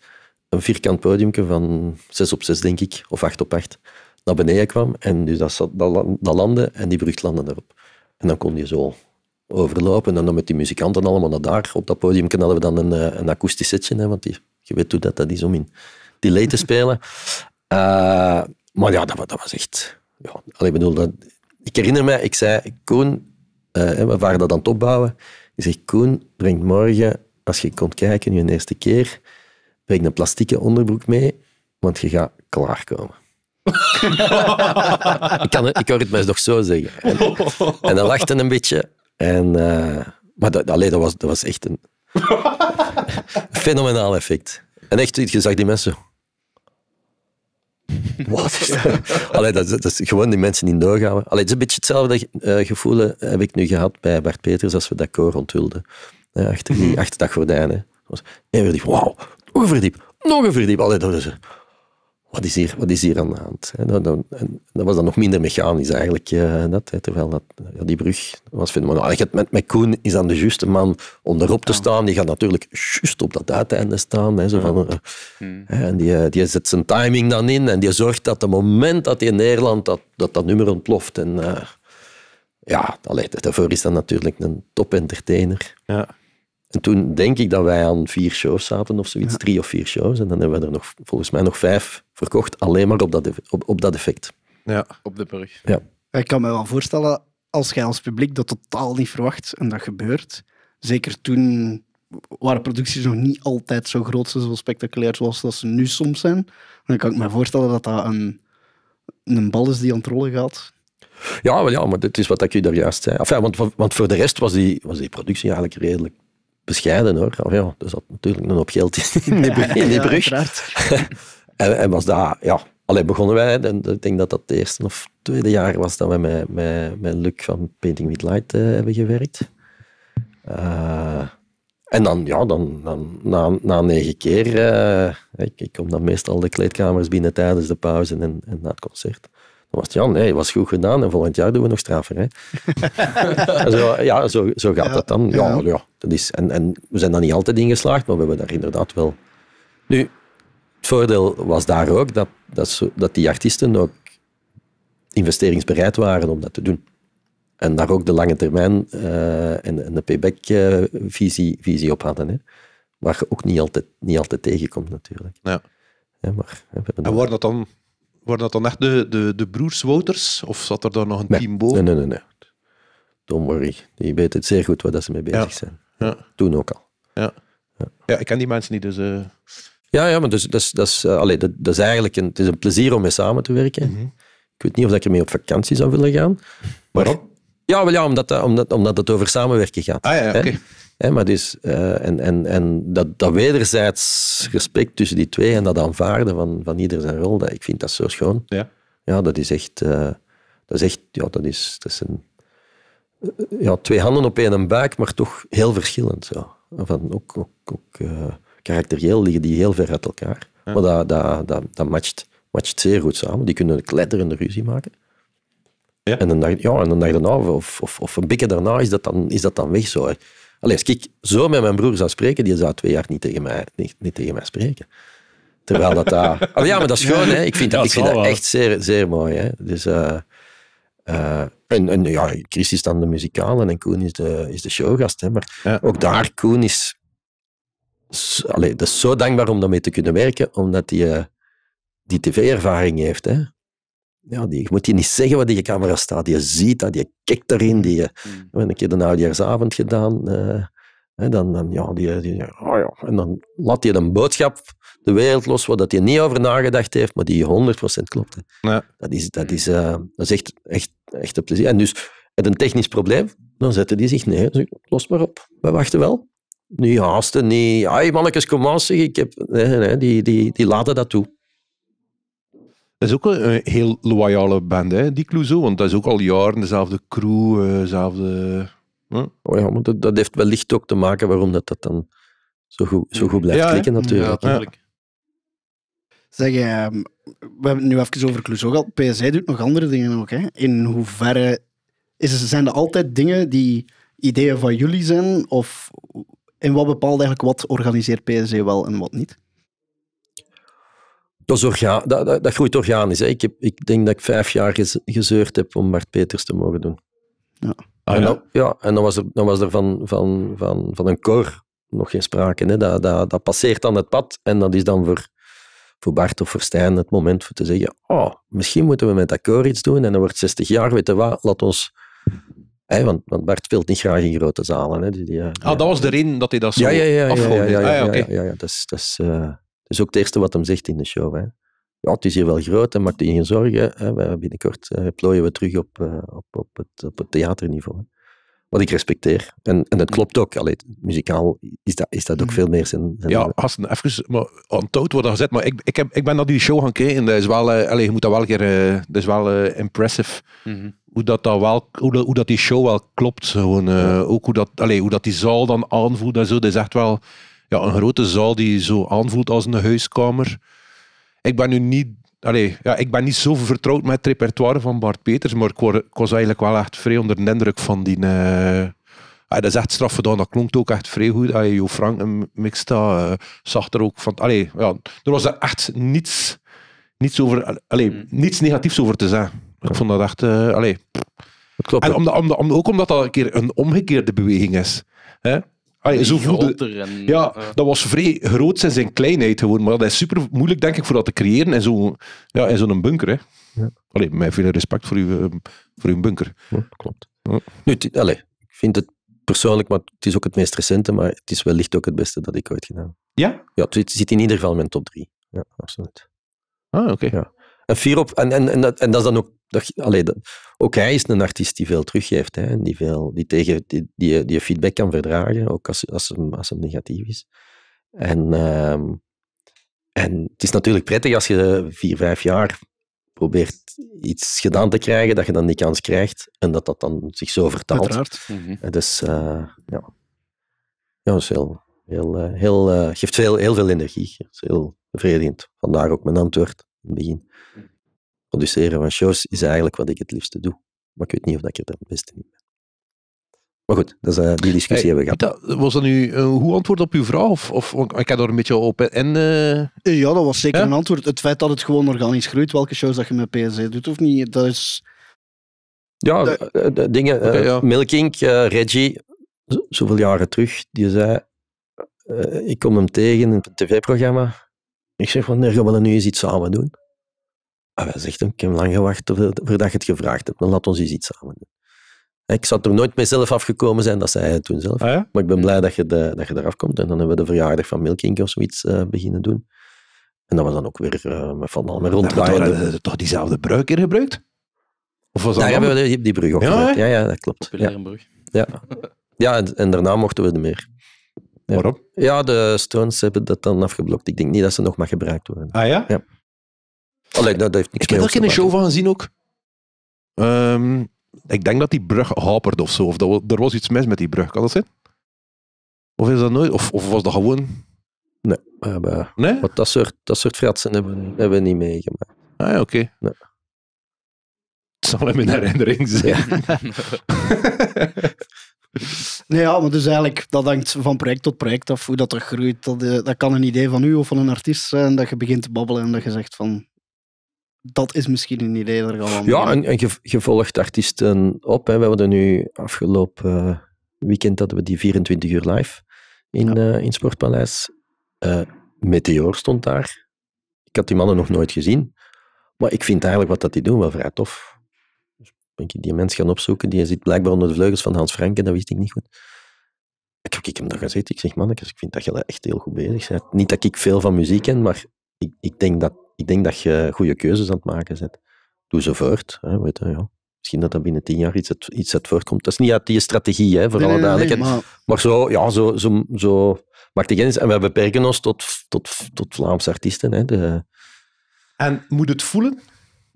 een vierkant podium van 6 op 6, denk ik, of 8 op 8, naar beneden kwam. En dus dat, dat, landde en die brug landde erop. En dan kon je zo overlopen. En dan met die muzikanten allemaal naar daar. Op dat podium hadden we dan een, eh, een akoestisch setje, hè, want die, je weet hoe dat, dat is om in delay te spelen. [LAUGHS] Eh, maar ja, dat, was echt... Ja, ik bedoel, dat, ik herinner me, ik zei, Koen, eh, we waren dat aan het opbouwen. Die zegt, Koen, breng morgen, als je komt kijken, nu een eerste keer, breng een plastieke onderbroek mee, want je gaat klaarkomen. [LAUGHS] ik, kan, ik hoor het mij toch zo zeggen. En, en dan lachte een beetje. En, eh, maar dat, was, dat was echt een [LAUGHS] fenomenaal effect. En echt, je zag die mensen [LAUGHS] Wat is dat? Allee, dat, is gewoon die mensen die doorgaan. Allee, het is een beetje hetzelfde eh, gevoel eh, heb ik nu gehad bij Bart Peters als we dat koor onthulden. Ja, achter, die, mhm. achter dat gordijn. Hè. Eén die wauw, nog een verdiep, nog een verdiep. Allee, dat is wat is hier, wat is hier aan de hand? Dat, en dat was dan nog minder mechanisch eigenlijk. Eh, dat, terwijl dat, ja, die brug was fenomenaal. Nou, met, met Koen is dan de juiste man om erop te staan. Die gaat natuurlijk juist op dat uiteinde staan. Hè, zo van, eh, hmm. En die, eh, die zet zijn timing dan in en die zorgt dat het moment dat hij in Nederland dat, dat, dat nummer ontploft. En, ja, allee, daarvoor is dat natuurlijk een top-entertainer. Ja toen denk ik dat wij aan vier shows zaten of zoiets, drie of vier shows. En dan hebben we er nog, volgens mij nog vijf verkocht, alleen maar op dat, op, dat effect. Ja, op de brug. Ja. Ik kan me wel voorstellen, als jij als publiek dat totaal niet verwacht en dat gebeurt, zeker toen waren producties nog niet altijd zo groot zo spectaculair zoals ze nu soms zijn, dan kan ik me voorstellen dat dat een, een bal is die aan het rollen gaat. Ja, wel ja, maar dit is wat ik je daar juist zei. Enfin, want, want voor de rest was die, was die productie eigenlijk redelijk bescheiden hoor. Of ja, dus dat natuurlijk nog op geld in die, [LAUGHS] brug. [LAUGHS] In en, en, was daar ja, alleen begonnen wij. En ik denk dat dat het eerste of tweede jaar was dat we met, met, met Luc van Painting with Light eh, hebben gewerkt. Eh, en dan, ja, dan, dan na, na negen keer, uh, ik, ik, kom dan meestal de kleedkamers binnen tijdens de pauze en, en na het concert. Dan was het, ja, nee, was goed gedaan en volgend jaar doen we nog straffer. [LAUGHS] zo, ja, zo, zo gaat dat dan. ja. ja dat is, en, en we zijn daar niet altijd in geslaagd, maar we hebben daar inderdaad wel... Nu, het voordeel was daar ook dat, dat, dat die artiesten ook investeringsbereid waren om dat te doen. En daar ook de lange termijn eh, en, en, de payback-visie visie op hadden. Hè. Waar je ook niet altijd, niet altijd tegenkomt, natuurlijk. Ja. ja maar, en waren dat dan, waren dat dan echt de, de, de broers Wouters? Of zat er dan nog een nee. team boven? Nee, nee, nee. nee. Don't worry. Die weten zeer goed waar dat ze mee bezig ja. zijn. Ja. Toen ook al. Ja. ja, ik ken die mensen niet, dus... Uh... Ja, ja, maar dus, dus, dus, uh, allee, dat, dat, is eigenlijk een, het is een plezier om mee samen te werken. Mm -hmm. Ik weet niet of ik mee op vakantie zou willen gaan. Maar, Waarom? Ja, wel, ja omdat, omdat, omdat het over samenwerken gaat. Ah ja, oké. Hè, maar dus, uh, en en, en dat, dat wederzijds respect tussen die twee en dat aanvaarden van, van ieder zijn rol, dat, ik vind dat zo schoon. Ja. Ja, dat is echt... Uh, dat is echt... Ja, dat is, dat is ja, twee handen op één buik, maar toch heel verschillend. Van, ook ook, ook eh, karakterieel liggen die heel ver uit elkaar. Maar dat, dat, dat, dat matcht, matcht zeer goed samen. Die kunnen een kletterende ruzie maken. Ja. En, een dag, ja, en een dag daarna, of, of, of een beetje daarna, is dat dan, is dat dan weg zo. Allee, als ik zo met mijn broer zou spreken, die zou twee jaar niet tegen mij, niet, niet tegen mij spreken. Terwijl dat daar... [LAUGHS] ja, maar dat is gewoon, hè. Ik vind dat, ik vind dat echt zeer, zeer mooi, hè. Dus... Eh, uh, en, ja, Chris is dan de muzikale en Koen is de, is de showgast. Hè, maar ook daar, Koen is... So, allee, dat zo dankbaar om daarmee te kunnen werken, omdat hij die, uh, die tv-ervaring heeft. Hè. Ja, die, je moet je niet zeggen wat in je camera staat. Je ziet dat, je kijkt erin. Die, eh, mm. We een keer de oudjaarsavond gedaan. Uh, hè, dan, dan, ja, die, die, oh ja, en dan laat je een boodschap de wereld los dat je niet over nagedacht heeft, maar die 100% klopt. Ja. Dat is, dat is, eh, dat echt, echt, echt een plezier. En dus, met een technisch probleem, dan zetten die zich neer. Los maar op, we wachten wel. Nu haasten, niet. Ai, mannetjes, kom ik. Heb, die, die, die laten dat toe. Dat is ook een heel loyale band, hè, die Clouseau. Want dat is ook al jaren dezelfde crew, eh, dezelfde... Hm? Oh ja, want dat, heeft wellicht ook te maken waarom dat, dat dan zo goed, zo goed blijft klikken natuurlijk. Ja, natuurlijk. Zeg, ehm, we hebben het nu even over Clouseau gehad. doet nog andere dingen ook. Hè? In hoeverre is, zijn er altijd dingen die ideeën van jullie zijn? Of in wat bepaalt eigenlijk wat organiseert PSI wel en wat niet? Dat, dat, dat, groeit organisch. Hè? Ik, heb, ik denk dat ik vijf jaar gezeurd heb om Bart Peters te mogen doen. Ja. Ah, ja. En, dan, was er, dan was er van, van, van, van een koor nog geen sprake. Hè? Dat, dat, dat passeert dan het pad en dat is dan voor voor Bart of voor Stijn het moment voor te zeggen, oh, misschien moeten we met akkoord iets doen en dan wordt 60 jaar, weet je wat, laat ons... want, want, Bart speelt niet graag in grote zalen. Hè. Die, die, ah, dat was de reden dat hij dat zo ja, ja, ja, Ja, ja, ja, ah, ja, ja, eh, Dat, is, ook het eerste wat hem zegt in de show. Hè. Ja, het is hier wel groot, hè, maak je geen zorgen. Hè. Binnenkort uh, plooien we terug op, eh, op, op, het, op het theaterniveau wat ik respecteer. En, en dat mm. klopt ook. Allee, muzikaal is dat, is dat ook mm. veel meer zijn... ja, als een even maar, ontout wordt gezet. Maar ik, ik, heb, ik ben naar die show gaan kijken. Dat is wel, uh, je moet dat wel een keer... Uh, dat is wel eh, impressive. Mm -hmm. Hoe dat, dat wel, hoe, dat, hoe dat die show wel klopt. Gewoon, Ook hoe dat, allee, hoe dat die zaal dan aanvoelt en zo. Dat is echt wel ja, een grote zaal die zo aanvoelt als een huiskamer. Ik ben nu niet Allee, ja, ik ben niet zo vertrouwd met het repertoire van Bart Peters, maar ik, was eigenlijk wel echt vrij onder de indruk van die... Uh, dat is echt straf gedaan. Dat klonk ook echt vrij goed. jo Frank een dat. Uh, eh, zag er ook van... Allee, ja, er was er echt niets, niets, over, allee, mm. niets negatiefs over te zeggen. Ik vond dat echt... Uh, klopt. En omdat, omdat, ook omdat dat een keer een omgekeerde beweging is. Hè? Ah, zo voelde, ja, eh, dat was vrij groot in zijn kleinheid geworden Maar dat is super moeilijk, denk ik, voor dat te creëren in zo'n ja, zo bunker. Hè. Ja. Allee, met veel respect voor uw, eh, voor uw bunker. Ja, klopt. Nu, allee, ik vind het persoonlijk, maar het is ook het meest recente, maar het is wellicht ook het beste dat ik ooit gedaan Ja? Ja, het zit in ieder geval in mijn top drie. Ja, absoluut. Ah, oké. Ja. En, vier op, en, en, en, dat, en dat is dan ook ook hij is een artiest die veel teruggeeft. Hè, die, veel, die, tegen, die, die, feedback kan verdragen, ook als, als, als hem negatief is. En, ehm, en het is natuurlijk prettig als je vier, vijf jaar probeert iets gedaan te krijgen, dat je dan die kans krijgt en dat dat dan zich zo vertaalt. Uiteraard. Mhm. Dus eh, ja. ja, dat is heel, heel, eh, heel, eh, geeft veel, heel veel energie. heel bevredigend. Vandaag ook mijn antwoord in het begin. Mhm produceren van shows is eigenlijk wat ik het liefste doe. Maar ik weet niet of ik er het beste niet ben. Maar goed, dat is, uh, die discussie hebben we gehad. was dat nu een eh, goed antwoord op uw vraag? Of, of ik had er een beetje open. en... Eh, ja, dat was zeker een antwoord. Het feit dat het gewoon organisch groeit, welke shows dat je met PS doet of niet, dat is... Ja, dingen... Milking, Reggie, zoveel jaren terug, die zei... ik kom hem tegen in een tv-programma. Ik zeg, van, gaan we willen nu eens iets samen doen? Ah, zeggen zegt, ik heb lang gewacht voordat je het gevraagd hebt. Dan laat ons eens iets samen doen. Ik zou er nooit mee zelf afgekomen zijn, dat zei hij toen zelf. Ah, maar ik ben blij dat je, de, dat je eraf komt. En dan hebben we de verjaardag van Milking of zoiets uh, beginnen doen. En dat was dan ook weer uh, met Van Almen ronddraaien. we toch diezelfde bruiker gebruikt? Of was dat Daar hebben we die, die brug ook ja, ja, ja, dat klopt. ja. Ja, ja en, daarna mochten we er meer. Waarom? Ja, de Stones hebben dat dan afgeblokt. Ik denk niet dat ze nog maar gebruikt worden. Ah ja? Ja. Nou, dat heeft niks ik heb er geen show van gezien ook. Ehm, ik denk dat die brug hapert of zo. Of dat, er was iets mis met die brug, kan dat zijn? Of is dat nooit? Of, of was dat gewoon. Nee, maar, nee? Wat dat soort, dat soort fratsen hebben, hebben we niet meegemaakt. Ah, oké. Nee. Het zal hem in herinnering [LAUGHS] zijn. nee, ja, maar dus eigenlijk, dat hangt van project tot project af, hoe dat er groeit. Dat, eh, dat kan een idee van u of van een artiest zijn, dat je begint te babbelen en dat je zegt van, dat is misschien een idee er al Ja, en, en je, volgt artiesten op. Hè. We hadden nu afgelopen eh, weekend hadden we die 24 uur live in, ja. Eh, in Sportpaleis. Uh, Meteor stond daar. Ik had die mannen nog nooit gezien. Maar ik vind eigenlijk wat dat die doen wel vrij tof. Dus ben ik die mens gaan opzoeken. Die zit blijkbaar onder de vleugels van Hans Franken. Dat wist ik niet goed. Ik heb ik hem daar gezeten. Ik zeg, man, ik vind dat je echt heel goed bezig bent. Niet dat ik veel van muziek ken, maar ik, ik denk dat ik denk dat je goede keuzes aan het maken bent. Doe zo voort. Hè, weet je, ja. Misschien dat dat binnen tien jaar iets, uit, iets uit voortkomt. Dat is niet uit die strategie, hè, voor nee, alle duidelijkheid. maar... zo, ja, zo, zo, zo maakt de kennis. En we beperken ons tot, tot, tot Vlaamse artiesten. Hè, de... En moet het voelen?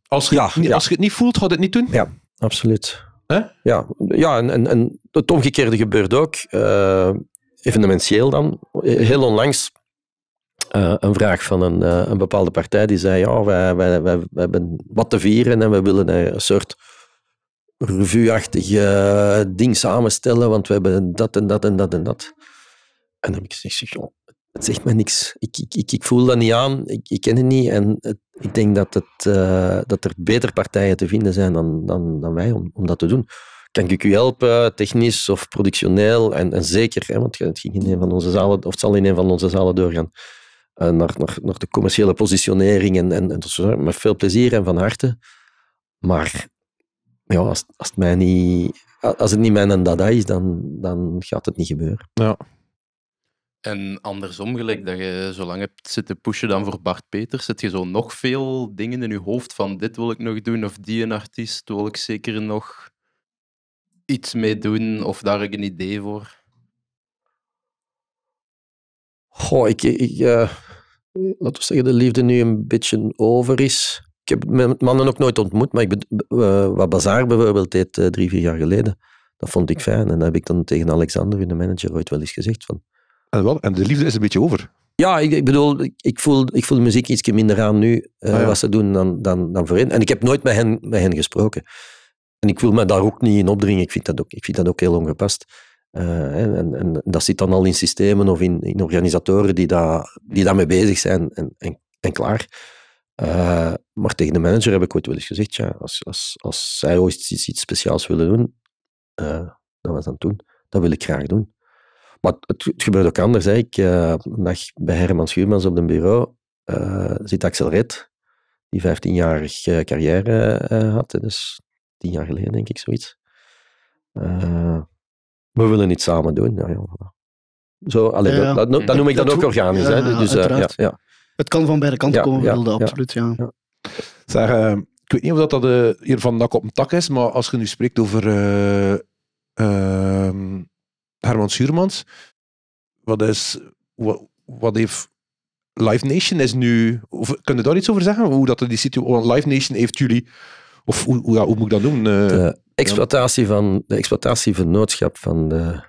Als je, als je het niet voelt, gaat het niet doen? Ja, absoluut. Hè? Ja, ja en, en, en, het omgekeerde gebeurt ook. Uh, eh, evenementieel dan. Heel onlangs eh, een vraag van een, eh, een bepaalde partij die zei: ja, wij, wij, wij, hebben wat te vieren en we willen een soort revue-achtig ding samenstellen, want we hebben dat en dat en dat en dat. En dan heb ik gezegd: het zegt me niks. Ik, ik, ik, ik, voel dat niet aan, ik, ik ken het niet. En ik denk dat, het, eh, dat er beter partijen te vinden zijn dan, dan, dan wij om, om dat te doen kan ik u helpen, technisch of productioneel? En, en zeker, hè, want het ging in een van onze zalen, of het zal in een van onze zalen doorgaan. Eh, naar, naar, de commerciële positionering en, en, met veel plezier en van harte. Maar ja, als, als, het, mij niet, als het niet mijn en dada is, dan, dan gaat het niet gebeuren. Ja. En andersom, gelijk dat je zo lang hebt zitten pushen dan voor Bart Peters, zet je zo nog veel dingen in je hoofd van dit wil ik nog doen of die een artiest wil ik zeker nog iets mee doen of daar heb ik een idee voor? Goh, ik, ik eh, laten we zeggen, de liefde nu een beetje over is. Ik heb met mannen ook nooit ontmoet, maar ik, uh, wat Bazaar bijvoorbeeld deed uh, drie, vier jaar geleden, dat vond ik fijn. En dan heb ik dan tegen Alexander, de manager, ooit wel eens gezegd. Van, en, wel, en de liefde is een beetje over? Ja, ik, ik bedoel, ik voel, ik voel de muziek iets minder aan nu, ah wat ze doen, dan, dan, dan voorheen. En ik heb nooit met hen, met hen gesproken. En ik voel me daar ook niet in opdringen. Ik vind dat ook, ik vind dat ook heel ongepast. Eh, en, en, en, dat zit dan al in systemen of in, in organisatoren die, daar die daarmee bezig zijn en, en, en klaar. Eh, maar tegen de manager heb ik ooit wel eens gezegd, ja, als, als, als zij ooit iets, iets speciaals willen doen, uh, dat was dan toen, dat wil ik graag doen. Maar het, het gebeurt ook anders. Ik, uh, een bij Herman Schuurmans op een bureau zit Axel Red, die 15-jarig carrière had. Dus tien jaar geleden, denk ik, zoiets we willen iets samen doen. ja, Zo, dat, dat, dan noem ik dat, ook organisch. hè? Dus, eh, ja, Het kan van beide kanten komen, wilde, absoluut. Ja. Zeg, eh, ik weet niet of dat, eh, hier van dak op een tak is, maar als je nu spreekt over ehm, Herman Schuurmans, wat is... Wat, heeft Live Nation is nu... Of, kun je daar iets over zeggen? Hoe dat die situatie... Live Nation heeft jullie of hoe, hoe moet ik dat doen? Eh, de, exploitatie van, de exploitatie van de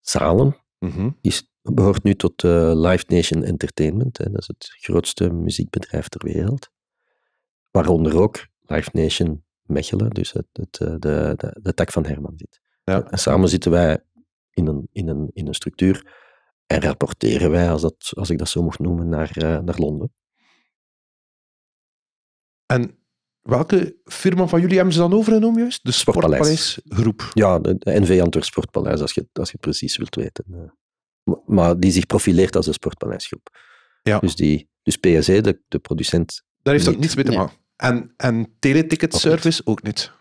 zalen mm is, behoort nu tot eh, Live Nation Entertainment. Hè. Dat is het grootste muziekbedrijf ter wereld. Waaronder ook Live Nation Mechelen, dus het, het, eh, de, de, de, tak van Herman zit. Ja. En samen zitten wij in een, in een, in een structuur en rapporteren wij, als, dat, als ik dat zo mocht noemen, naar, naar Londen. En Welke firma van jullie hebben ze dan overgenomen juist? De Sportpaleis, Groep. Ja, de NV Antwerp Sportpaleis, als je, als je precies wilt weten. Eh. Maar, maar die zich profileert als een Sportpaleisgroep. Ja. Dus, die, dus PSE, de, de producent... Daar heeft niet. ook niets mee te maken. En, en teleticket service ook niet.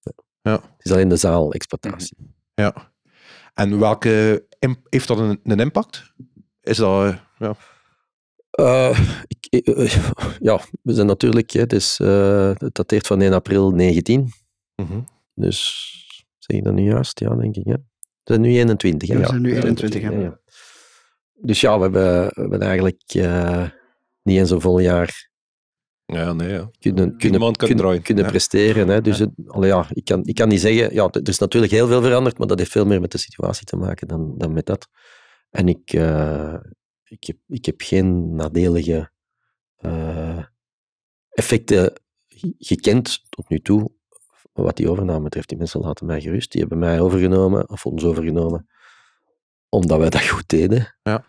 Ja. ja. Het is alleen de zaal-exploitatie. Mhm. Ja. En welke... Heeft dat een, een impact? Is dat... Ja. Eh, ja, we zijn natuurlijk, het, is, uh, het dateert van 1 april 19. Mhm. Dus zeg ik dat nu juist? Ja, denk ik. Hè? We zijn nu 21. Ja, we zijn nu 21. hè? Ja. Dus ja, we hebben, we eigenlijk eh, niet eens een vol jaar ja, nee, ja. kunnen, kunnen, kunnen, kunnen, presteren. Hè? Dus ja, ik, kan, ik kan niet zeggen, ja, er is natuurlijk heel veel veranderd, maar dat heeft veel meer met de situatie te maken dan, dan met dat. En ik, eh, ik, heb, ik heb geen nadelige eh, effecten gekend tot nu toe. Wat die overname betreft, die mensen laten mij gerust. Die hebben mij overgenomen, of ons overgenomen, omdat wij dat goed deden. Ja.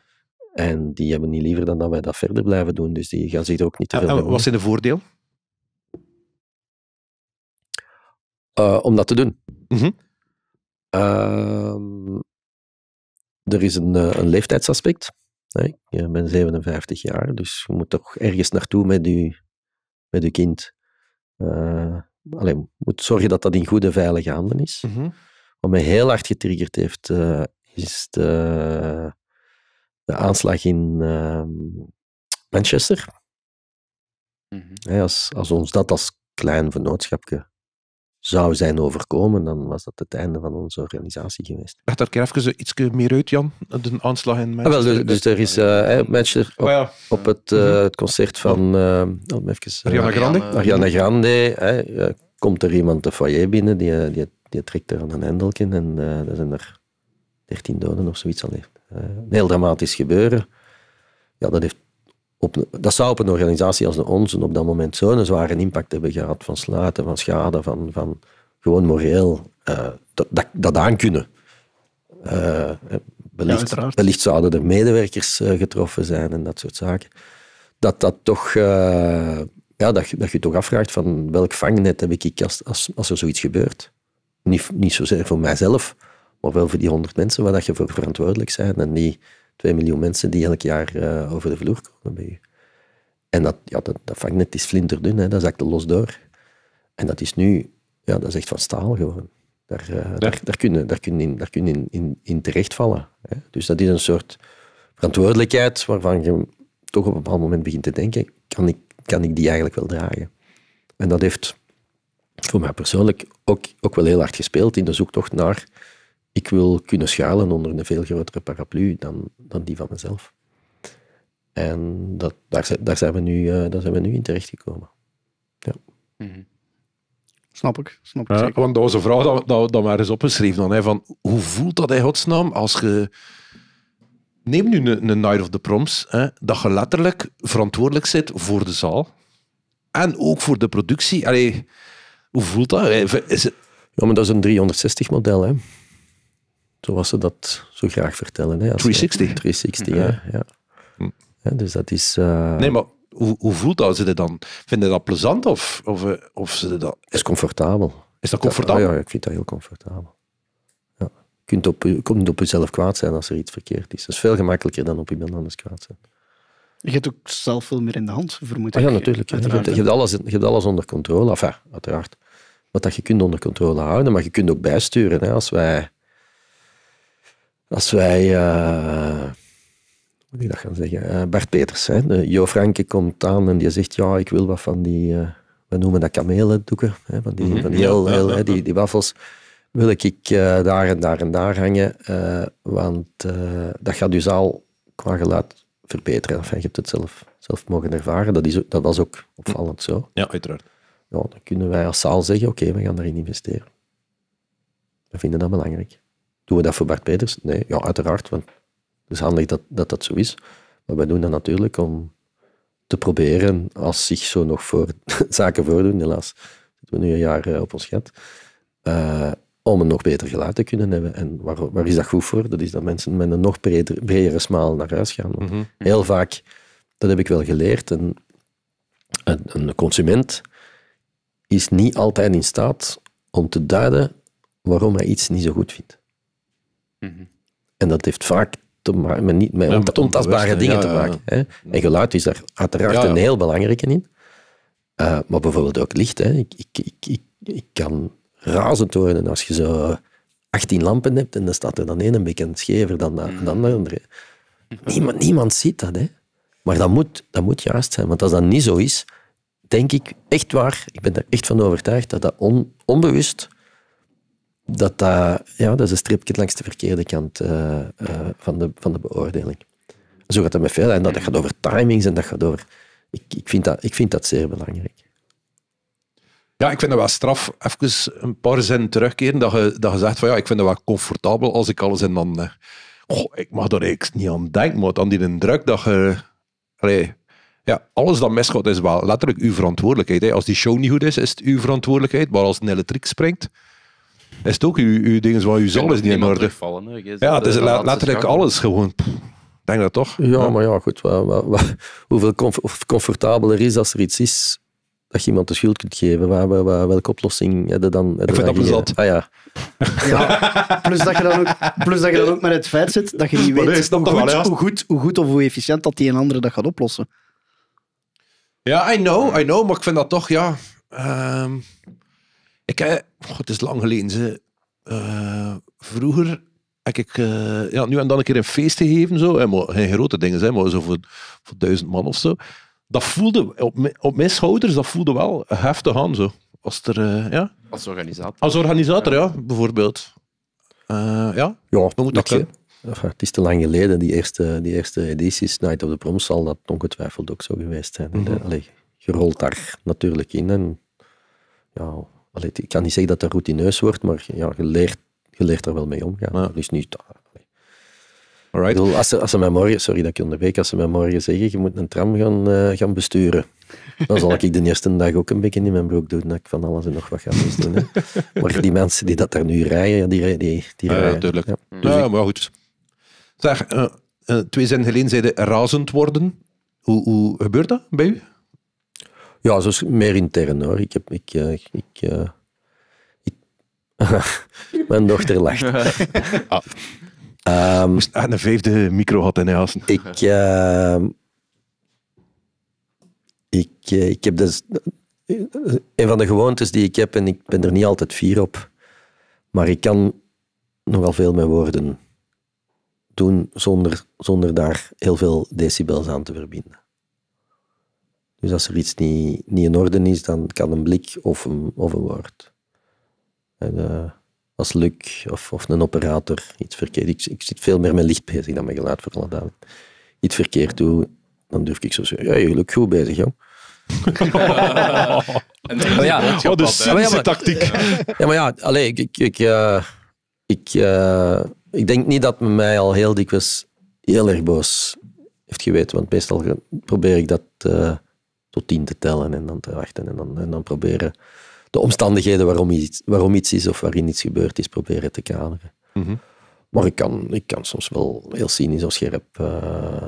En die hebben niet liever dan dat wij dat verder blijven doen. Dus die gaan zich er ook niet te veel Wat zijn de voordeel? Eh, om dat te doen. Mhm. Ehm, er is een, eh, een leeftijdsaspect ik eh, ben 57 jaar, dus je moet toch ergens naartoe met je, met je kind. Uh, eh, alleen, moet zorgen dat dat in goede, veilige handen is. Mhm. Wat mij heel hard getriggerd heeft, eh, is de, de, aanslag in ehm, Manchester. Mhm. als, als ons dat als klein vennootschapje zou zijn overkomen, dan was dat het einde van onze organisatie geweest. Leg daar even iets meer uit, Jan, de aanslag in Ah, wel, dus, dus, er is uh, eh, op, oh op het, uh, het, concert van uh, even, eh, Ariana Grande. Ariana Grande komt er iemand de foyer binnen, die, die, die trekt er aan een in en er zijn er 13 doden of zoiets al. heeft. een heel dramatisch gebeuren. Ja, dat heeft dat zou op een organisatie als de onze op dat moment zo'n zware impact hebben gehad van sluiten, van schade, van, van gewoon moreel eh, dat, dat, dat aankunnen. wellicht, eh, eh, wellicht, zouden er medewerkers getroffen zijn en dat soort zaken. Dat dat toch... ja, dat, dat je toch afvraagt van welk vangnet heb ik als, als, als er zoiets gebeurt. Niet, niet zozeer voor mijzelf, maar wel voor die honderd mensen waar dat je voor verantwoordelijk bent en die 2 miljoen mensen die elk jaar eh, over de vloer komen bij En dat, ja, dat, dat vangnet is flinterdun, hè, dat zakte los door. En dat is nu, ja, dat is echt van staal gewoon. Daar, eh, daar, daar kun je, daar kun in, daar kun in, in, in terechtvallen. Hè. Dus dat is een soort verantwoordelijkheid waarvan je toch op een bepaald moment begint te denken, kan ik, kan ik die eigenlijk wel dragen? En dat heeft voor mij persoonlijk ook, ook wel heel hard gespeeld in de zoektocht naar ik wil kunnen schuilen onder een veel grotere paraplu dan, dan die van mezelf. En dat, daar, zijn we nu, eh, daar zijn we nu in terechtgekomen. Ja. Mhm. Snap ik. Snap ik ja, want dat vrouw dat, dat, maar eens opgeschreven dan, hè, van hoe voelt dat in godsnaam als je... Neem nu een, Night of the Proms, hè, dat je letterlijk verantwoordelijk zit voor de zaal en ook voor de productie. Allee, hoe voelt dat? Ja, maar dat is een 360-model, hè zoals ze dat zo graag vertellen. Hè, 360. 360, ja. Hm. ja. dus dat is... Eh, nee, maar hoe, hoe voelt dat? Ze dan, vinden dat plezant of... of, of ze dat... is comfortabel. Is dat comfortabel? Ja, ja, ik vind dat heel comfortabel. Ja. Je kunt op, kunt op jezelf kwaad zijn als er iets verkeerd is. Dat is veel gemakkelijker dan op iemand anders kwaad zijn. Je hebt ook zelf veel meer in de hand, vermoed ah ik. ja, natuurlijk. Je hebt, alles, je hebt alles onder controle. Enfin, uiteraard. Wat dat je kunt onder controle houden, maar je kunt ook bijsturen. Hè. Als wij als wij, uh, hoe moet ik dat gaan zeggen, eh, Bart Peters, hè, de Jo Franke komt aan en die zegt, ja, ik wil wat van die, eh, we noemen dat kamelendoeken, hè, van die, mhm. van die, heel, heel, hè, die, die wafels, wil ik daar en daar en daar hangen, want dat gaat je dus zaal qua geluid verbeteren. Enfin, je hebt het zelf, zelf mogen ervaren, dat, is, dat was ook opvallend zo. Ja, uiteraard. Ja, dan kunnen wij als zaal zeggen, oké, we gaan daarin investeren. We vinden dat belangrijk. Doen we dat voor Bart Peters? Nee, ja, uiteraard, want het is handig dat dat, dat zo is. Maar wij doen dat natuurlijk om te proberen, als zich zo nog voor, [LAUGHS] zaken voordoen, helaas zitten we nu een jaar eh, op ons gat, eh, om een nog beter geluid te kunnen hebben. En waar, waar is dat goed voor? Dat is dat mensen met een nog breder, bredere smaal naar huis gaan. Want mhm. Heel vaak, dat heb ik wel geleerd, een, een, een consument is niet altijd in staat om te duiden waarom hij iets niet zo goed vindt. Mhm. En dat heeft vaak te maken, met, niet, met ontastbare dingen te maken. Hè? En geluid is daar uiteraard een heel belangrijke in. Eh, maar bijvoorbeeld ook licht. Hè? Ik, ik, ik, ik, kan razend worden als je zo 18 lampen hebt en dan staat er dan één een beetje schever dan, dan, de mhm. andere. Niemand, niemand ziet dat, hè. Maar dat moet, dat moet juist zijn. Want als dat niet zo is, denk ik echt waar, ik ben er echt van overtuigd, dat dat onbewust dat, dat, ja, dat is een stripje langs de verkeerde kant eh, eh, van, de, van de beoordeling. Zo gaat dat met veel. En dat, gaat over timings en dat gaat over... Ik, ik, vind dat, ik vind dat zeer belangrijk. Ja, ik vind dat wel straf. Even een paar zinnen terugkeren. Dat je, dat je zegt van ja, ik vind dat wel comfortabel als ik alles en dan... Eh, goh, ik mag daar niks niet aan denken, maar dan die druk dat je... ja, alles dat misgaat is wel letterlijk uw verantwoordelijkheid. Hè. Als die show niet goed is, is het uw verantwoordelijkheid. Maar als een elektriek springt, is het ook uw, uw dingen waar uw zal is niet in orde? ja, het eh, is letterlijk alles gewoon. Denk dat toch? Ja, maar ja, goed. hoeveel comfortabeler is als er iets is dat je iemand de schuld kunt geven. Waar, welke oplossing heb je dan? ik vind dat plezant. Ah, ja. ja. Plus, dat je dan ook, plus dat je dan ook met het feit zit dat je niet weet nee, hoe, goed, wel, hoe, goed, hoe goed of hoe efficiënt dat die een andere dat gaat oplossen. Ja, I know, I know, maar ik vind dat toch, ja... Ehm, ik heb, eh, het is lang geleden, ze, eh, vroeger heb ik eh, ja, nu en dan een keer een feest gegeven, zo, en geen grote dingen, zijn, maar zo voor, voor duizend man of zo. Dat voelde, op, op mijn schouders, dat voelde wel heftig aan, zo. Als, er, ja. als organisator. Als organisator, ja, bijvoorbeeld. ja, ja moet dat zien. het is te lang geleden, die eerste, die eerste edities, Night of the Prom, zal dat ongetwijfeld ook zo geweest zijn. Mm -hmm. je rolt daar natuurlijk in en ja, Allee, ik kan niet zeggen dat dat routineus wordt, maar ja, je, leert, je leert er wel mee omgaan. Ja. Dat is niet... Alright. als, ze, als mij morgen, sorry dat ik onderbreek, als ze mij morgen zeggen, je moet een tram gaan, eh, gaan besturen, dan zal ik de eerste dag ook een beetje in mijn broek doen, dat ik van alles en nog wat ga doen. Maar die mensen die dat daar nu rijden, die, die, die rijden. Ja, dus ja maar goed. Zeg, eh, eh, twee zinnen geleden zeiden razend worden. Hoe, hoe gebeurt dat bij u? Ja, dus meer intern hoor. Ik heb... Ik, eh, ik, eh, [LAUGHS] mijn dochter lacht. ah. um, aan de vijfde micro had Ik, ehm, ik, eh, ik heb dus... Een van de gewoontes die ik heb, en ik ben er niet altijd fier op, maar ik kan nogal veel met woorden doen zonder, zonder daar heel veel decibels aan te verbinden. Dus als er iets niet, niet in orde is, dan kan een blik of een, of een woord. En, eh, als Luc of, of een operator iets verkeerd... Ik, ik zit veel meer met licht bezig dan met geluid, voor alle Iets verkeerd doe, dan durf ik zo zeggen, ja, je lukt goed bezig, joh. [LAUGHS] Oh ja, oh, de cynische tactiek. [LAUGHS] Ja, maar ja, allee, ik, ik, ik, eh, ik, eh, ik denk niet dat men mij al heel dikwijls heel erg boos heeft geweten, want meestal probeer ik dat tot tien te tellen en dan te wachten en dan, en dan proberen de omstandigheden waarom iets, waarom iets is of waarin iets gebeurd is, proberen te kaderen. Mhm. Maar ik kan, ik kan soms wel heel cynisch of scherp eh,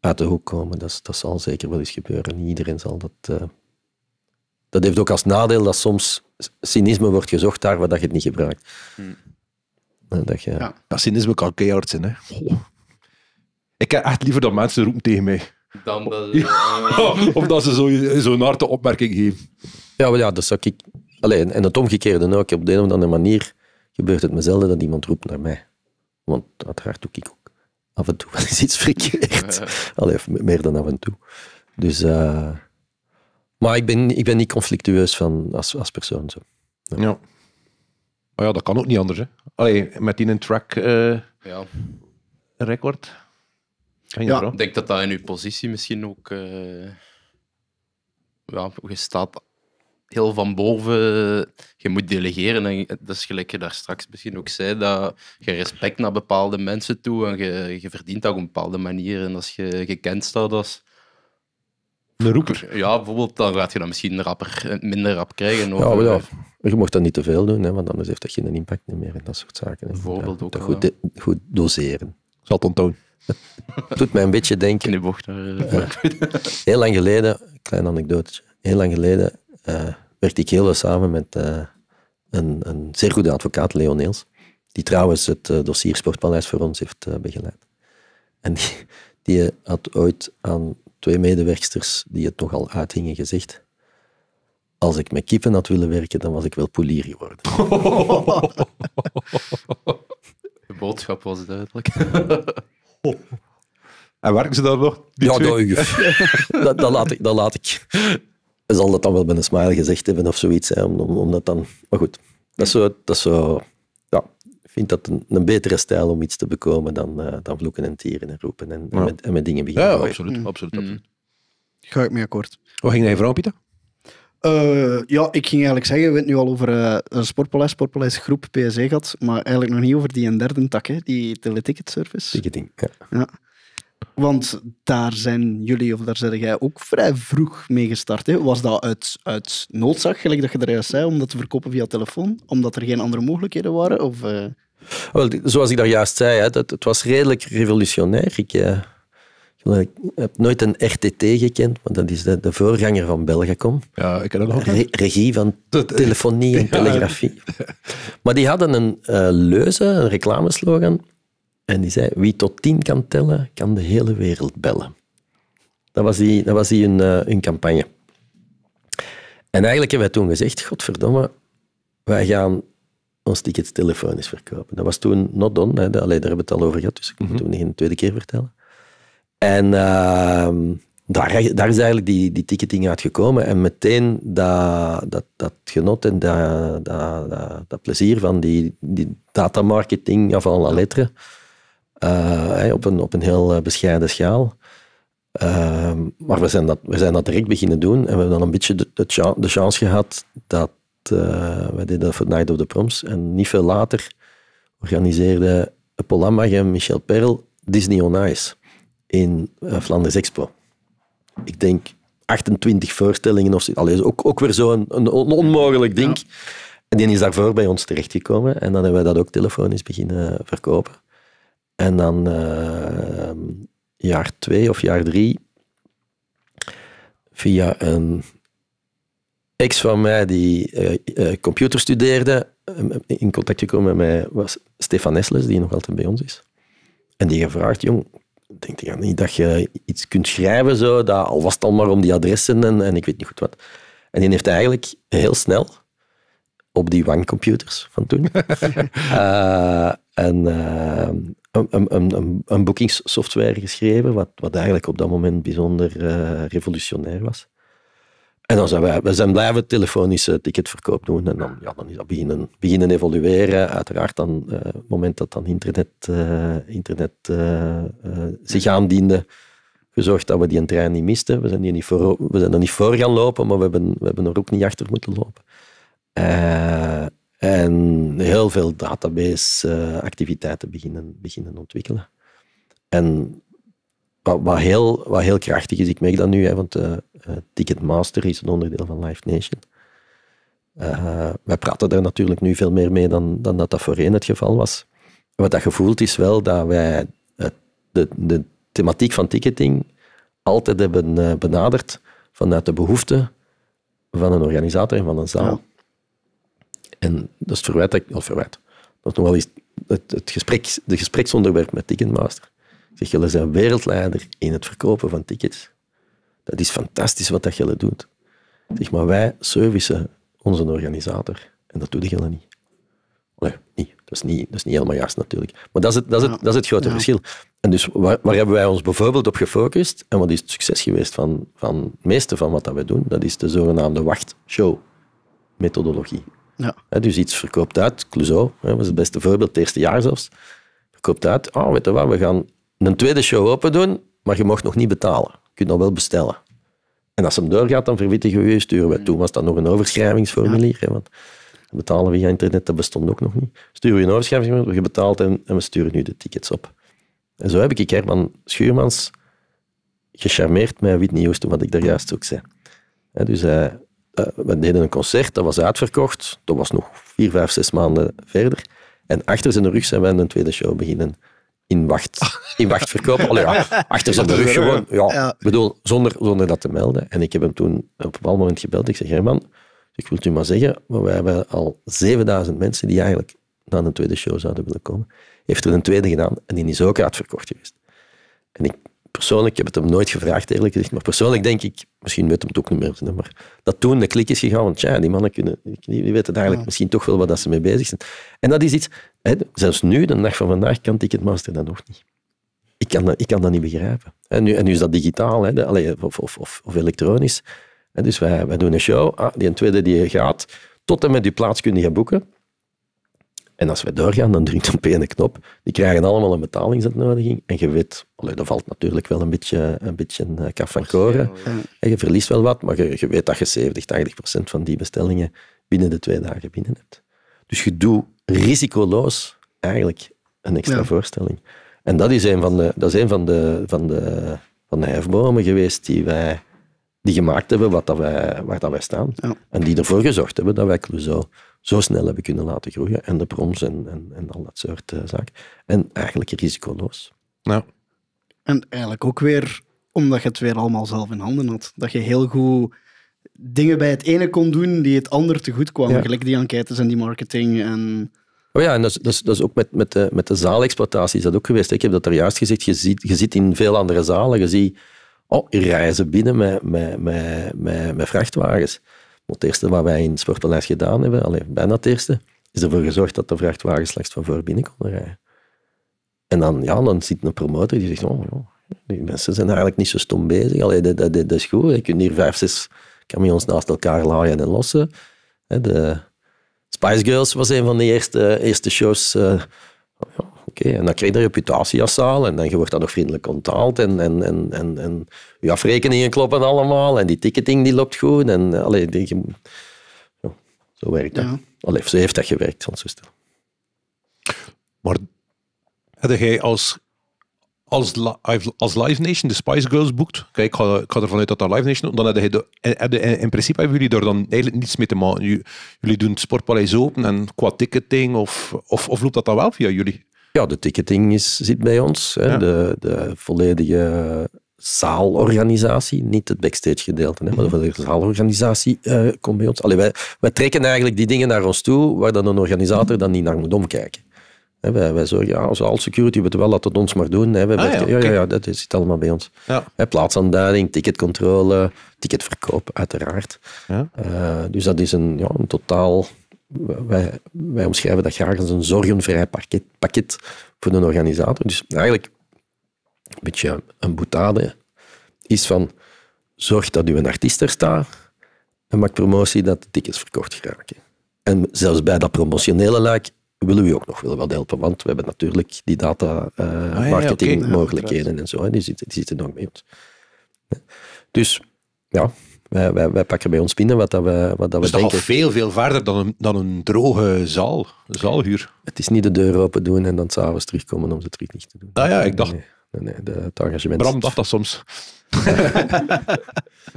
uit de hoek komen. Dat, dat zal zeker wel eens gebeuren. iedereen zal dat... Eh, dat heeft ook als nadeel dat soms cynisme wordt gezocht daar waar dat je het niet gebruikt. Hmm. Eh, dat je... ja. cynisme kan keihard zijn. Hè? Oh. Ik heb echt liever dat mensen roepen tegen mij dan [LAUGHS] of dat ze zo'n zo harde opmerking geven. Ja, maar ja, dat zou ik... Alleen en het omgekeerde ook. Op de een of andere manier gebeurt het mezelf dat iemand roept naar mij. Want uiteraard doe ik ook af en toe wel iets verkeerd. Alleen meer dan af en toe. Dus... Eh, maar ik ben, ik ben niet conflictueus van, als, als persoon. Zo. Ja. Maar ja, dat kan ook niet anders. Hè. Allee, met een track uh, ja. record ja. Ik denk dat dat in uw positie misschien ook... Uh, ja, je staat heel van boven. Je moet delegeren. En dat is gelijk je daar straks misschien ook zei, dat je respect naar bepaalde mensen toe en je, je verdient dat op een bepaalde manier. En als je gekend staat als... Een roeper. Ja, bijvoorbeeld, dan gaat je dan misschien rapper, minder rap krijgen. Of... Ja, ja, je mocht dat niet te veel doen, hè, want anders heeft dat geen impact meer en dat soort zaken. een Bijvoorbeeld ook. Dat goed, goed doseren. Zal het het doet mij een beetje denken. Die bocht daar, eh, heel lang geleden, klein anekdotetje. Heel lang geleden uh, werkte ik heel samen met eh, een, een, zeer goede advocaat, Leoneels. Die trouwens het dossier Sportpaleis voor ons heeft begeleid. En die, die had ooit aan twee medewerksters die het nogal uithingen gezegd. Als ik met kippen had willen werken, dan was ik wel polier geworden. [LAUGHS] De boodschap was duidelijk. [LAUGHS] [LAUGHS] En werken ze daar nog? Ja, [LAUGHS] dat, dat, laat ik, dat laat ik. Zal dat dan wel met een smile gezegd hebben of zoiets? Hè, om, dat dan... Maar goed, dat is zo... Dat is zo ja, ik vind dat een, betere stijl om iets te bekomen dan, eh, dan vloeken en tieren en roepen en, met, met, dingen beginnen. Ja, ja absoluut. Mm. absoluut, mm. absoluut. Ga ik mee akkoord. Wat ging je vrouw, Pieter? Eh, ja, ik ging eigenlijk zeggen, we hebben het nu al over uh, eh, sportpolis, Sportpaleis Groep PSE gehad, maar eigenlijk nog niet over die derde tak, hè, die teleticket service. Ticketing, ja. ja. Want daar zijn jullie, of daar zijn jij ook vrij vroeg mee gestart. Hè? Was dat uit, uit noodzaak, gelijk dat je er juist zei, om dat te verkopen via telefoon? Omdat er geen andere mogelijkheden waren? Of, eh? Wel, zoals ik daar juist zei, hè, dat, het was redelijk revolutionair. Ik, ik heb nooit een RTT gekend, want dat is de, de voorganger van Belgacom. Ja, ik ken dat nog. regie van [LAUGHS] telefonie en [LAUGHS] telegrafie. Maar die hadden een eh, leuze, een reclameslogan. En die zei, wie tot tien kan tellen, kan de hele wereld bellen. Dat was die, dat was die hun, eh, campagne. En eigenlijk hebben wij toen gezegd, godverdomme, wij gaan ons tickets telefonisch verkopen. Dat was toen not done, hè. daar hebben we het al over gehad, dus ik moet mhm. het niet een tweede keer vertellen. En ehm, daar, daar, is eigenlijk die, die ticketing uitgekomen En meteen dat, dat, dat genot en dat, dat, dat, dat plezier van die, die datamarketing van alle letters uh, eh, hey, op, een, op een heel eh, bescheiden schaal. Ehm, maar we zijn, dat, we zijn dat direct beginnen doen en we hebben dan een beetje de, chance gehad dat uh, we deden dat voor Night of the Proms en niet veel later organiseerde Amag en Michel Perl Disney on Ice in eh, Flanders Expo. Ik denk 28 voorstellingen of zo. ook, ook weer zo'n een, onmogelijk ding. En die is daarvoor bij ons terechtgekomen. En dan hebben we dat ook telefonisch beginnen verkopen. En dan eh, jaar twee of jaar drie, via een ex van mij die eh, computer studeerde, in contact gekomen met mij was Stefan Nessles, die nog altijd bij ons is. En die gevraagd, jong, denk je niet dat je iets kunt schrijven, zo, dat al was het maar om die adressen en, en ik weet niet goed wat. En die heeft eigenlijk heel snel op die wangcomputers van toen [LAUGHS] eh, en, eh, een, een, een, een boekingssoftware geschreven, wat, wat eigenlijk op dat moment bijzonder eh, revolutionair was. En dan zijn wij, we zijn blijven telefonische ticketverkoop doen. En dan, ja, dan is dat beginnen, beginnen evolueren. Uiteraard dan, uh, het moment dat dan internet, eh, internet eh, zich aandiende, gezorgd dat we die trein niet misten. We zijn, er niet voor, we zijn er niet voor gaan lopen, maar we hebben, we hebben er ook niet achter moeten lopen. en heel veel database-activiteiten beginnen, beginnen ontwikkelen. En wat, heel, wat heel krachtig is, ik merk dat nu, hè, want eh, eh, Ticketmaster is een onderdeel van Live Nation. Eh, wij praten daar natuurlijk nu veel meer mee dan, dan dat dat voorheen het geval was. Wat dat gevoeld is wel dat wij de, de thematiek van ticketing altijd hebben benaderd vanuit de behoeften van een organisator en van een zaal. En dat is verwijt, of verwijt, dat is nog wel eens het, het gesprek, de gespreksonderwerp met Ticketmaster. Zeg, jullie zijn wereldleider in het verkopen van tickets. Dat is fantastisch wat dat jullie doet. Zeg, maar wij servicen onze organisator. En dat doen jullie niet. Nee, niet. Dat, is niet, dat is niet helemaal juist natuurlijk. Maar dat is het, dat is het, dat is het grote verschil. En dus waar, waar, hebben wij ons bijvoorbeeld op gefocust en wat is het succes geweest van, van het meeste van wat dat wij doen? Dat is de zogenaamde wachtshow methodologie Ja. dus iets verkoopt uit, Clouseau hè, was het beste voorbeeld, het eerste jaar zelfs. Verkoopt uit, oh, weet je wat, we gaan een tweede show open doen, maar je mocht nog niet betalen. Je kunt nog wel bestellen. En als hem doorgaat, dan verwittigen we je, sturen wij. Toen was dat nog een overschrijvingsformulier. Hè, want betalen via internet, dat bestond ook nog niet. Sturen we een overschrijvingsformulier, je betaalt en, en we sturen nu de tickets op. En zo heb ik Herman Schuurmans gecharmeerd met Whitney Houston, wat ik daar juist ook zei. dus eh, eh, we deden een concert, dat was uitverkocht. Dat was nog vier, vijf, zes maanden verder. En achter zijn rug zijn wij een tweede show beginnen in, wacht, in wachtverkoop. Allee, ja, achter zijn rug gewoon. Ja. bedoel, zonder, zonder dat te melden. En ik heb hem toen op een bepaald moment gebeld. Ik zeg, Herman, ik wil het u maar zeggen, maar hebben al 7000 mensen die eigenlijk naar een tweede show zouden willen komen. Heeft er een tweede gedaan en die is ook uitverkocht geweest. En ik persoonlijk, ik heb het hem nooit gevraagd eerlijk gezegd, maar persoonlijk denk ik, misschien weet hem het ook niet meer, maar dat toen de klik is gegaan, want ja, die mannen kunnen, die weten eigenlijk misschien toch wel wat dat ze mee bezig zijn. En dat is iets, hè, zelfs nu, de dag van vandaag, kan Ticketmaster dat nog niet. Ik kan dat, ik kan dat niet begrijpen. En nu, en nu is dat digitaal, hè, of, of, of, of, elektronisch. dus wij, doen een show, ah, die een tweede die gaat, tot en met die plaats kunnen gaan boeken. En als we doorgaan, dan drukt op één knop. Die krijgen allemaal een betalingsuitnodiging. En je weet, dat valt natuurlijk wel een beetje, een beetje eh, kaf van koren. En je verliest wel wat, maar je, je weet dat je 70, 80 procent van die bestellingen binnen de twee dagen binnen hebt. Dus je doet risicoloos eigenlijk een extra voorstelling. En dat is een van de, dat is een van de, van de, van de hefbomen geweest die wij die gemaakt hebben wat dat wij, waar dat wij staan. En die ervoor gezorgd hebben dat wij Clouseau zo snel hebben kunnen laten groeien. En de proms en, en, en al dat soort uh, zaken. En eigenlijk risicoloos. Nou. En eigenlijk ook weer omdat je het weer allemaal zelf in handen had. Dat je heel goed dingen bij het ene kon doen die het ander te goed kwamen. Gelijk die enquêtes en die marketing en... Oh ja, en dat is, dat is, ook met, met, de, met de zaalexploitatie is dat ook geweest. Ik heb dat er juist gezegd. Je, ziet, je zit in veel andere zalen. Je ziet oh, reizen binnen met, met, met, met vrachtwagens het eerste wat wij in het sportpaleis gedaan hebben, alleen bijna het eerste, is ervoor gezorgd dat de vrachtwagen slechts van voor binnen konden rijden. En dan, ja, dan zit een promotor die zegt, oh, die mensen zijn eigenlijk niet zo stom bezig. Allee, dat, dat, dat, is goed. Je kunt hier vijf, zes camions naast elkaar laaien en lossen. De Spice Girls was een van de eerste, eerste shows. Eh, oh en dan krijg je een reputatie als zaal en dan je wordt dat nog vriendelijk onthaald en, en, en, en, en je afrekeningen kloppen allemaal en die ticketing die loopt goed. En, eh, allee, die, je, zo werkt dat. Ja. zo heeft dat gewerkt, ons zo Maar had jij als, als, als Live Nation de Spice Girls boekt, kijk, ik ga, ik ga ervan uit dat dat Live Nation dan had je, de, eh, eh, in principe hebben jullie daar dan eigenlijk niets mee te maken. Jullie doen het Sportpaleis open en qua ticketing, of, of, of loopt dat dan wel via jullie? Ja, de ticketing is, zit bij ons. Hè. De, de volledige zaalorganisatie, niet het backstage gedeelte, hè, maar de volledige zaalorganisatie eh, komt bij ons. Allee, wij, wij trekken eigenlijk die dingen naar ons toe, waar dan een organisator dan niet naar moet omkijken. Hè, wij, wij zorgen, ja, als al security weet wel dat het ons maar doen. Hè, wij ah, ja, ja, ja, dat zit allemaal bij ons. Ja. Hè, plaatsaanduiding, ticketcontrole, ticketverkoop, uiteraard. Ja. Eh, dus dat is een, ja, een totaal wij, omschrijven dat graag als een zorgenvrij pakket, pakket voor een organisator. Dus eigenlijk een beetje een boetade is van zorg dat een artiest er staat en maak promotie dat de tickets verkocht geraken. En zelfs bij dat promotionele luik willen we ook nog wel helpen, want we hebben natuurlijk die data uh, eh, ah, marketing mogelijkheden en zo. Die, zitten, die zitten nog mee Dus ja, wij, pakken bij ons binnen wat dat we, wat dat we dus denken. Het is veel, veel verder dan een, dan een droge zaal, zaalhuur. Het is niet de deur open doen en dan s'avonds terugkomen om ze terug niet te doen. Nou ja, ik dacht... Nee, nee, de, het engagement... Bram dacht dat soms. [LAUGHS] het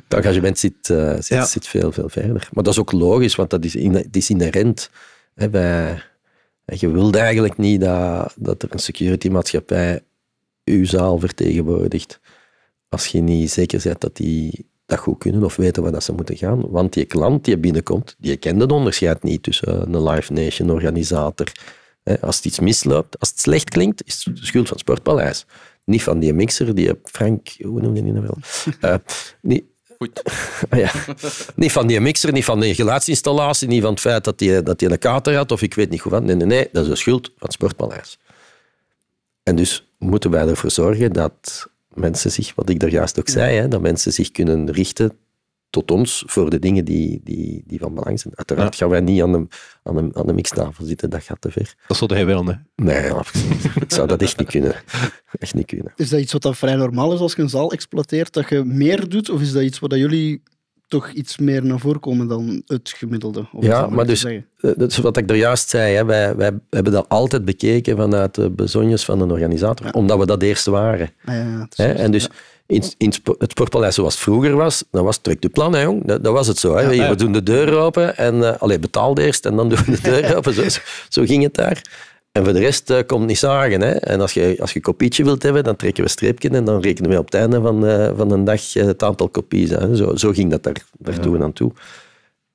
engagement zit, eh, zit, zit, veel, veel verder. Maar dat is ook logisch, want dat is, in, het is inherent. Hè, je wilt eigenlijk niet dat, dat er een securitymaatschappij uw zaal vertegenwoordigt als je niet zeker bent dat die dat goed kunnen of weten waar dat ze moeten gaan. Want die klant die binnenkomt, die kent het onderscheid niet tussen eh, een Live Nation organisator. Als het iets misloopt, als het slecht klinkt, is het de schuld van Sportpaleis. Niet van die mixer, die eh, Frank, hoe noem je die nou wel? [LAUGHS] Eh, niet, Goed. [LAUGHS] Ah, ja. Niet van die mixer, niet van de geluidsinstallatie, niet van het feit dat hij dat die een kater had of ik weet niet hoe wat. Nee, nee, nee, dat is de schuld van het Sportpaleis. En dus moeten wij ervoor zorgen dat mensen zich, wat ik daar juist ook zei, hè, dat mensen zich kunnen richten tot ons voor de dingen die, die, die van belang zijn. Uiteraard gaan wij niet aan de, aan de, aan de mixtafel zitten, dat gaat te ver. Dat zou hij wel, hè? Nee, absoluut. ik zou dat echt niet kunnen. Echt niet kunnen. Is dat iets wat dan vrij normaal is als je een zaal exploiteert, dat je meer doet? Of is dat iets wat jullie toch iets meer naar voren komen dan het gemiddelde. Ja, maar dus, eh, dat is wat ik er juist zei. Hè, wij, wij hebben dat altijd bekeken vanuit de bezonjes van een organisator, omdat we dat eerst waren. Ja, hè? en dus in, het Sportpaleis zoals het vroeger was, dan was trek de plan, hè, jong. Dat, was het zo. Hè. We, doen de deur open en uh, allee, betaal eerst en dan doen we de deur [LAUGHS] open. Zo, zo ging het daar. En voor de rest eh, komt niet zagen. Hè? En als je, als je een kopietje wilt hebben, dan trekken we streepjes en dan rekenen we op het einde van, uh, van een dag eh, het aantal kopieën. Zo, zo ging dat daar, en toen aan toe.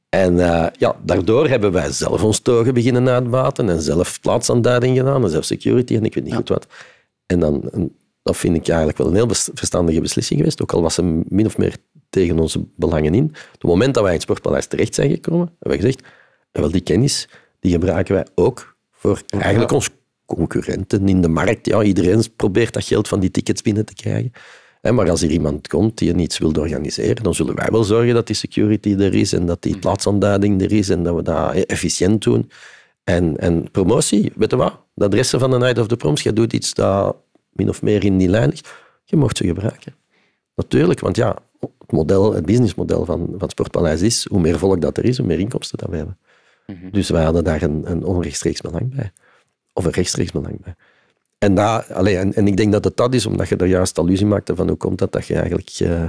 En ja, daardoor hebben wij zelf ons togen beginnen uitbaten en zelf plaatsaanduiding gedaan en zelf security en ik weet niet goed wat. En dan, dat vind ik eigenlijk wel een heel verstandige beslissing geweest, ook al was ze min of meer tegen onze belangen in. Op het moment dat wij in het Sportpaleis terecht zijn gekomen, hebben we gezegd, wel die kennis, die gebruiken wij ook voor eigenlijk ja. onze concurrenten in de markt. Ja, iedereen probeert dat geld van die tickets binnen te krijgen. Maar als er iemand komt die iets wil organiseren, dan zullen wij wel zorgen dat die security er is en dat die mm. plaatsaanduiding er is en dat we dat efficiënt doen. En, en promotie, weet je wat? De adressen van de Night of the Proms, je doet iets dat min of meer in die lijn ligt. je mocht ze gebruiken. Natuurlijk, want ja, het, model, het businessmodel van, van het Sportpaleis is, hoe meer volk dat er is, hoe meer inkomsten dat we hebben. Mhm. Dus wij hadden daar een, een onrechtstreeks belang bij. Of een rechtstreeks belang bij. En, daar, allee, en, en, ik denk dat het dat is, omdat je daar juist allusie maakte van hoe komt dat dat je eigenlijk uh,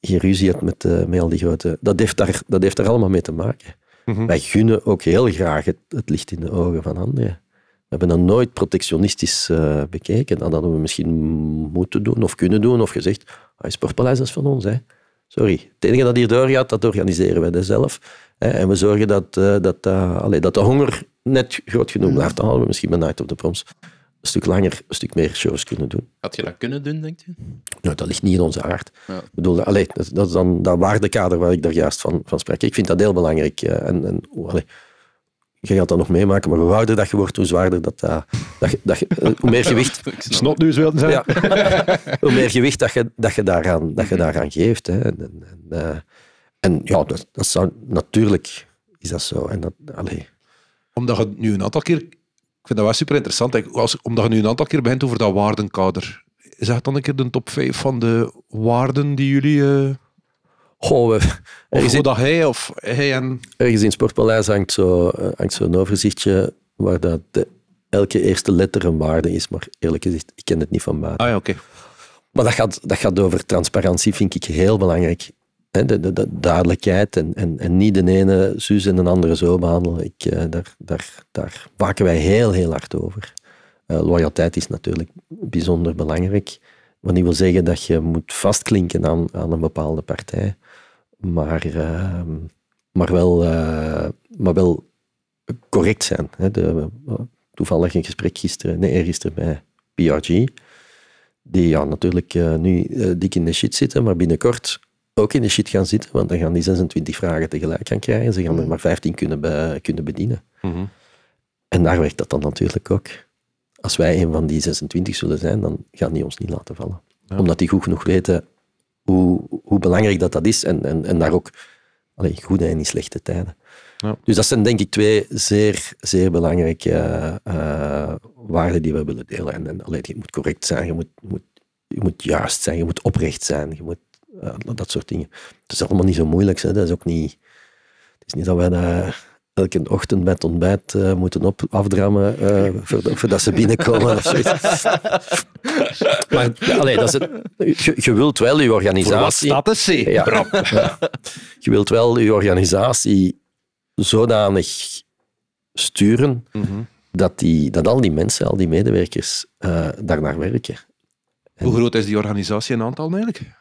geen ruzie hebt met, eh, met al die grote... Dat heeft daar, dat heeft daar allemaal mee te maken. Mhm. Wij gunnen ook heel graag het, licht in de ogen van anderen. We hebben dat nooit protectionistisch uh, bekeken. Dat hadden we misschien moeten doen of kunnen doen of gezegd, ah, is Sportpaleis is van ons. Hè. Sorry. Het enige dat hier doorgaat, dat organiseren wij dus zelf. En we zorgen dat, eh, dat, eh, dat de honger net groot genoeg blijft. Dan hadden we misschien met Night op de Proms een stuk langer, een stuk meer shows kunnen doen. Had je dat kunnen doen, denk je? Nou, dat ligt niet in onze aard. Ja. Ik bedoel, allee, dat, dat, is dan dat waardekader waar ik daar juist van, van sprak. Ik vind dat heel belangrijk. Eh, en, en je gaat dat nog meemaken, maar hoe ouder dat je wordt, hoe zwaarder dat... Eh, dat, dat, dat eh, hoe meer gewicht... [LAUGHS] Snot nu te zijn. Ja. [LAUGHS] hoe meer gewicht dat je, dat je, daaraan, dat je daaraan geeft. Hè. En, en, en eh, ja, dat, dat, zou... Natuurlijk is dat zo. En dat, Omdat je nu een aantal keer... Ik vind dat wel super interessant. Als, omdat je nu een aantal keer begint over dat waardenkader. Is dat dan een keer de top 5 van de waarden die jullie... Goh, we, of hoe dat hij of hij en... Ergens in het Sportpaleis hangt eh, zo'n overzichtje waar dat elke eerste letter een waarde is. Maar eerlijk gezegd, ik ken het niet van buiten. Ah ja, oké. Maar dat gaat, dat gaat over transparantie, vind ik heel belangrijk. de, de, de, duidelijkheid en, en, en niet de ene zus en de andere zo behandelen. Ik, eh, daar, daar, daar waken wij heel, heel hard over. Eh, loyaliteit is natuurlijk bijzonder belangrijk. Wat niet wil zeggen dat je moet vastklinken aan, aan een bepaalde partij maar, ehm, maar, wel, eh, maar wel correct zijn. Hè. De, eh, toevallig een gesprek gisteren, nee, gisteren bij PRG, die ja, natuurlijk eh, nu dik in de shit zitten, maar binnenkort ook in de shit gaan zitten, want dan gaan die 26 vragen tegelijk gaan krijgen. Ze gaan mhm. er maar 15 kunnen, kunnen bedienen. Mhm. En daar werkt dat dan natuurlijk ook. Als wij een van die 26 zullen zijn, dan gaan die ons niet laten vallen. Omdat die goed genoeg weten, hoe, hoe belangrijk dat, dat is. En, en, en daar ook allee, goede en niet slechte tijden. Ja. Dus dat zijn denk ik twee zeer, zeer belangrijke eh, eh, waarden die we willen delen. En, je moet correct zijn, je moet, moet, je moet juist zijn, je moet oprecht zijn, je moet eh, dat soort dingen. Het is allemaal niet zo moeilijk. Hè? Dat is ook niet, het is niet dat wij daar elke ochtend met ontbijt eh, moeten op, afdrammen uh, voordat, ze binnenkomen of zoiets. [LAUGHS] maar ja, dat is het, je, wilt wel je organisatie... Voor wat ja, [LAUGHS] ja. Je wilt wel je organisatie zodanig sturen mhm. dat, die, dat al die mensen, al die medewerkers eh, daar daarnaar werken. Hoe groot is die organisatie in aantal eigenlijk?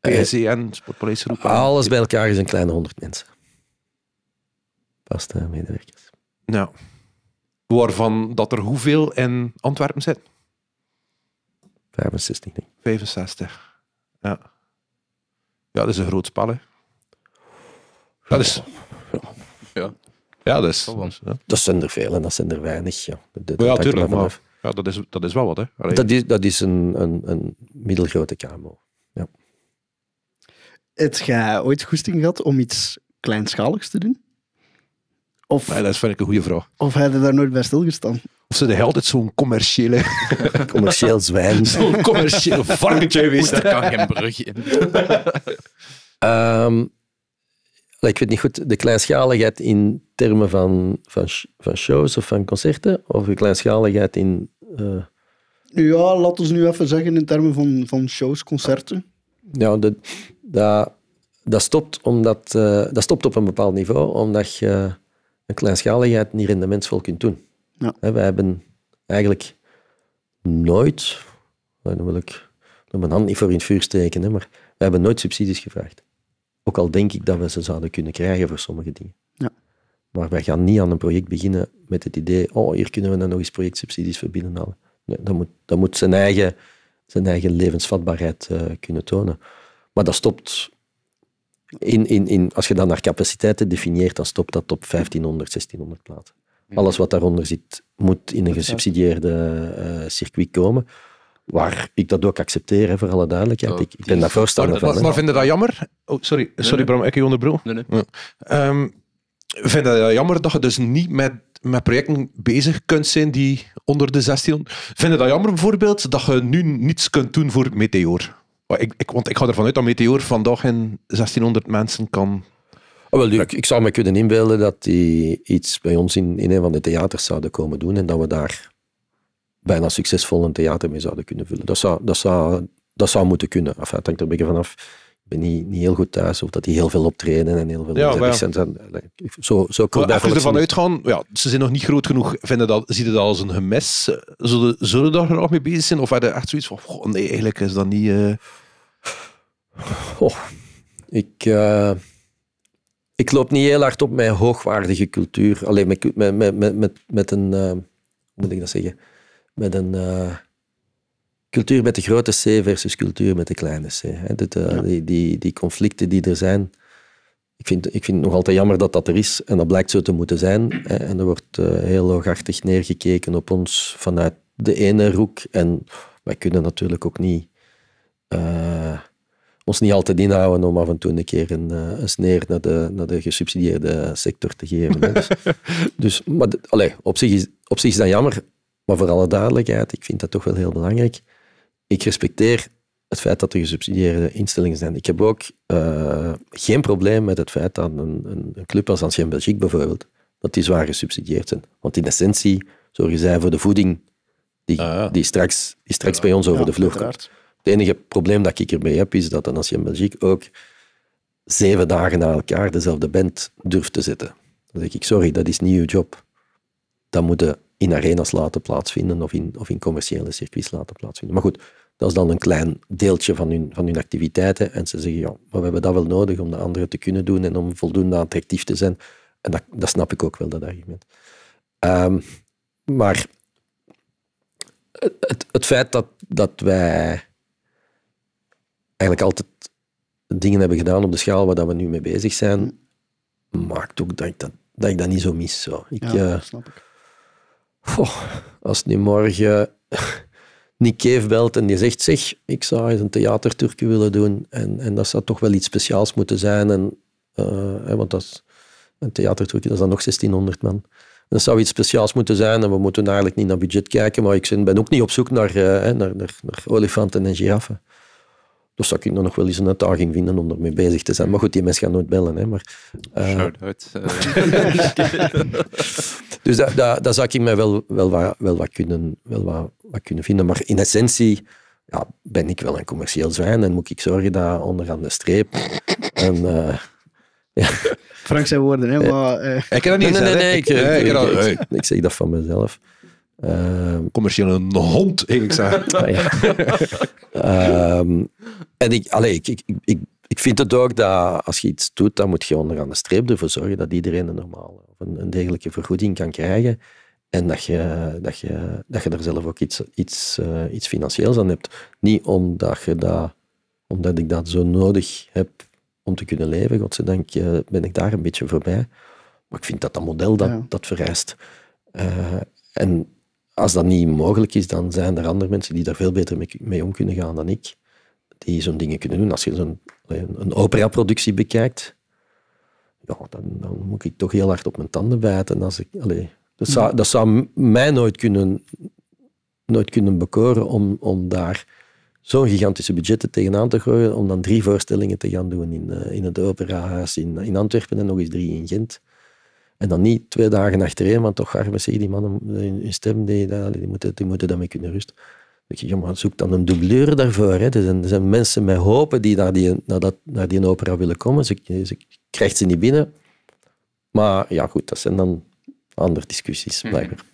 PSCN, e roepen? Alles bij elkaar is een kleine honderd mensen vaste medewerkers. Nou, Waarvan dat er hoeveel in Antwerpen zit? 65, denk 65, ja. Ja, dat is een groot spel, Dat is... Ja. Ja, dat is... Dat zijn er veel en dat zijn er weinig, ja. dat ja, tuurlijk, maar... dat is, dat is wel wat, hè. Dat is, dat is een, een, een middelgrote kamer. ja. Het gaat ooit goesting gehad om iets kleinschaligs te doen? Of, nee, dat vind ik een goede vraag. Of hij er daar nooit bij stilgestaan? Of ze de hele tijd zo'n commerciële... [LAUGHS] commercieel zwijn. [LAUGHS] zo'n commercieel varkentje geweest. Daar kan geen brug in. um, [LAUGHS] ik weet niet goed, de kleinschaligheid in termen van, van, van shows of van concerten? Of de kleinschaligheid in... Uh... Ja, laten we nu even zeggen in termen van, van shows, concerten. Ja, dat, dat, dat stopt, omdat, eh, dat stopt op een bepaald niveau, omdat je een kleinschaligheid niet in de kunt doen. Ja. wij hebben eigenlijk nooit, eh, dan wil ik mijn hand niet voor in het vuur steken, maar wij hebben nooit subsidies gevraagd. Ook al denk ik dat we ze zouden kunnen krijgen voor sommige dingen. Ja. Maar wij gaan niet aan een project beginnen met het idee, oh, hier kunnen we dan nog eens projectsubsidies voor binnenhalen. Nee, dat moet, dat moet zijn, eigen, zijn eigen levensvatbaarheid eh, kunnen tonen. Maar dat stopt in, in, in, als je dan naar capaciteiten definieert, dan stopt dat op 1500, 1600 plaatsen. Alles wat daaronder zit, moet in een gesubsidieerde eh, circuit komen. Waar ik dat ook accepteer, hè, voor alle duidelijkheid. Oh, ik, ik, ben daar voorstander van. Maar, maar vinden dat jammer? Oh, sorry, sorry Bram, ik je onderbroek. Nee, nee. Ehm, vind je dat jammer dat je dus niet met, met projecten bezig kunt zijn die onder de 1600? Vind je dat jammer bijvoorbeeld dat je nu niets kunt doen voor Meteor? Ik, ik, want ik ga ervan uit dat Meteor vandaag in 1600 mensen kan Oh, wel, ik, ik, zou me kunnen inbeelden dat die iets bij ons in, een van de theaters zouden komen doen en dat we daar bijna succesvol een theater mee zouden kunnen vullen. Dat zou, dat zou, dat zou moeten kunnen. Enfin, het hangt er een beetje vanaf ben niet, niet heel goed thuis. Of dat die heel veel optreden en heel veel ja, maar, Zo, zo kan maar ervan uitgaan, ja, ze zijn nog niet groot genoeg. Vinden dat, zien dat als een gemis? Zullen, zullen daar nog mee bezig zijn? Of hadden echt zoiets van, nee, eigenlijk is dat niet... Eh, ik... Eh, ik loop niet heel hard op mijn hoogwaardige cultuur. Alleen met, met, met, met, met een... Eh, hoe moet ik dat zeggen? Met een cultuur met de grote C versus cultuur met de kleine C. Hè. die, die, die, conflicten die er zijn. Ik vind, ik vind het nog altijd jammer dat dat er is en dat blijkt zo te moeten zijn. Hè. En er wordt eh, heel hoogachtig neergekeken op ons vanuit de ene roek. En wij kunnen natuurlijk ook niet eh, ons niet altijd inhouden om af en toe een keer een, eh, een sneer naar de, naar de gesubsidieerde sector te geven. Dus, [LAUGHS] dus maar allee, op, zich is, op zich is dat jammer. Maar voor alle duidelijkheid, ik vind dat toch wel heel belangrijk ik respecteer het feit dat er gesubsidieerde instellingen zijn. Ik heb ook eh, geen probleem met het feit dat een, een, een club als Ancien Belgique bijvoorbeeld, dat die zwaar gesubsidieerd zijn. Want in essentie zorgen zij voor de voeding die, ah, die straks, die straks bij ons over de vloer komt. Het enige probleem dat ik ermee heb, is dat een Ancien Belgique ook zeven dagen na elkaar dezelfde band durft te zetten. Dan denk ik, sorry, dat is niet uw job. Dat moeten in arenas laten plaatsvinden of in, of in commerciële circuits laten plaatsvinden. Maar goed, dat is dan een klein deeltje van hun, van hun activiteiten. En ze zeggen, ja, maar we hebben dat wel nodig om de anderen te kunnen doen en om voldoende attractief te zijn. En dat, dat snap ik ook wel, dat argument. Ehm, maar het, het, het, feit dat, dat wij eigenlijk altijd dingen hebben gedaan op de schaal waar we nu mee bezig zijn, maakt ook dat ik dat, dat, ik dat niet zo mis. Zo. Ik, ja, dat eh, snap ik. Oh, als nu morgen Nick Cave belt en die zegt, zeg, ik zou eens een theaterturkje willen doen. En, en dat zou toch wel iets speciaals moeten zijn. En, eh, want dat een theaterturkje, dat is dan nog 1600 man. dat zou iets speciaals moeten zijn en we moeten eigenlijk niet naar budget kijken, maar ik ben ook niet op zoek naar, eh, naar, naar, naar olifanten en giraffen dus zou ik nog wel eens een uitdaging vinden om ermee bezig te zijn. Maar goed, die mensen gaan nooit bellen. Hè, maar, eh, eh. [LAUGHS] dus dat, dat, zou ik mij wel, wel, wat, wel, wat, kunnen, wel wat, wat kunnen vinden. Maar in essentie ja, ben ik wel een commercieel zwijn en moet ik zorgen dat onderaan de streep... En, eh, ja. Frank zijn woorden, hè? Maar, Ik kan dat niet nee, Nee, nee, ik zeg dat van mezelf. Um, ehm, Commercieel een hond, eigenlijk [LAUGHS] gezegd. Ehm, en ik, allee, ik, ik, ik, ik, vind het ook dat als je iets doet, dan moet je onderaan de streep ervoor zorgen dat iedereen een normale of een, een degelijke vergoeding kan krijgen. En dat je, dat je, dat je er zelf ook iets, iets, eh, iets financieels aan hebt. Niet omdat, je dat, omdat ik dat zo nodig heb om te kunnen leven. Godzijdank uh, ben ik daar een beetje voorbij. Maar ik vind dat dat model dat, dat vereist. Eh, en als dat niet mogelijk is, dan zijn er andere mensen die daar veel beter mee, om kunnen gaan dan ik, die zo'n dingen kunnen doen. Als je zo'n een productie bekijkt, ja, dan, dan, moet ik toch heel hard op mijn tanden bijten. Als ik, dat, zou, dat zou mij nooit kunnen, nooit kunnen bekoren om, om daar zo'n gigantische budgetten tegenaan te gooien, om dan drie voorstellingen te gaan doen in, eh, in het operahuis in, in Antwerpen en nog eens drie in Gent. En dan niet twee dagen achtereen, want toch Garmes zegt, die mannen in stem, die, die, moeten, die moeten daarmee kunnen rusten. Ik zoek dan een dubbeleur daarvoor. Hè. Er, zijn, zijn mensen met hopen die naar die, naar, dat, naar die opera willen komen. Ze, krijgt ze niet binnen. Maar ja, goed, dat zijn dan andere discussies, mhm. blijkbaar.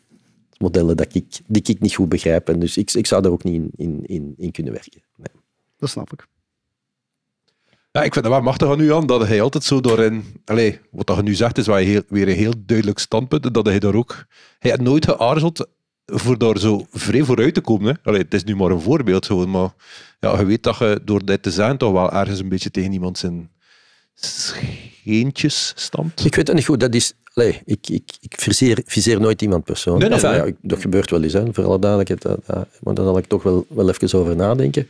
Modellen dat ik, die ik niet goed begrijp. En dus ik, ik zou daar ook niet in, in, in kunnen werken. Nee. Dat snap ik. Ja, ik vind dat wel machtig aan nu aan dat hij altijd zo doorin Allez, wat je nu zegt is wel heel, weer een heel duidelijk standpunt. Dat hij daar ook. Hij had nooit geaarzeld voor daar zo vrij vooruit te komen. Hè. Allez, het is nu maar een voorbeeld, gewoon, maar ja, je weet dat je door dit te zijn toch wel ergens een beetje tegen iemand zijn scheentjes stampt. Ik weet het niet goed, dat is... Allez, ik ik, ik viseer, viseer nooit iemand persoonlijk. Nee, dat gebeurt wel eens, hè, voor alle duidelijkheid. maar daar zal ik toch wel, wel even over nadenken.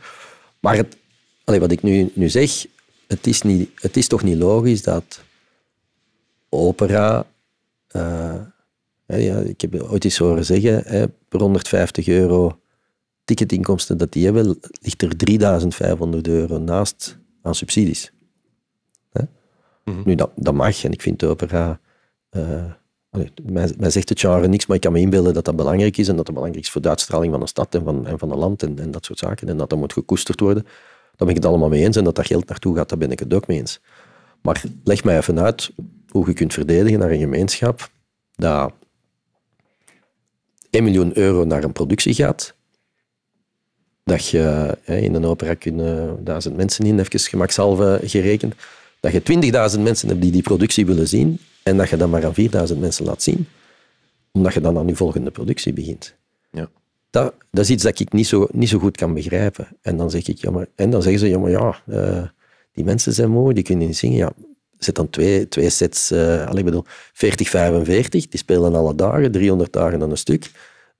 Maar het, allez, wat ik nu, nu zeg, het is, niet, het is toch niet logisch dat opera. Eh, ja, ik heb ooit eens horen zeggen, hè, per 150 euro ticketinkomsten dat die hebben, ligt er 3500 euro naast aan subsidies. Hè? Mhm. Nu, dat, mag en ik vind de opera. Uh, mij, zegt het genre niks, maar ik kan me inbeelden dat dat belangrijk is en dat dat belangrijk is voor de uitstraling van een stad en van, en van een land en, en dat soort zaken en dat dat moet gekoesterd worden ben ik het allemaal mee eens. En dat daar geld naartoe gaat, daar ben ik het ook mee eens. Maar leg mij even uit hoe je kunt verdedigen naar een gemeenschap dat 1 miljoen euro naar een productie gaat. Dat je hè, in een opera kunnen duizend mensen in, even gemakshalve gerekend. Dat je 20.000 mensen hebt die die productie willen zien. En dat je dan maar aan 4.000 mensen laat zien. Omdat je dan aan je volgende productie begint. Ja dat, dat, is iets dat ik niet zo, niet zo goed kan begrijpen. En dan, zeg ik, ja, maar, en dan zeggen ze, ja, maar ja, eh, die mensen zijn mooi, die kunnen niet zingen. Ja, zet dan twee, twee sets, uh, ik bedoel, 40, 45, die spelen alle dagen, 300 dagen dan een stuk.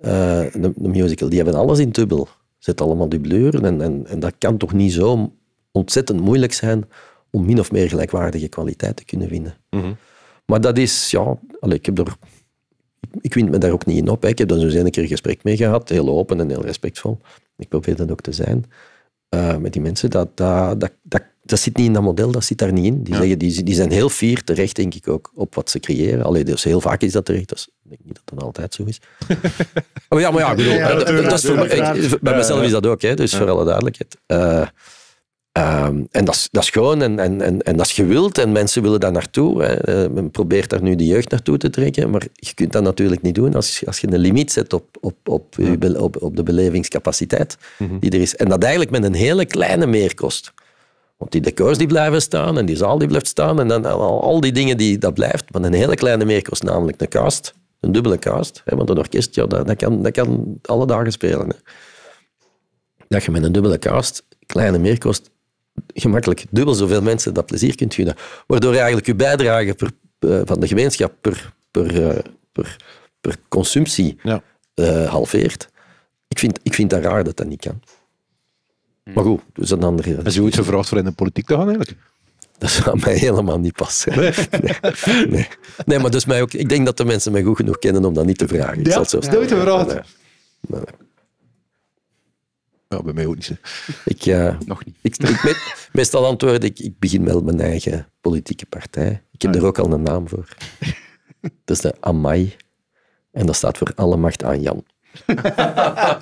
Uh, de, musical, die hebben alles in dubbel. Zet allemaal dubleuren en, en, en dat kan toch niet zo ontzettend moeilijk zijn om min of meer gelijkwaardige kwaliteit te kunnen vinden. Mhm. Maar dat is, ja, allee, ik heb door ik wind me daar ook niet in op. Hè. Ik heb daar zo eens een keer gesprek mee gehad, heel open en heel respectvol. Ik probeer dat ook te zijn. Uh, met die mensen, dat, dat, dat, dat, dat zit niet in dat model, dat zit daar niet in. Die, zeggen, die, die zijn heel fier, terecht denk ik ook, op wat ze creëren. alleen dus heel vaak is dat terecht, dat dus ik denk niet dat dat altijd zo is. maar [LAUGHS] oh ja, maar ja, bedoel, eh, dat, is voor, bij mezelf is dat ook, hè, dus voor alle duidelijkheid. Eh, Ehm, en dat is, gewoon en, en, en, en dat is gewild en mensen willen daar naartoe. Hè. Eh, men probeert daar nu de jeugd naartoe te trekken, maar je kunt dat natuurlijk niet doen als, als je een limiet zet op, op, op, op, op de belevingscapaciteit mhm. die er is. En dat eigenlijk met een hele kleine meerkost. Want die decors die blijven staan en die zaal die blijft staan en dan al, al die dingen, die, dat blijft. Maar een hele kleine meerkost, namelijk een cast, een dubbele cast. Hè, want een orkest, dat, dat, kan, dat kan alle dagen spelen. Hè. Dat je met een dubbele cast, kleine meerkost, gemakkelijk dubbel zoveel mensen dat plezier kunt gunnen. Waardoor je eigenlijk je bijdrage eh, van de gemeenschap per, per, eh, per, consumptie ja. Eh, halveert. Ik vind, ik vind dat raar dat dat niet kan. Hmm. Maar goed, dat is een andere... Is je ooit gevraagd voor in de politiek te gaan eigenlijk? Dat zou mij helemaal niet passen. [LAUGHS] Nee. Nee. nee. maar dus mij ook, ik denk dat de mensen mij goed genoeg kennen om dat niet te vragen. Ja, is zal ja, bij mij ook niet. Ik, eh, Nog niet. Ik, meestal antwoord ik, ik begin wel mijn eigen politieke partij. Ik heb ah, er ook al een naam voor. [LAUGHS] Dat is de AMAI. En dat staat voor Alle Macht aan Jan.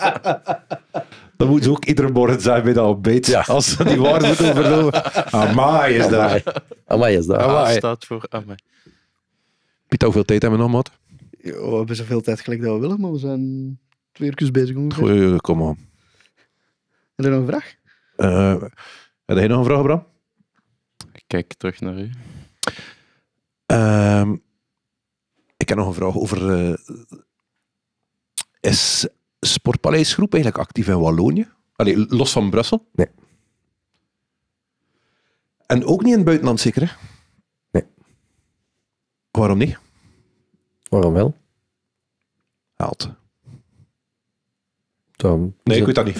[LAUGHS] Dan moet ook iedere morgen zijn bij dat ontbijt. Ja. Als ze die woorden moeten overdoen. Amai is daar. Amai is daar. Amai staat voor amai. Piet, hoeveel tijd hebben we nog, Matt? we hebben zoveel tijd gelijk dat we willen, maar we zijn twee uur bezig Goeie, kom op heb je nog een vraag? Eh, heb je nog een vraag, Bram? Ik kijk terug naar u. Ehm, ik heb nog een vraag over... Uh, is Sportpaleisgroep eigenlijk actief in Wallonië? Allee, los van Brussel? Nee. En ook niet in het buitenland, zeker? Hè? Nee. Waarom niet? Waarom wel? Haalt. Nee, dus ik weet dat niet.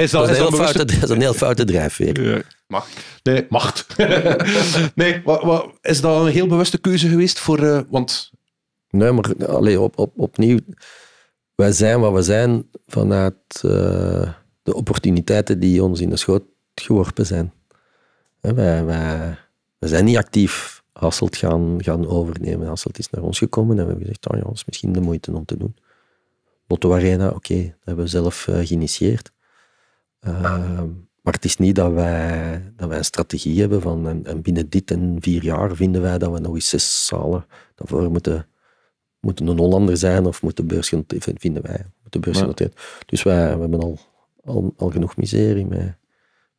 is dat, een heel foute drijfveer. Ja, mag. Nee, macht. [LAUGHS] nee, is dat een heel bewuste keuze geweest voor... Eh, want... Nee, maar allez, op, op, opnieuw... Wij zijn wat we zijn vanuit eh, de opportuniteiten die ons in de schoot geworpen zijn. wij, wij, wij zijn niet actief Hasselt gaan, gaan overnemen. Hasselt is naar ons gekomen en we hebben gezegd, oh ja, is misschien de moeite om te doen. Lotto Arena, oké, dat hebben we zelf eh, geïnitieerd. Ehm, ah. maar het is niet dat wij, dat wij een strategie hebben van en, binnen dit en vier jaar vinden wij dat we nog eens zes zalen daarvoor moeten, moeten een Hollander zijn of moeten beursgenoteerd, vinden wij, moeten beursgenoteerd. Dus wij we hebben al, al, al genoeg miserie met,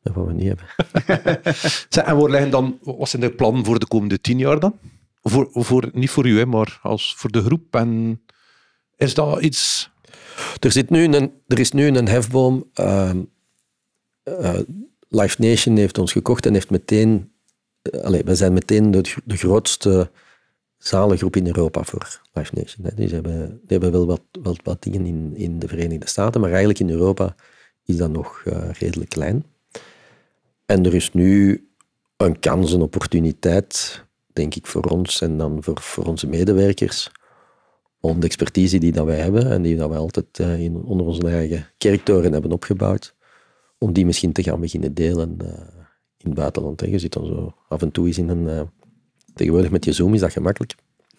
met wat we niet hebben. [LAUGHS] en wat, liggen dan, wat zijn de plannen voor de komende tien jaar dan? Voor, voor, niet voor u, hè, maar als voor de groep. En is dat iets er, zit nu een, er is nu een hefboom. Uh, Live Nation heeft ons gekocht en heeft meteen... Eh, Allez, we zijn meteen de, grootste zalengroep in Europa voor Live Nation. Hè. Dus die hebben, die hebben wel wat, wat, wat dingen in, in de Verenigde Staten, maar eigenlijk in Europa is dat nog eh, redelijk klein. En er is nu een kans, een opportuniteit, denk ik, voor ons en dan voor, voor onze medewerkers, om de expertise die dat wij hebben en die dat wij altijd eh, in, onder onze eigen kerktoren hebben opgebouwd, om die misschien te gaan beginnen delen eh, in het buitenland. Hè. Je zit dan zo af en toe eens in een... Eh, tegenwoordig met je Zoom is dat gemakkelijk.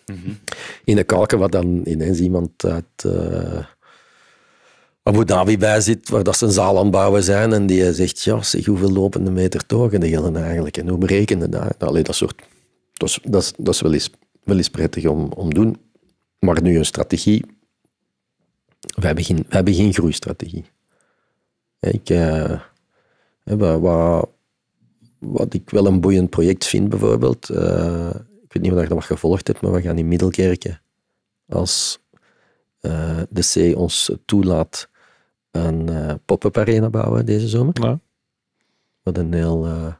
Mhm. In de kalken wat dan ineens iemand uit... Abu Dhabi bij zit, waar dat ze een zaal aanbouwen zijn. En die zegt, ja, zeg, hoeveel lopende meter togen de gillen eigenlijk? En hoe berekenen dat? Allee, dat soort... Dat is, dat is, wel, eens, wel eens prettig om, om doen. Maar nu een strategie. We hebben geen, we hebben geen groeistrategie. Ik, eh, wat, wat, ik wel een boeiend project vind, bijvoorbeeld. Eh, ik weet niet of je dat gevolgd hebt, maar we gaan in Middelkerken. Als eh, de C ons toelaat een pop-up arena bouwen deze zomer. Ja. Wat een heel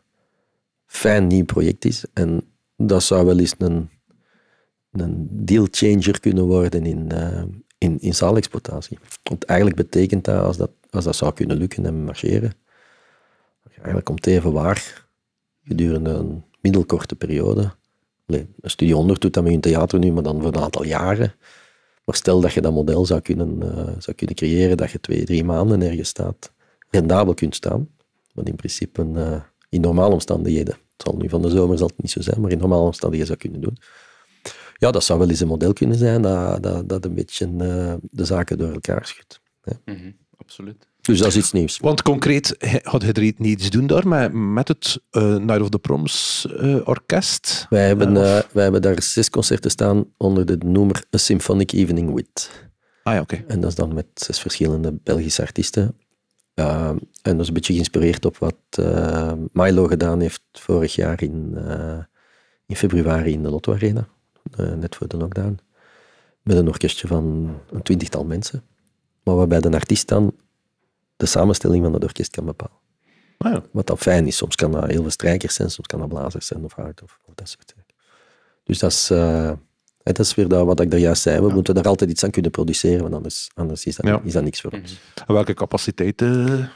fijn nieuw project is. En dat zou wel eens een een deal changer kunnen worden in, uh, in, in zaalexploitatie. Want eigenlijk betekent dat als, dat, als dat zou kunnen lukken en marcheren, dat eigenlijk komt even waar gedurende een middelkorte periode, een studie 100 doet dat met een theater nu, maar dan voor een aantal jaren, maar stel dat je dat model zou kunnen, eh, zou kunnen creëren, dat je twee, drie maanden ergens staat, rendabel kunt staan. Want in principe, eh, in normale omstandigheden, het zal nu van de zomer zal het niet zo zijn, maar in normale omstandigheden zou kunnen doen. Ja, dat zou wel eens een model kunnen zijn dat, dat, dat een beetje eh, de zaken door elkaar schudt. Mhm, absoluut. Dus dat is iets nieuws. Want concreet had hij niets doen daar maar met het eh, Night of the Proms eh, orkest? Wij hebben, wij hebben daar zes concerten staan onder de noemer A Symphonic Evening With. Ah ja, oké. En dat is dan met zes verschillende Belgische artiesten. Ehm, en dat is een beetje geïnspireerd op wat Milo gedaan heeft vorig jaar in, in februari in de Lotto Arena. Eh, net voor de lockdown, met een orkestje van een twintigtal mensen. Maar waarbij de artiest dan de samenstelling van het orkest kan bepalen. Ah, ja. Wat dan fijn is. Soms kan dat heel veel strijkers zijn, soms kan dat blazers zijn of hard of, dat soort dingen. Dus dat is, eh, dat is weer dat, wat ik daar juist zei. We moeten daar altijd iets aan kunnen produceren, want anders, anders is, dat, is niks voor ons. Mhm. En welke capaciteiten?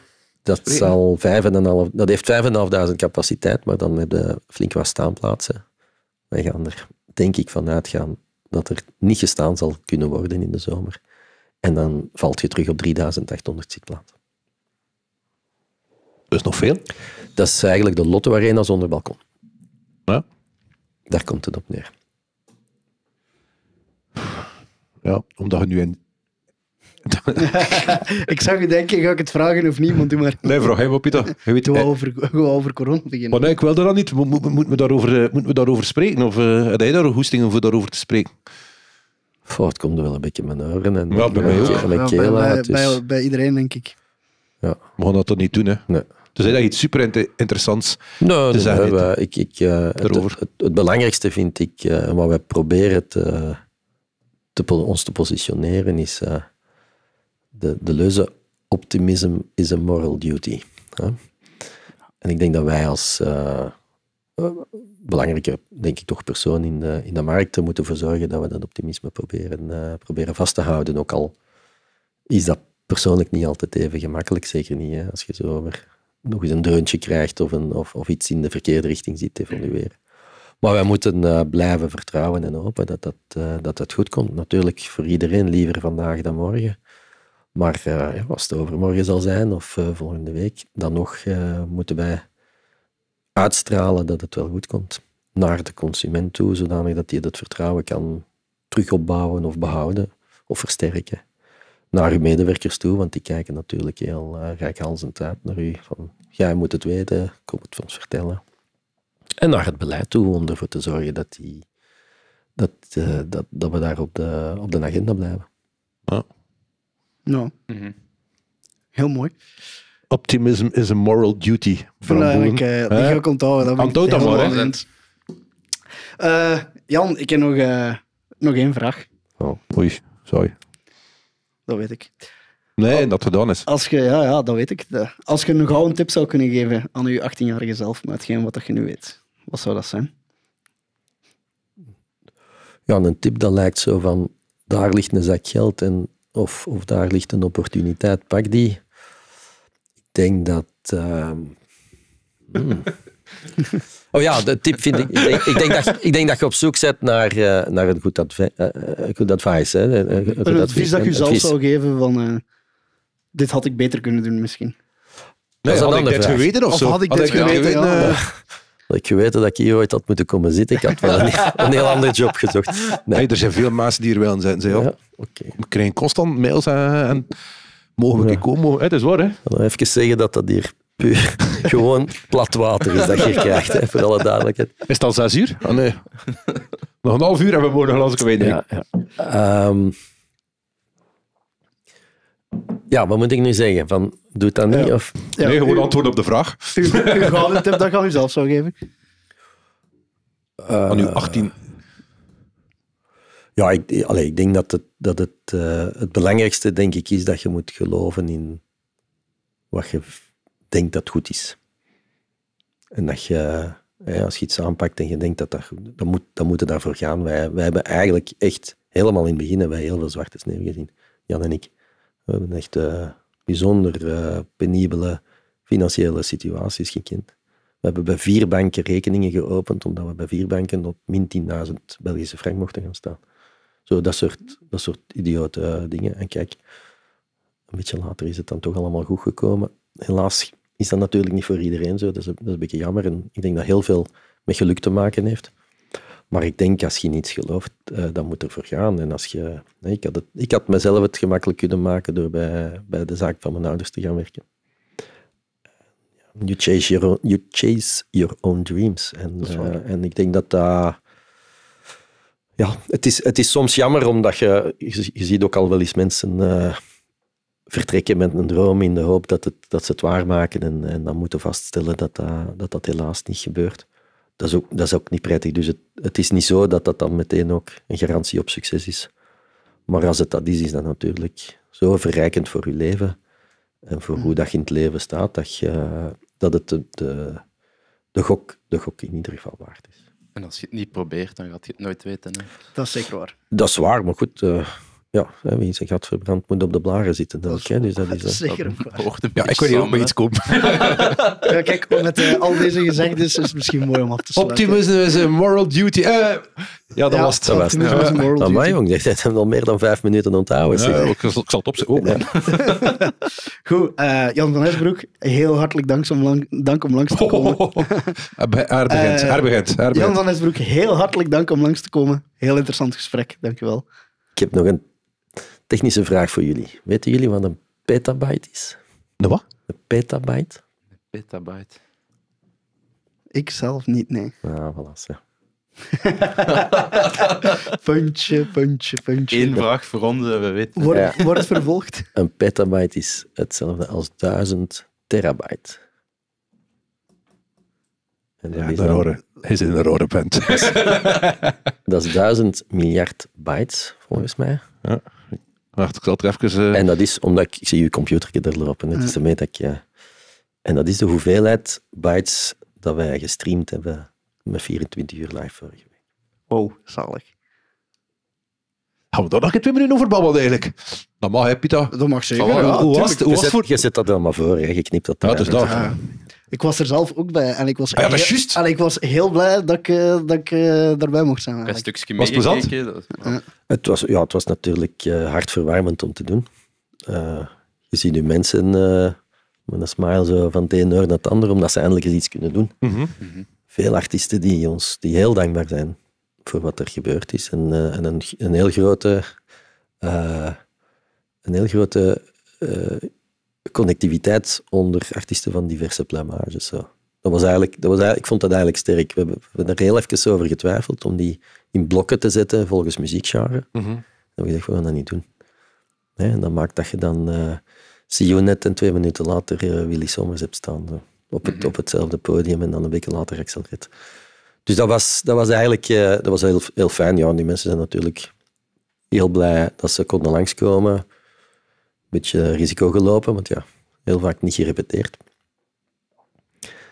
Dat, zal vijf en een half, dat heeft 5.500 capaciteit, maar dan hebben we flink wat staanplaatsen. Wij gaan er denk ik vanuit gaan dat er niet gestaan zal kunnen worden in de zomer. En dan valt je terug op 3800 zitplaatsen. Dus nog veel? Dat is eigenlijk de Lotto Arena zonder balkon. Ja. Daar komt het op neer. Ja, omdat je nu een [LAUGHS] ik zag je denken, ga ik het vragen of niet, maar. Nee, vraag hem op, Pieter. Je weet, over, over corona beginnen. Maar oh, ik wil dat niet. moeten we daarover, eh, moeten we daarover spreken? Of uh, eh, had jij daar een hoesting om daarover te spreken? Goh, het komt er wel een beetje mijn oren. En ja, bij mij ook. bij, bij, bij, iedereen, denk ik. Ja. We gaan dat toch niet doen, hè? Nee. Dus hij dat iets super interessants nee, te zeggen. ik, ik, uh, het, het, belangrijkste vind ik, wat we proberen te, te, ons te positioneren, is de, de leuze optimisme is a moral duty. En ik denk dat wij als eh, eh, belangrijke, denk ik toch, persoon in de, in de markt er moeten voor zorgen dat we dat optimisme proberen, eh, proberen vast te houden. Ook al is dat persoonlijk niet altijd even gemakkelijk, zeker niet. Hè? Als je zo over nog eens een deuntje krijgt of, een, of, of iets in de verkeerde richting ziet evolueren. Maar wij moeten blijven vertrouwen en hopen dat dat, dat dat goed komt. Natuurlijk voor iedereen liever vandaag dan morgen. Maar eh, als het overmorgen zal zijn of eh, volgende week, dan nog eh, moeten wij uitstralen dat het wel goed komt. Naar de consument toe, zodanig dat hij dat vertrouwen kan terugopbouwen of behouden of versterken. Naar uw medewerkers toe, want die kijken natuurlijk heel uh, uit naar u. Van, jij moet het weten, kom het ons vertellen. En naar het beleid toe, om ervoor te zorgen dat, die, dat, dat, dat we daar op de, op de agenda blijven. Ja, nou, heel mooi. Optimism is a moral duty. Vanuit eh, ik, uh, dat ga ik onthouden. Onthoud dat maar, Jan, ik heb nog, eh, nog één vraag. Oh, oei, sorry. Dat weet ik. Nee, dat gedaan is. Als je, ja, ja, dat weet ik. Als je nog een tip zou kunnen geven aan je 18-jarige zelf, met hetgeen wat je nu weet, wat zou dat zijn? Ja, een tip dat lijkt zo van, daar ligt een zak geld en of, of daar ligt een opportuniteit, pak die. Ik denk dat. Ehm, hmm. [LAUGHS] Oh ja, de tip vind ik. Ik denk, dat, ik denk dat je op zoek zet naar, eh, naar een goed, eh, eh, advies. Hè? Een, advies, dat je zelf zou geven van. dit had ik beter kunnen doen, misschien. Nee, dat had ik dit geweten of, of zo? had ik had dit geweten? [LAUGHS] dat ik geweten dat ik hier ooit had moeten komen zitten. Ik had wel een, heel andere job gezocht. Nee. er zijn veel mensen die er wel in zijn. Zei, ja, oké. We krijgen constant mails en, eh, en mogen we komen? Het is waar, hè? even zeggen dat dat hier puur [LAUGHS] gewoon plat water is dat je krijgt, hè, voor alle duidelijkheid. Is het al zes uur? Ah, nee. Nog een half uur hebben we mogen nog een Ja, ja. Ehm, ja, wat moet ik nu zeggen? Van, doe dan niet? Of? nee, gewoon antwoord op de vraag. U, u tip dat kan u zelf zo geven? Uh, aan uw 18... Eh, ja, ik, ik denk dat het, dat het, eh, het belangrijkste denk ik, is dat je moet geloven in wat je denkt dat goed is. En dat je, eh, als je iets aanpakt en je denkt dat dat goed dan moet, dan moet je daarvoor gaan. Wij, wij hebben eigenlijk echt helemaal in het begin wij heel veel zwarte sneeuw gezien, Jan en ik. We hebben echt eh, bijzonder uh, penibele financiële situaties gekend. We hebben bij vier banken rekeningen geopend, omdat we bij vier banken op min 10.000 Belgische frank mochten gaan staan. Zo, dat soort, dat soort idiote eh, dingen. En kijk, een beetje later is het dan toch allemaal goed gekomen. Helaas is dat natuurlijk niet voor iedereen zo. Dat is, dat is een beetje jammer. En ik denk dat heel veel met geluk te maken heeft. Maar ik denk, als je niets gelooft, uh, dan moet er voor gaan. En als je, ik, had het, ik had mezelf het gemakkelijk kunnen maken door bij, bij de zaak van mijn ouders te gaan werken. You chase your own, you chase your own dreams. En, eh, en ik denk dat dat... ja, het is, het is soms jammer, omdat je... Je, ziet ook al wel eens mensen... Eh, vertrekken met een droom in de hoop dat, het, dat ze het waarmaken en, en dan moeten vaststellen dat dat, dat, dat helaas niet gebeurt dat is ook, dat is ook niet prettig. Dus het, het is niet zo dat dat dan meteen ook een garantie op succes is. Maar als het dat is, is dat natuurlijk zo verrijkend voor je leven en voor hoe dat je in het leven staat, dat, je, dat het de, de, gok, de gok in ieder geval waard is. En als je het niet probeert, dan gaat je het nooit weten. Hè? Dat is zeker waar. Dat is waar, maar goed. Eh, ja, wie zijn gat verbrand moet op de blaren zitten. Dat, hè, dus dat is, dat is eh, zeker Ja, ik weet niet ook maar iets komen [LAUGHS] ja, kijk, met eh, al deze gezegden is het misschien mooi om af te sluiten. Optimism is een moral duty. Uh, ja, dat ja, was het. Dat ja. was moral duty. Maar jong, je hebt hem al meer dan vijf minuten onthouden. Ja, ik, zal het opzetten. Oh, [LAUGHS] Goed, uh, Jan van Esbroek heel hartelijk dank om, lang, dank om langs te komen. Jan van Esbroek heel hartelijk dank om langs te komen. Heel interessant gesprek, dankjewel. Ik heb nog een Technische vraag voor jullie. Weten jullie wat een petabyte is? De wat? Een petabyte. Een petabyte. Ik zelf niet, nee. Ah, voilà. Ja. [LAUGHS] puntje, puntje, puntje. Eén vraag voor ons, we weten. Wordt vervolgd? [LAUGHS] Een petabyte is hetzelfde als duizend terabyte. En dat ja, is is in een rode punt. [LAUGHS] dat is duizend miljard bytes, volgens mij. Ja ik eh, En dat is omdat ik... zie je computer erop. En het is dat ik... Ja. En dat is de hoeveelheid bytes dat wij gestreamd hebben met 24 uur live vorige week. Wow, zalig. Gaan we daar nog twee minuten over eigenlijk? Dat mag, hè, Pieter? Dat mag zeker. hoe was Hoe was voor... Je zet dat helemaal voor, hè. je knipt dat Ja, dat. Ik was er zelf ook bij en ik was, ah ja, en ik was heel blij dat ik, eh, dat ik eh, daarbij mocht zijn. Een stukje mee was plezant. Het, was, ja, het was natuurlijk uh, hartverwarmend om te doen. je ziet nu mensen met een smile zo van het een naar het ander, omdat ze eindelijk eens iets kunnen doen. Mhm. Mhm. Veel artiesten die, ons, die heel dankbaar zijn voor wat er gebeurd is. En, en een, een heel grote, een heel grote connectiviteit onder artiesten van diverse plamages. Zo. Dat was eigenlijk, dat was eigenlijk, ik vond dat eigenlijk sterk. We hebben, er heel even over getwijfeld om die in blokken te zetten volgens muziekgenre. Mm hebben we gezegd, we gaan dat niet doen. en dat maakt dat je dan uh, eh, You net en twee minuten later eh, Willy Sommers hebt staan. Zo. Op, het, mhm. op hetzelfde podium en dan een week later Axel Dus dat was, dat was eigenlijk eh, dat was heel, heel fijn. Ja, die mensen zijn natuurlijk heel blij dat ze konden langskomen beetje risico gelopen, want ja, heel vaak niet gerepeteerd.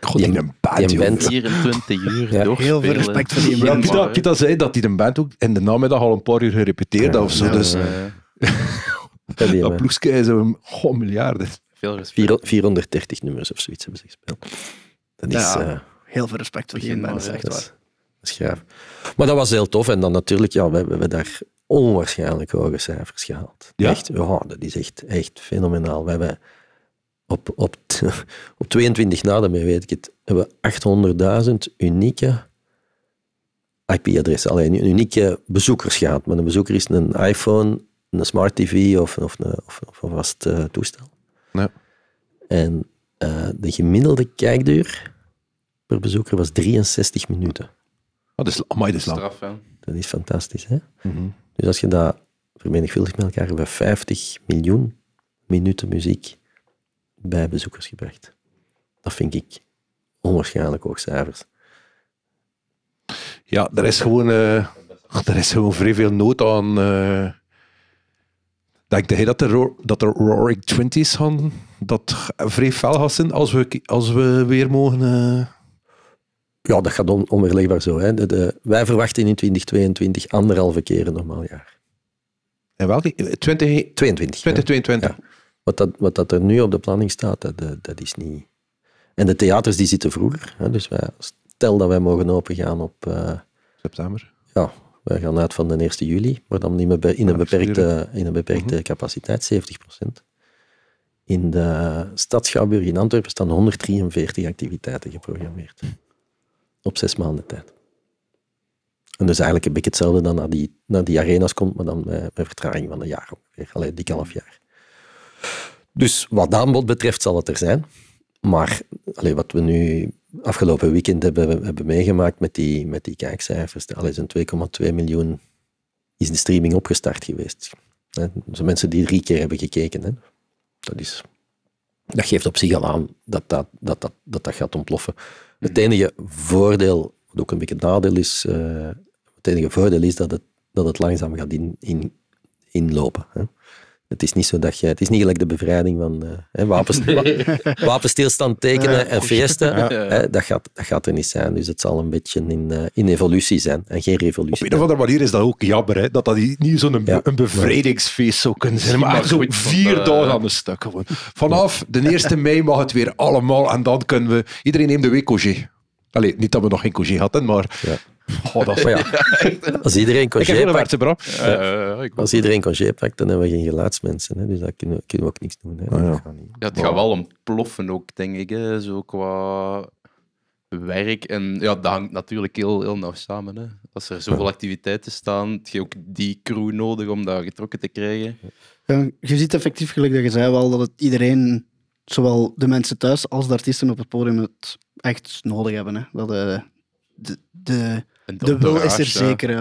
God, die, een band, 24 uur ja. Heel veel respect voor die band. Kita zei dat hij een band ook in de namiddag al een paar uur gerepeteerd had of zo. dus [LAUGHS] dat ploegske is een goh, miljarden. Veel respect. 430 nummers of zoiets hebben ze gespeeld. Dat is, eh, heel veel respect voor die band, echt waar. Dat is gaaf. Maar dat was heel tof. En dan natuurlijk, ja, we hebben daar onwaarschijnlijk hoge cijfers gehaald. Ja? Echt, ja, dat is echt, echt fenomenaal. We hebben op, op, [LAUGHS] op 22 na, daarmee weet ik het, hebben we 800.000 unieke IP-adressen, alleen unieke bezoekers gehad. Maar een bezoeker is een iPhone, een smart TV of, of, een, of, vast eh, toestel. Ja. En eh, de gemiddelde kijkduur per bezoeker was 63 minuten. Oh, dat is, amai, dat is lang. Straf, hè? Dat is fantastisch, hè? Mm dus als je dat vermenigvuldigt met elkaar, hebben we 50 miljoen minuten muziek bij bezoekers gebracht. Dat vind ik onwaarschijnlijk hoog cijfers. Ja, er is gewoon, uh, [LAUGHS] is gewoon vrij veel nood aan. Uh, denk jij dat de, dat de Roaring Twenties gaan, dat vrij fel gaan zijn als we, als we weer mogen... Eh, ja, dat gaat on zo. Hè. De, de, wij verwachten in 2022 anderhalve keer een normaal jaar. En welke? 20... 2022. Wat, dat, wat dat er nu op de planning staat, dat, dat is niet... En de theaters die zitten vroeger. Hè, dus wij, stel dat wij mogen opengaan op... Eh, September. Ja, wij gaan uit van de 1 juli, maar dan niet meer ah, in, een beperkte, in een beperkte capaciteit, 70 procent. In de Stadsschouwburg in Antwerpen staan 143 activiteiten geprogrammeerd op zes maanden tijd. En dus eigenlijk heb ik hetzelfde dan naar die, naar die arena's komt, maar dan met, met vertraging van een jaar ongeveer. alleen dik half jaar. Dus wat aanbod betreft zal het er zijn. Maar wat we nu afgelopen weekend hebben, hebben meegemaakt met die, met die kijkcijfers, allee, zijn 2,2 miljoen is de streaming opgestart geweest. Hè? mensen die drie keer hebben gekeken. Hè? Dat, is, dat geeft op zich al aan dat, dat, dat, dat, dat gaat ontploffen. Het enige voordeel, wat ook een beetje nadeel is, uh, het enige voordeel is dat het, dat het langzaam gaat in, in, inlopen. Hè. Het is niet zo dat je, het is niet gelijk de bevrijding van uh, [LAUGHS] wapenstilstand tekenen en feesten. Hè, dat, gaat, dat gaat er niet zijn. Dus het zal een beetje in, eh, in evolutie zijn en geen revolutie. Op een of andere manier is dat ook jammer, hè, dat dat niet zo'n ja. een bevrijdingsfeest zou kunnen zijn. Maar zo vier dagen eh, aan de stuk Vanaf de 1 mei mag het weer allemaal en dan kunnen we. Iedereen neemt de week congé. niet dat we nog geen congé hadden, maar. Oh, dat oh ja. [LAUGHS] als iedereen congé pakt, als iedereen congé pakt, dan hebben we geen gelaatsmensen, Hè, dus daar kunnen we, kunnen we ook niks doen. Hè. Ah, dat gaat niet. ja. het gaat wel ontploffen ook, denk ik. Zo qua werk. En ja, dat hangt natuurlijk heel, heel nauw samen. Hè. Als er zoveel activiteiten staan, heb je ook die crew nodig om daar getrokken te krijgen. Ja, je ziet effectief, gelijk dat je zei, wel dat het iedereen, zowel de mensen thuis als de artiesten op het podium, het echt nodig hebben. Hè. Dat eh, de, de de wil is er zeker.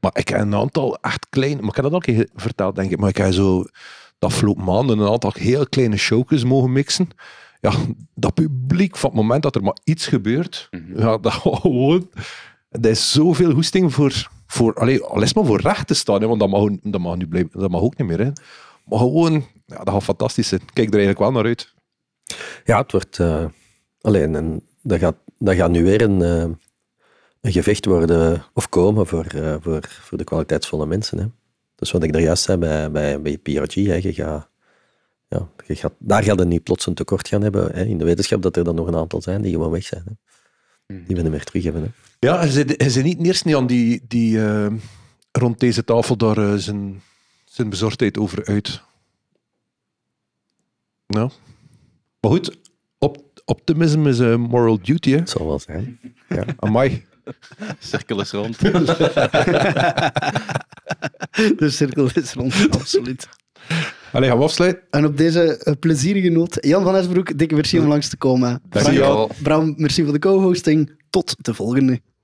Maar ik heb een aantal echt kleine. Maar ik heb dat ook een keer verteld, denk ik. Maar ik heb zo de afgelopen maanden een aantal heel kleine showjes mogen mixen. Ja, dat publiek van het moment dat er maar iets gebeurt, mm ja, dat [LAUGHS] gewoon. er is zoveel hoesting voor. voor alleen al maar voor recht te staan, hè, want dat mag, dat mag, nu blijven, dat mag ook niet meer. Hè. Maar gewoon, ja, dat gaat fantastisch zijn. Kijk er eigenlijk wel naar uit. Ja, het wordt. Eh, alleen, en dat gaat, dat gaat nu weer een. Eh, gevecht worden of komen voor, eh, voor, voor de kwaliteitsvolle mensen. Hè. Dus wat ik daar juist zei bij, bij, bij PRG, hè, je gaat, ja, je gaat, daar gaat het nu plots een tekort gaan hebben hè, in de wetenschap, dat er dan nog een aantal zijn die gewoon weg zijn. Hè. Hmm. Die we niet meer terug hebben. Hè. Ja, hij ze, niet eerst niet aan die, die eh, rond deze tafel daar eh, zijn, zijn bezorgdheid over uit. Nou, maar goed, optimisme is een moral duty. Hè? Dat zal wel zijn. Ja. Amai. [LAUGHS] cirkel is rond. [LAUGHS] de cirkel is rond, absoluut. Allee, gaan we afsluiten. En op deze eh, plezierige noot, Jan van Esbroek, dikke merci om langs te komen. Dank wel. Bram merci voor de co-hosting. Tot de volgende.